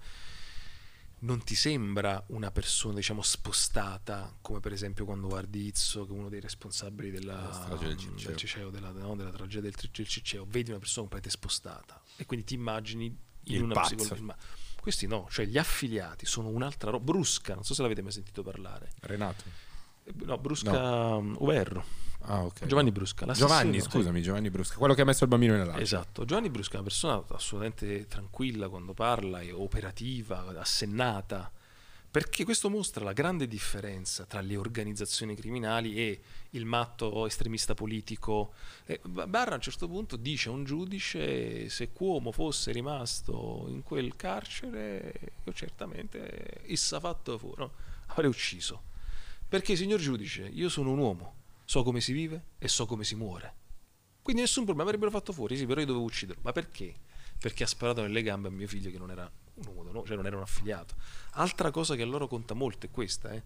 non ti sembra una persona, diciamo, spostata, come per esempio quando guardi Izzo, che è uno dei responsabili della, del del Ciceo, della, no, della tragedia del, del Ciceo, vedi una persona completamente spostata e quindi ti immagini in il una pazzo. psicologia. Questi no, cioè gli affiliati sono un'altra roba. Brusca, non so se l'avete mai sentito parlare. Renato. Eh, no, Brusca no. Um, Uberro. Ah, okay. Giovanni Brusca. Giovanni, scusami, sì. Giovanni Brusca, quello che ha messo il bambino nella Esatto, Giovanni Brusca è una persona assolutamente tranquilla quando parla, è operativa, assennata, perché questo mostra la grande differenza tra le organizzazioni criminali e il matto estremista politico. Eh, Barra a un certo punto dice a un giudice se Cuomo fosse rimasto in quel carcere, io certamente issa fatto furono, avrei ucciso. Perché signor giudice, io sono un uomo so come si vive e so come si muore. Quindi nessun problema, avrebbero fatto fuori, sì, però io dovevo ucciderlo. Ma perché? Perché ha sparato nelle gambe a mio figlio che non era un uomo, no? cioè non era un affiliato. Altra cosa che a loro conta molto è questa, eh.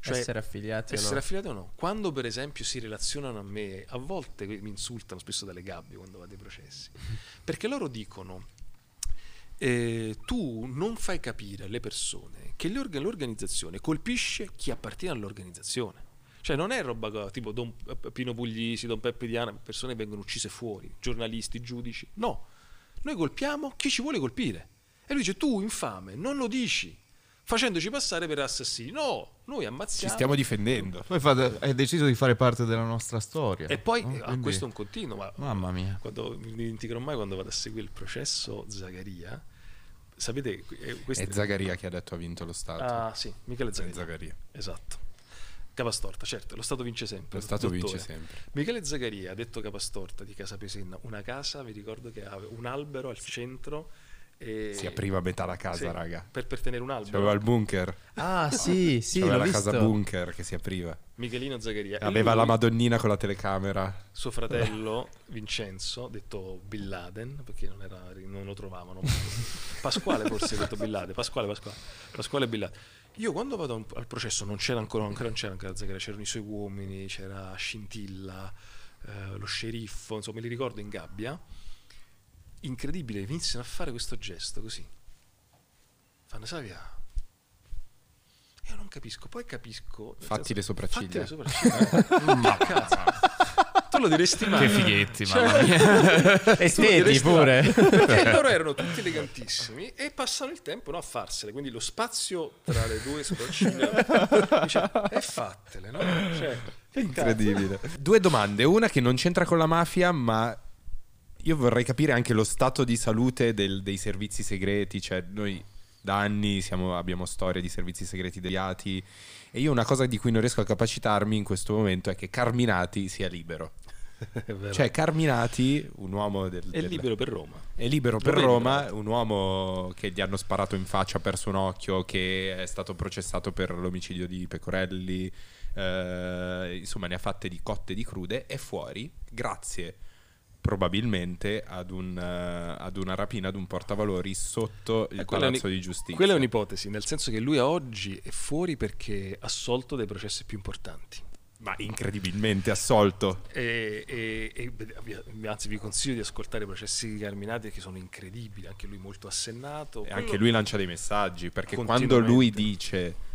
Cioè, essere affiliati essere o no. affiliati o no. Quando per esempio si relazionano a me, a volte mi insultano spesso dalle gabbie quando vado ai processi, perché loro dicono eh, tu non fai capire alle persone che l'organizzazione colpisce chi appartiene all'organizzazione. Cioè non è roba tipo Don Pino Puglisi, Don Peppe Diana, persone vengono uccise fuori, giornalisti, giudici. No, noi colpiamo chi ci vuole colpire. E lui dice tu infame, non lo dici, facendoci passare per assassini. No, noi ammazziamo. Ci stiamo difendendo. Poi hai deciso di fare parte della nostra storia. E poi no? Eh, Quindi... questo è un continuo. Ma Mamma mia. Quando, mi dimenticherò mai quando vado a seguire il processo Zagaria. Sapete, eh, questo... è Zagaria che ha detto ha vinto lo Stato. Ah sì, Michele Zagaria. Zagaria. Esatto. Capastorta, certo, lo Stato vince sempre. Lo Stato dottore. vince sempre. Michele Zagaria, detto Capastorta di Casa Pesenna, una casa, vi ricordo che aveva un albero al centro e... Si apriva a metà la casa, sì, raga. Per, per, tenere un albero. C'aveva il bunker. Ah, sì, sì. C'aveva la visto. casa bunker che si apriva. Michelino Zagaria. Aveva lui, la Madonnina con la telecamera. Suo fratello Vincenzo, detto Bin Laden, perché non, era, non lo trovavano. Pasquale forse, detto Bin Laden. Pasquale, Pasquale. Pasquale Bin Laden io quando vado al processo non c'era ancora, ancora non c'era ancora Zaghera, c'erano i suoi uomini, c'era Scintilla, eh, lo sceriffo, insomma me li ricordo in gabbia. Incredibile, iniziano a fare questo gesto così. Fanno Savia, io non capisco, poi capisco. Fatti cioè, le sopracciglia. Fatti le sopracciglia. Ma cazzo. Tu lo diresti mai. Che fighetti, cioè, mamma mia. Esteti pure. Perché loro erano tutti elegantissimi e passano il tempo no, a farsele, quindi lo spazio tra le due sopracciglia è e fattele, no? Cioè, Incredibile. Cazzo. Due domande, una che non c'entra con la mafia, ma io vorrei capire anche lo stato di salute del, dei servizi segreti, cioè noi da anni siamo, abbiamo storie di servizi segreti deviati e io una cosa di cui non riesco a capacitarmi in questo momento è che Carminati sia libero. cioè Carminati, un uomo del, del, è libero per Roma. È libero per Lo Roma, un uomo che gli hanno sparato in faccia, ha perso un occhio, che è stato processato per l'omicidio di Pecorelli, eh, insomma ne ha fatte di cotte di crude, è fuori grazie probabilmente ad, un, uh, ad, una rapina, ad un portavalori sotto il eh, palazzo di giustizia. Quella è un'ipotesi, nel senso che lui oggi è fuori perché assolto dei processi più importanti. Ma incredibilmente assolto. E, e, e, anzi, vi consiglio di ascoltare i processi di Carminati che sono incredibili. Anche lui molto assennato. E anche lui lancia dei messaggi perché quando lui dice.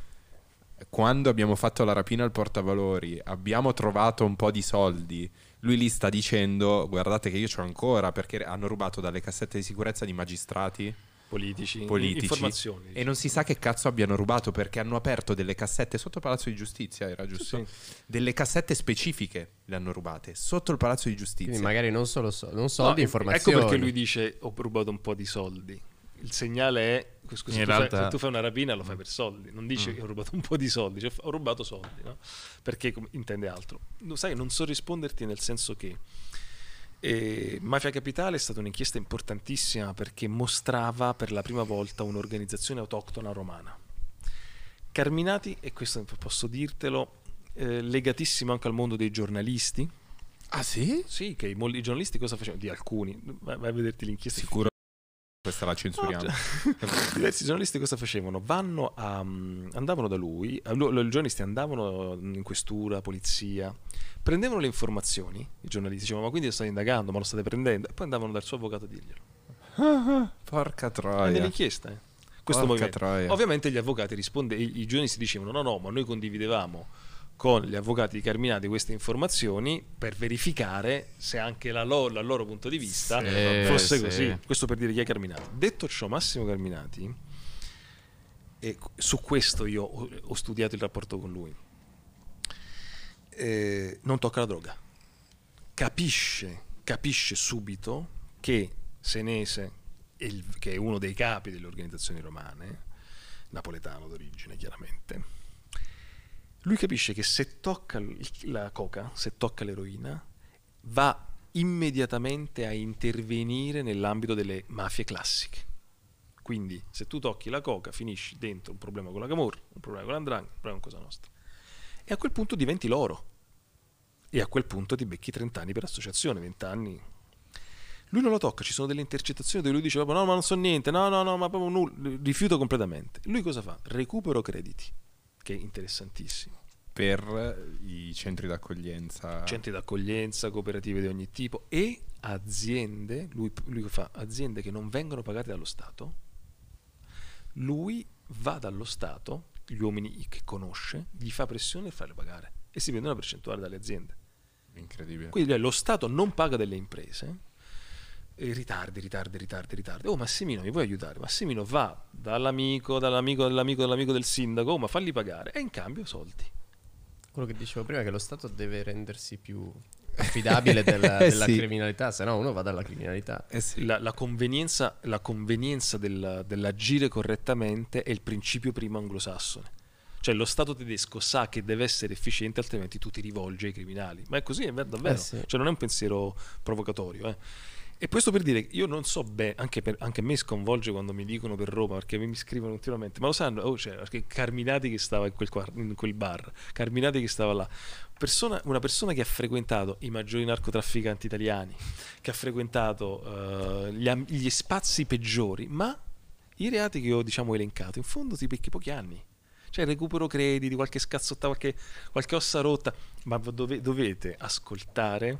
Quando abbiamo fatto la rapina al portavalori, abbiamo trovato un po' di soldi lui lì sta dicendo guardate che io ce ancora perché hanno rubato dalle cassette di sicurezza di magistrati politici, politici informazioni. Diciamo. E non si diciamo. sa che cazzo abbiano rubato perché hanno aperto delle cassette sotto il Palazzo di Giustizia, era giusto? Sì, sì. Delle cassette specifiche le hanno rubate sotto il Palazzo di Giustizia. Quindi magari non solo so- non soldi, no, ecco informazioni. Ecco perché lui dice ho rubato un po' di soldi il segnale è Scusa, se, tu realtà... fai, se, tu fai, una rapina lo fai per soldi, non dici mm. che ho rubato un po' di soldi, cioè, ho rubato soldi, no? perché com- intende altro. No, sai, non so risponderti nel senso che eh, Mafia Capitale è stata un'inchiesta importantissima perché mostrava per la prima volta un'organizzazione autoctona romana. Carminati, e questo posso dirtelo, eh, legatissimo anche al mondo dei giornalisti. Ah sì? Sì, che i, i giornalisti cosa facevano? Di alcuni, vai, vai a vederti l'inchiesta. Sicuro questa la censuriamo. No, diversi giornalisti cosa facevano? Vanno a, mm, andavano da lui, eh, i giornalisti andavano mm, in questura, polizia, prendevano le informazioni, i giornalisti dicevano ma quindi lo state indagando, ma lo state prendendo, e poi andavano dal suo avvocato a dirglielo. Ah, ah, porca troia. È un'inchiesta, eh. Questo Porca movimento. Troia. Ovviamente gli avvocati rispondevano, i giornalisti dicevano no no, ma noi condividevamo con gli avvocati di Carminati queste informazioni per verificare se anche la loro, dal loro punto di vista sì, eh, fosse sì. così. Questo per dire chi è Carminati. Detto ciò, Massimo Carminati, e su questo io ho, ho studiato il rapporto con lui, eh, non tocca la droga. Capisce, capisce subito che Senese, il, che è uno dei capi delle organizzazioni romane, napoletano d'origine chiaramente, lui capisce che se tocca la coca, se tocca l'eroina, va immediatamente a intervenire nell'ambito delle mafie classiche. Quindi se tu tocchi la coca finisci dentro un problema con la Camorra, un problema con l'Andrangheta, un problema con Cosa Nostra. E a quel punto diventi loro. E a quel punto ti becchi 30 anni per associazione, 20 anni. Lui non lo tocca, ci sono delle intercettazioni dove lui dice no ma non so niente, no no no ma proprio nulla, rifiuto completamente. Lui cosa fa? Recupero crediti che è interessantissimo. Per eh, i centri d'accoglienza? Centri d'accoglienza, cooperative di ogni tipo e aziende, lui, lui fa aziende che non vengono pagate dallo Stato, lui va dallo Stato, gli uomini che conosce, gli fa pressione e farle pagare e si prende una percentuale dalle aziende. Incredibile. Quindi cioè, lo Stato non paga delle imprese e eh, ritardi, ritardi, ritardi, ritardi. Oh Massimino, mi vuoi aiutare? Massimino va dall'amico, dall'amico, dall'amico, dall'amico del sindaco, oh, ma falli pagare e in cambio soldi. Quello che dicevo prima è che lo Stato deve rendersi più affidabile della, eh della sì. criminalità, se no uno va dalla criminalità. Eh sì. la, la, convenienza, la convenienza del, dell'agire correttamente è il principio primo anglosassone. Cioè lo Stato tedesco sa che deve essere efficiente, altrimenti tu ti rivolgi ai criminali. Ma è così, è vero, davvero. Eh sì. Cioè non è un pensiero provocatorio. Eh. E questo per dire, io non so bene, anche, anche, me sconvolge quando mi dicono per Roma, perché mi scrivono continuamente, ma lo sanno, oh, cioè, Carminati che stava in quel, in quel, bar, Carminati che stava là, persona, una persona che ha frequentato i maggiori narcotrafficanti italiani, che ha frequentato uh, gli, gli, spazi peggiori, ma i reati che ho diciamo elencato, in fondo ti picchi pochi anni. Cioè recupero crediti, qualche scazzotta, qualche, qualche ossa rotta, ma dove, dovete ascoltare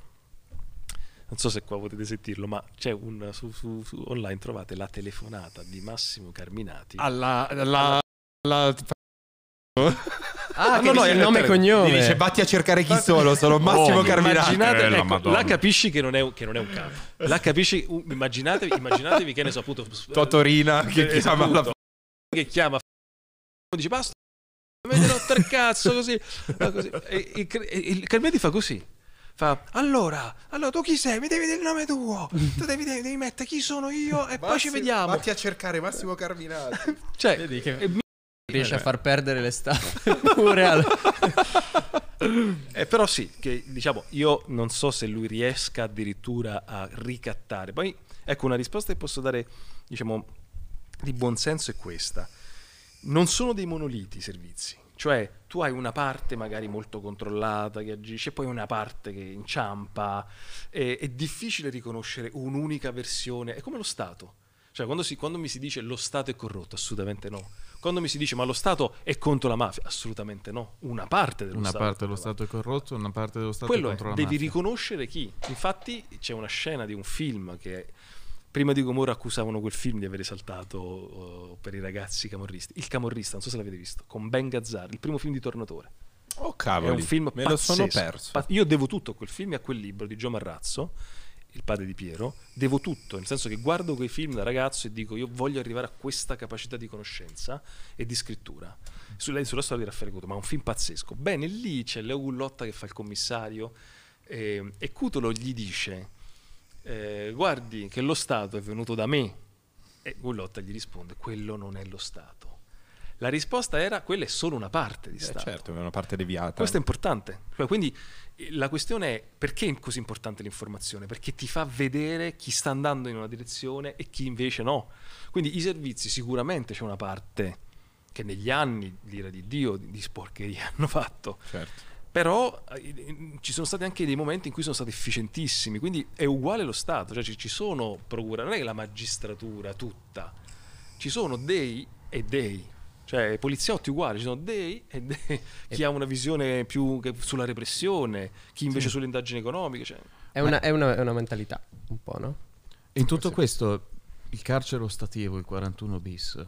non so se qua potete sentirlo, ma c'è un su, su, su online trovate la telefonata di Massimo Carminati alla, alla, alla... Ah, ah no, no, è il nome e cognome. dice vatti a cercare chi sono, sono oh, Massimo oh, Carminati. Immaginate, eh, ecco, la, capisci che non è un, che non è un capo. La capisci, immaginatevi, immaginatevi che ne so, appunto Totorina che, eh, che chiama la che chiama dice basta, mi metterò tre cazzo così. così. E, e, e, e Carminati fa così fa allora, allora tu chi sei? Mi devi dire il nome tuo, tu devi, devi, devi mettere chi sono io e Massi, poi ci vediamo. Vatti a cercare Massimo Carminati. cioè, Vedi che... mi... riesce a eh. far perdere l'estate pure al... Eh, però sì, che, diciamo, io non so se lui riesca addirittura a ricattare. Poi, ecco, una risposta che posso dare, diciamo, di buonsenso è questa. Non sono dei monoliti i servizi. Cioè, tu hai una parte magari molto controllata che agisce, poi una parte che inciampa. È, è difficile riconoscere un'unica versione. È come lo Stato. Cioè, quando, si, quando mi si dice lo Stato è corrotto, assolutamente no. Quando mi si dice ma lo Stato è contro la mafia, assolutamente no. Una parte dello una Stato. Una parte dello Stato è corrotto, una parte dello Stato Quello è contro è, la devi mafia. Devi riconoscere chi. Infatti c'è una scena di un film che prima di Gomorra accusavano quel film di aver esaltato uh, eh, per i ragazzi camorristi. Il camorrista, non so se l'avete visto, con Ben Gazzar, il primo film di Tornatore. Oh cavolo, me pazzesco. lo sono perso. Pa- io devo tutto a quel film e a quel libro di Gio Marrazzo, il padre di Piero, devo tutto, nel senso che guardo quei film da ragazzo e dico io voglio arrivare a questa capacità di conoscenza e di scrittura sulla, sulla storia di Raffaele Cotto, ma è un film pazzesco. Bene, lì c'è Leo Gullotta che fa il commissario ehm, e, e Cutolo gli dice eh, guardi che lo Stato è venuto da me. E Gullotta gli risponde, quello non è lo Stato. La risposta era, quella è solo una parte di eh, Stato. Certo, è una parte deviata. Questo è importante. Cioè, quindi eh, la questione è perché è così importante l'informazione? Perché ti fa vedere chi sta andando in una direzione e chi invece no. Quindi i servizi sicuramente c'è una parte che negli anni, l'ira di Dio, di sporcheria hanno fatto. Certo però eh, ci sono stati anche dei momenti in cui sono stati efficientissimi, quindi è uguale lo Stato, cioè ci, sono procure, non è che la magistratura tutta, ci sono dei e dei, cioè poliziotti uguali, ci sono dei e dei, chi ha una visione più sulla repressione, chi invece sì. sulle indagini economiche. Cioè. È, una, è, una, è, una, mentalità, un po', no? In tutto questo, il carcere ostativo, il 41 bis,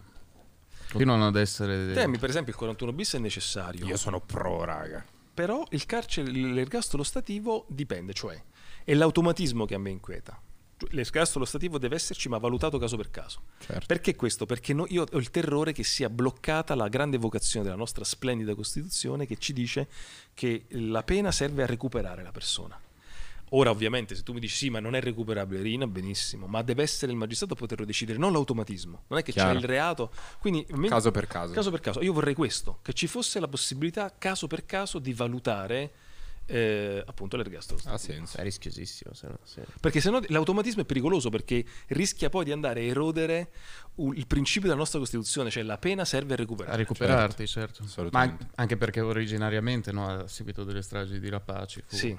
continuano ad essere... Temi, per esempio, il 41 bis è necessario. Io sono pro, raga però il carcere, l'ergastolo stativo dipende, cioè è l'automatismo che a me inquieta. Cioè, l'ergastolo stativo deve esserci, ma valutato caso per caso. Certo. Perché questo? Perché no, io ho il terrore che sia bloccata la grande vocazione della nostra splendida Costituzione che ci dice che la pena serve a recuperare la persona. Ora ovviamente se tu mi dici sì ma non è recuperabile Rina, benissimo, ma deve essere il magistrato a poterlo decidere, non l'automatismo, non è che Chiaro. c'è il reato, quindi caso per caso. caso per caso. Io vorrei questo, che ci fosse la possibilità caso per caso di valutare eh, appunto l'ergastolo. Ha senso, è rischiosissimo. Se no, sì. Perché sennò l'automatismo è pericoloso perché rischia poi di andare a erodere il principio della nostra Costituzione, cioè la pena serve a recuperare. A recuperarti, certo. certo. Ma anche perché originariamente no, a seguito delle stragi di Rapaci fu... Sì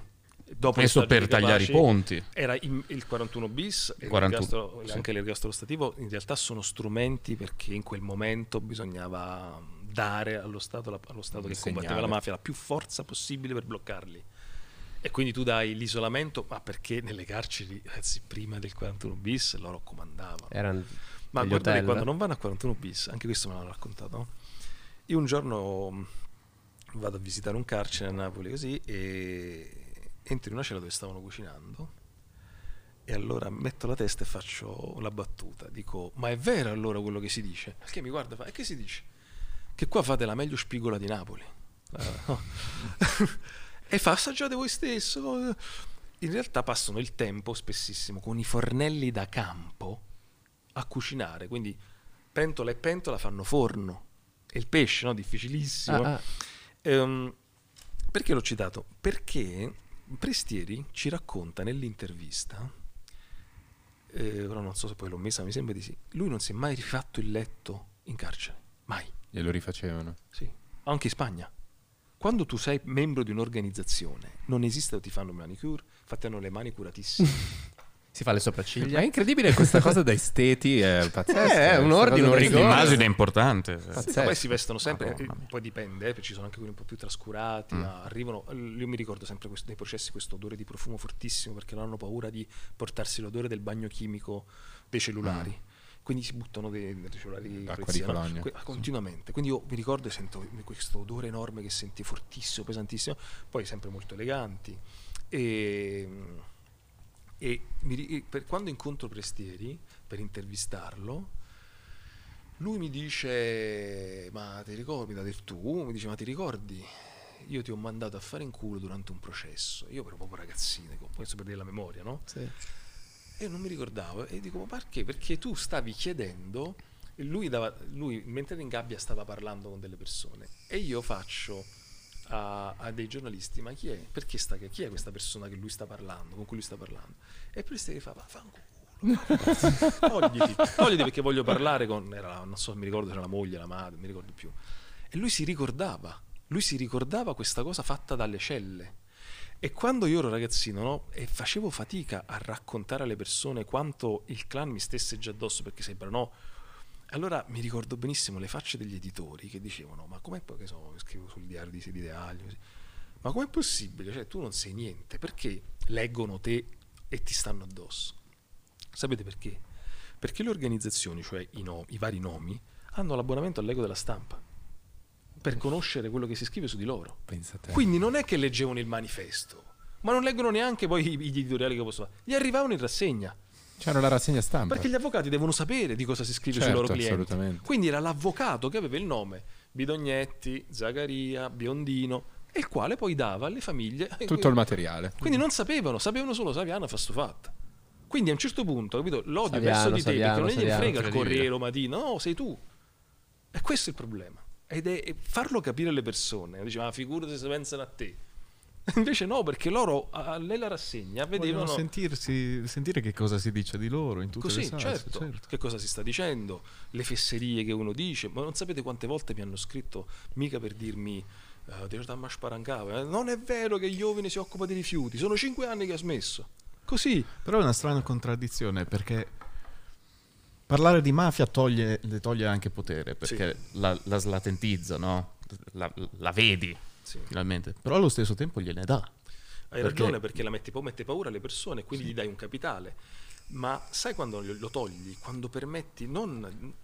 dopo questo per tagliare i ponti. Era il 41 bis, 41, sì. anche l'ergastolo stativo, in realtà sono strumenti perché in quel momento bisognava dare allo Stato, la, allo stato che segnale. combatteva la mafia la più forza possibile per bloccarli. E quindi tu dai l'isolamento, ma perché nelle carceri, anzi prima del 41 bis, loro comandavano. Erano ma guardate lì, quando non vanno a 41 bis, anche questo me l'hanno raccontato, io un giorno vado a visitare un carcere a Napoli così e entro in una cella dove stavano cucinando e allora metto la testa e faccio la battuta. Dico, ma è vero allora quello che si dice? Perché mi guarda e fa, e che si dice? Che qua fate la meglio spigola di Napoli. Eh, no. e fa, assaggiate voi stesso. In realtà passano il tempo spessissimo con i fornelli da campo a cucinare, quindi pentola e pentola fanno forno. E il pesce, no? Difficilissimo. Ah, ah. Ehm, perché l'ho citato? Perché Prestieri ci racconta nell'intervista, eh, ora non so se poi l'ho messa, mi sembra di sì, lui non si è mai rifatto il letto in carcere, mai. E lo rifacevano? Sì, anche in Spagna. Quando tu sei membro di un'organizzazione, non esiste o ti fanno manicure, hanno le mani curatissime. Si fa le sopracciglia. Ma è incredibile questa cosa da esteti, è pazzesco. Eh, è un ordine, un rigore. L'immagine è importante. Sì, poi si vestono sempre, eh, poi dipende, eh, ci sono anche quelli un po' più trascurati, mm. arrivano, eh, io mi ricordo sempre questo, nei processi questo odore di profumo fortissimo perché non hanno paura di portarsi l'odore del bagno chimico dei cellulari. Mm quindi si buttano dei, dei cellulari di que- continuamente. Quindi io mi ricordo e sento questo odore enorme che senti fortissimo, pesantissimo, poi sempre molto eleganti. E ehm, e mi, per, quando incontro Prestieri per intervistarlo, lui mi dice: Ma ti ricordi da del tu? Mi dice: Ma ti ricordi? Io ti ho mandato a fare in culo durante un processo. Io ero proprio ragazzino, penso per dire la memoria, no? Sì. E non mi ricordavo. E dico: Ma perché? Perché tu stavi chiedendo. Lui, dava, lui mentre in gabbia stava parlando con delle persone e io faccio a, a, dei giornalisti, ma chi è? Perché sta, chi è questa persona che lui sta parlando, con cui lui sta parlando? E questi che fa, va, un culo. togliti, togliti perché voglio parlare con, era, non so, mi ricordo, era la moglie, la madre, mi ricordo più. E lui si ricordava, lui si ricordava questa cosa fatta dalle celle. E quando io ero ragazzino no, e facevo fatica a raccontare alle persone quanto il clan mi stesse già addosso, perché sembrano allora mi ricordo benissimo le facce degli editori che dicevano: Ma com'è che so, scrivo sul diario di Sedi Aglio? Ma com'è possibile? Cioè, tu non sei niente, perché leggono te e ti stanno addosso? Sapete perché? Perché le organizzazioni, cioè i, no, i vari nomi, hanno l'abbonamento all'ego della stampa per conoscere quello che si scrive su di loro. Quindi non è che leggevano il manifesto, ma non leggono neanche poi gli editoriali che posso fare. Gli arrivavano in rassegna. C'era la rassegna stampa. Perché gli avvocati devono sapere di cosa si scrive certo, sui loro clienti. Assolutamente. Quindi era l'avvocato che aveva il nome Bidognetti, Zagaria, Biondino, e il quale poi dava alle famiglie tutto il materiale. Quindi non sapevano, sapevano solo Saviano fa stufatta. Quindi a un certo punto, capito, l'odio Saviano, verso di te, Saviano, perché non gli frega il Corriere o Matino, no, sei tu. E questo è il problema. Ed è farlo capire alle persone. Diceva, ah, figurati se pensano a te Invece no, perché loro nella rassegna vedevano... Sentirsi, sentire che cosa si dice di loro in tutte Così, le salse, certo, certo. Che cosa si sta dicendo, le fesserie che uno dice. Ma non sapete quante volte mi hanno scritto, mica per dirmi... Uh, non è vero che Iovine si occupa di rifiuti, sono cinque anni che ha smesso. Così. Però è una strana contraddizione perché parlare di mafia toglie, le toglie anche potere, perché sì. la, la, slatentizza, no? la, la vedi, sì. finalmente, però allo stesso tempo gliene dà. Hai perché... ragione perché la metti, mette paura alle persone, quindi sì. gli dai un capitale, ma sai quando lo togli? Quando permetti, non,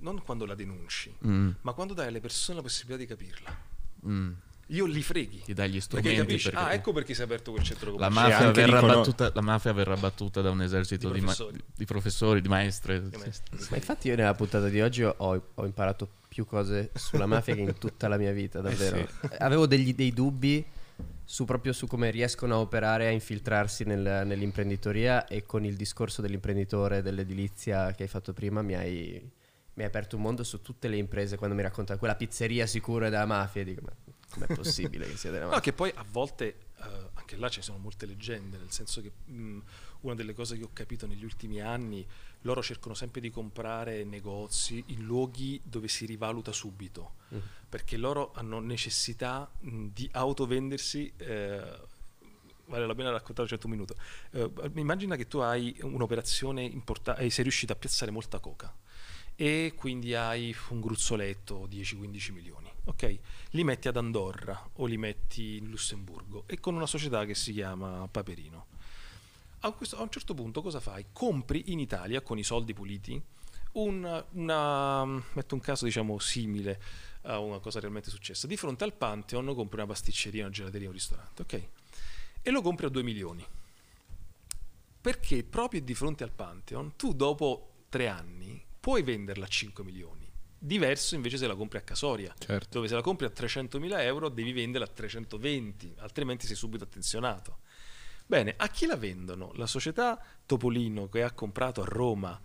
non quando la denunci, mm. ma quando dai alle persone la possibilità di capirla. Mm io li freghi. Ti dai gli strumenti. Perché capisci, perché... ah, ecco perché si è aperto quel centro commerciale. La mafia, verrà, dicono... battuta, la mafia verrà battuta da un esercito di, professori, di, ma... di, professori, di maestre. Di maestre Sì. Ma infatti io nella puntata di oggi ho, ho imparato più cose sulla mafia che in tutta la mia vita, eh davvero. Eh sì. Avevo degli, dei dubbi su proprio su come riescono a operare, a infiltrarsi nel, nell'imprenditoria e con il discorso dell'imprenditore, dell'edilizia che hai fatto prima mi hai, mi hai aperto un mondo su tutte le imprese quando mi racconta quella pizzeria sicura è della mafia. Dico, ma com'è possibile che sia della mafia? No, che poi a volte uh, anche là ci sono molte leggende, nel senso che mh, una delle cose che ho capito negli ultimi anni, loro cercano sempre di comprare negozi in luoghi dove si rivaluta subito, mm. perché loro hanno necessità mh, mm, di autovendersi. Eh, vale la pena raccontare certo minuto. Eh, immagina che tu hai un'operazione importante, e eh, sei riuscito a piazzare molta coca e quindi hai un gruzzoletto 10-15 milioni, ok? Li metti ad Andorra o li metti in Lussemburgo e con una società che si chiama Paperino a, questo, a un certo punto cosa fai? Compri in Italia con i soldi puliti una, una, metto un caso diciamo simile a una cosa realmente successa. Di fronte al Pantheon compri una pasticceria, una gelateria, un ristorante, ok? E lo compri a 2 milioni. Perché proprio di fronte al Pantheon tu dopo 3 anni puoi venderla a 5 milioni. Diverso invece se la compri a Casoria, certo. dove se la compri a 300 mila euro devi venderla a 320, altrimenti sei subito attenzionato. Bene, a chi la vendono? La società Topolino che ha comprato a Roma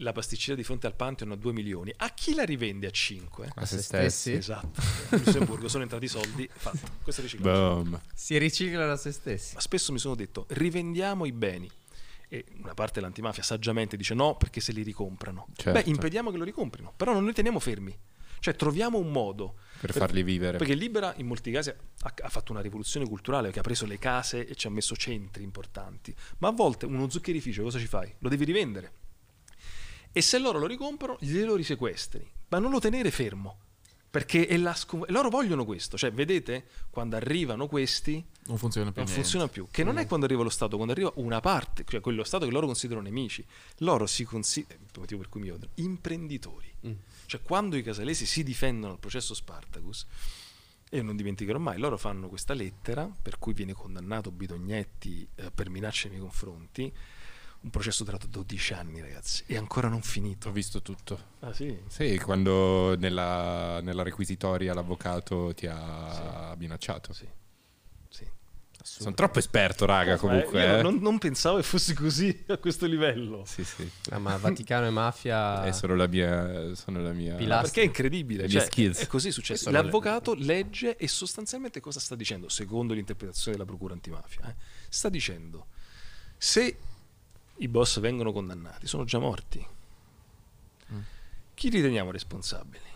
la pasticceria di fronte al Pantheon a 2 milioni, a chi la rivende a 5? A se stessi. Esatto. In Lussemburgo sono entrati i soldi, fatto. Questo riciclaggio. Si riciclano a se stessi. Ma spesso mi sono detto, rivendiamo i beni. E una parte dell'antimafia saggiamente dice no perché se li ricomprano. Certo. Beh, impediamo che lo ricomprino, però non li teniamo fermi. Cioè troviamo un modo per, per farli vivere. Perché Libera in molti casi ha, ha, fatto una rivoluzione culturale che ha preso le case e ci ha messo centri importanti, ma a volte uno zuccherificio cosa ci fai? Lo devi rivendere. E se loro lo ricomprano, glielo risequestri, ma non lo tenere fermo. Perché scom- loro vogliono questo, cioè vedete quando arrivano questi non funziona più. Non funziona più. Che mm. non è mm. quando arriva lo Stato, quando arriva una parte, cioè quello Stato che loro considerano nemici. Loro si considerano, motivo per cui mi odio, imprenditori. Mm cioè quando i casalesi si difendono al processo Spartacus, io non dimenticherò mai, loro fanno questa lettera per cui viene condannato Bidognetti eh, per minacce nei confronti, un processo durato 12 anni ragazzi, e ancora non finito. Ho visto tutto. Ah sì? Sì, quando nella, nella requisitoria l'avvocato ti ha sì. minacciato. Sì assurdo. Sono troppo esperto, raga, eh, comunque. Eh, Non, non, pensavo che fosse così a questo livello. Sì, sì. Ah, ma Vaticano e mafia... È eh, solo la mia... Sono la mia... Pilastro. Perché è incredibile. Cioè, è così successo. Eh, L'avvocato le... legge e sostanzialmente cosa sta dicendo, secondo l'interpretazione della procura antimafia? Eh? Sta dicendo, se i boss vengono condannati, sono già morti. Mm. Chi riteniamo responsabili?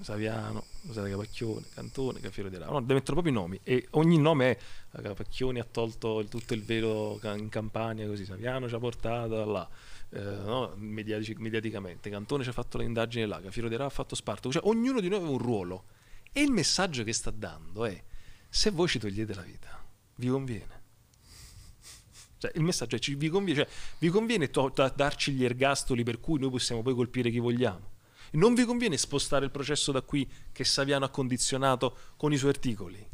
Saviano, Rosetta Capacchione, Cantone, Caffiero di Ramo, no, mettere proprio i nomi e ogni nome è eh, Capacchioni ha tolto il, tutto il velo in campagna, così, Saviano ci ha portato là. Eh, no? Mediatici, mediaticamente, Cantone ci ha fatto le indagini là, Caffiero di Rà ha fatto Sparto, cioè ognuno di noi aveva un ruolo e il messaggio che sta dando è se voi ci togliete la vita, vi conviene. Cioè, il messaggio è ci, vi conviene, cioè, vi conviene to- darci gli ergastoli per cui noi possiamo poi colpire chi vogliamo. Non vi conviene spostare il processo da qui che Saviano ha condizionato con i suoi articoli?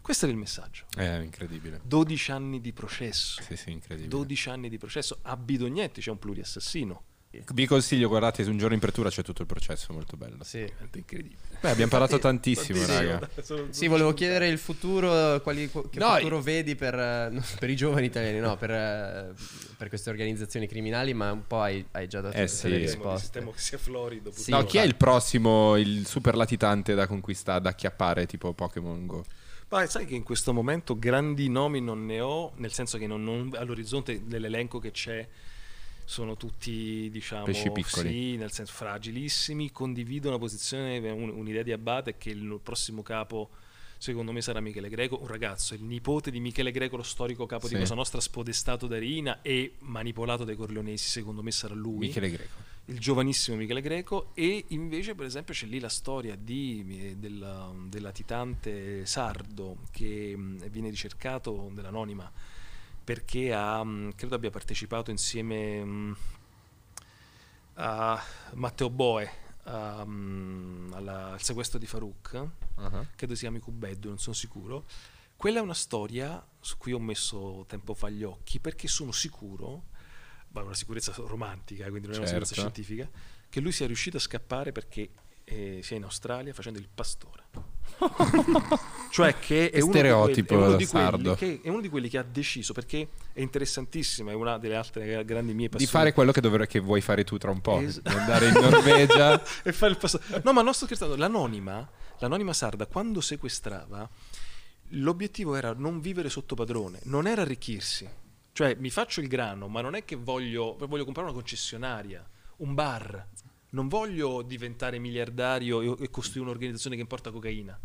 Questo era il messaggio. È eh, incredibile. 12 anni di processo. Sì, sì, incredibile. 12 anni di processo. A Bidognetti c'è un pluriassassino. Vi consiglio, guardate, un giorno in pretura c'è tutto il processo, molto bello. Sì, è incredibile. Beh, abbiamo parlato tantissimo, tantissimo, raga. sì, volevo chiedere il futuro, quali, che no, futuro vedi per, eh, per, i giovani italiani, no, per, eh, per, queste organizzazioni criminali, ma un po' hai, hai già dato eh, sì. le risposte. Temo che sia florido. Sì, no, chi è il prossimo, il super latitante da conquistare, da acchiappare, tipo Pokémon Go? Ma sai che in questo momento grandi nomi non ne ho, nel senso che non, non, all'orizzonte dell'elenco che c'è sono tutti, diciamo, pesci piccoli. Sì, nel senso fragilissimi, condividono una posizione, un, un'idea di Abate che il prossimo capo secondo me sarà Michele Greco, un ragazzo, il nipote di Michele Greco, lo storico capo sì. di Cosa Nostra, spodestato da Rina e manipolato dai Corleonesi, secondo me sarà lui. Michele Greco. Il giovanissimo Michele Greco e invece per esempio c'è lì la storia di, eh, del, del latitante sardo che mm, viene ricercato dell'anonima perché ha, mm, credo abbia partecipato insieme mm, a Matteo Boe mm, al sequestro di Farouk, uh-huh. credo si chiami Cubeddu, non sono sicuro. Quella è una storia su cui ho messo tempo fa gli occhi perché sono sicuro, ma eh, è una sicurezza romantica, quindi non è certo. una sicurezza scientifica, che lui sia riuscito a scappare perché eh, sia in Australia facendo il pastore. cioè che è, uno Stereotipo quelli, è, uno di sardo. Che, è uno di quelli che ha deciso perché è interessantissima, è una delle altre grandi mie passioni. Di fare quello che, dovre- che vuoi fare tu tra un po', es- andare in Norvegia e fare il passato No, ma non sto scherzando, l'anonima, l'anonima sarda quando sequestrava l'obiettivo era non vivere sotto padrone, non era arricchirsi. Cioè mi faccio il grano, ma non è che voglio, voglio comprare una concessionaria, un bar non voglio diventare miliardario e, costruire un'organizzazione che importa cocaina.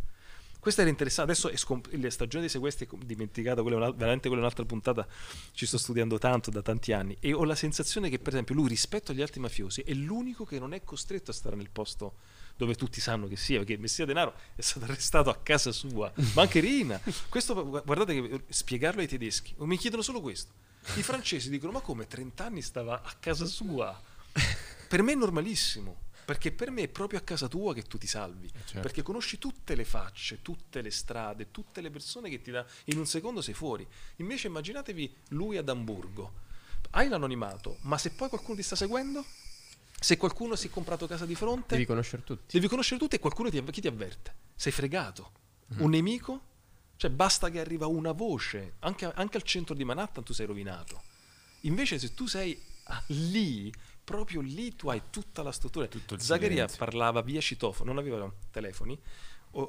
Questa era interessante, adesso è scomp- la stagione dei sequestri è dimenticata, quella è una, veramente quella è un'altra puntata, ci sto studiando tanto da tanti anni e ho la sensazione che per esempio lui rispetto agli altri mafiosi è l'unico che non è costretto a stare nel posto dove tutti sanno che sia, perché Messia Denaro è stato arrestato a casa sua, ma anche Rina. Questo, guardate, che, spiegarlo ai tedeschi, mi chiedono solo questo. I francesi dicono, ma come, 30 anni stava a casa sua? per me è normalissimo. Perché per me è proprio a casa tua che tu ti salvi, eh, certo. perché conosci tutte le facce, tutte le strade, tutte le persone che ti dà, in un secondo sei fuori. Invece immaginatevi lui ad Amburgo, hai l'anonimato, ma se poi qualcuno ti sta seguendo, se qualcuno si è comprato casa di fronte, devi conoscere tutti. Devi conoscere tutti e qualcuno ti, ti avverte, sei fregato, mm. un nemico, cioè basta che arriva una voce, anche, anche al centro di Manhattan tu sei rovinato. Invece se tu sei ah, lì proprio lì tu hai tutta la struttura. Zagaria parlava via citofono, non aveva telefoni,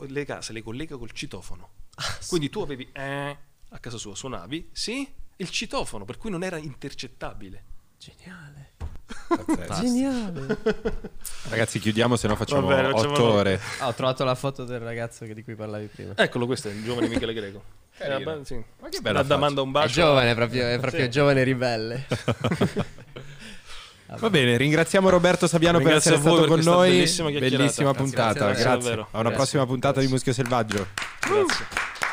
le case le collega col citofono. Ah, Quindi tu avevi eh, a casa sua, suonavi, sì, il citofono, per cui non era intercettabile. Geniale. Geniale. Ragazzi, chiudiamo, se no facciamo, Vabbè, 8 noi. ore. Ah, ho trovato la foto del ragazzo di cui parlavi prima. Eccolo, questo è il giovane Michele Greco. Eh, sì. Ma che bella. Manda un bacio. È giovane, proprio, è proprio sì. giovane ribelle. Va bene, ringraziamo Roberto Saviano per essere stato con noi. Bellissima, bellissima puntata, grazie. grazie. grazie. A una grazie. prossima puntata di Muschio Selvaggio. Grazie.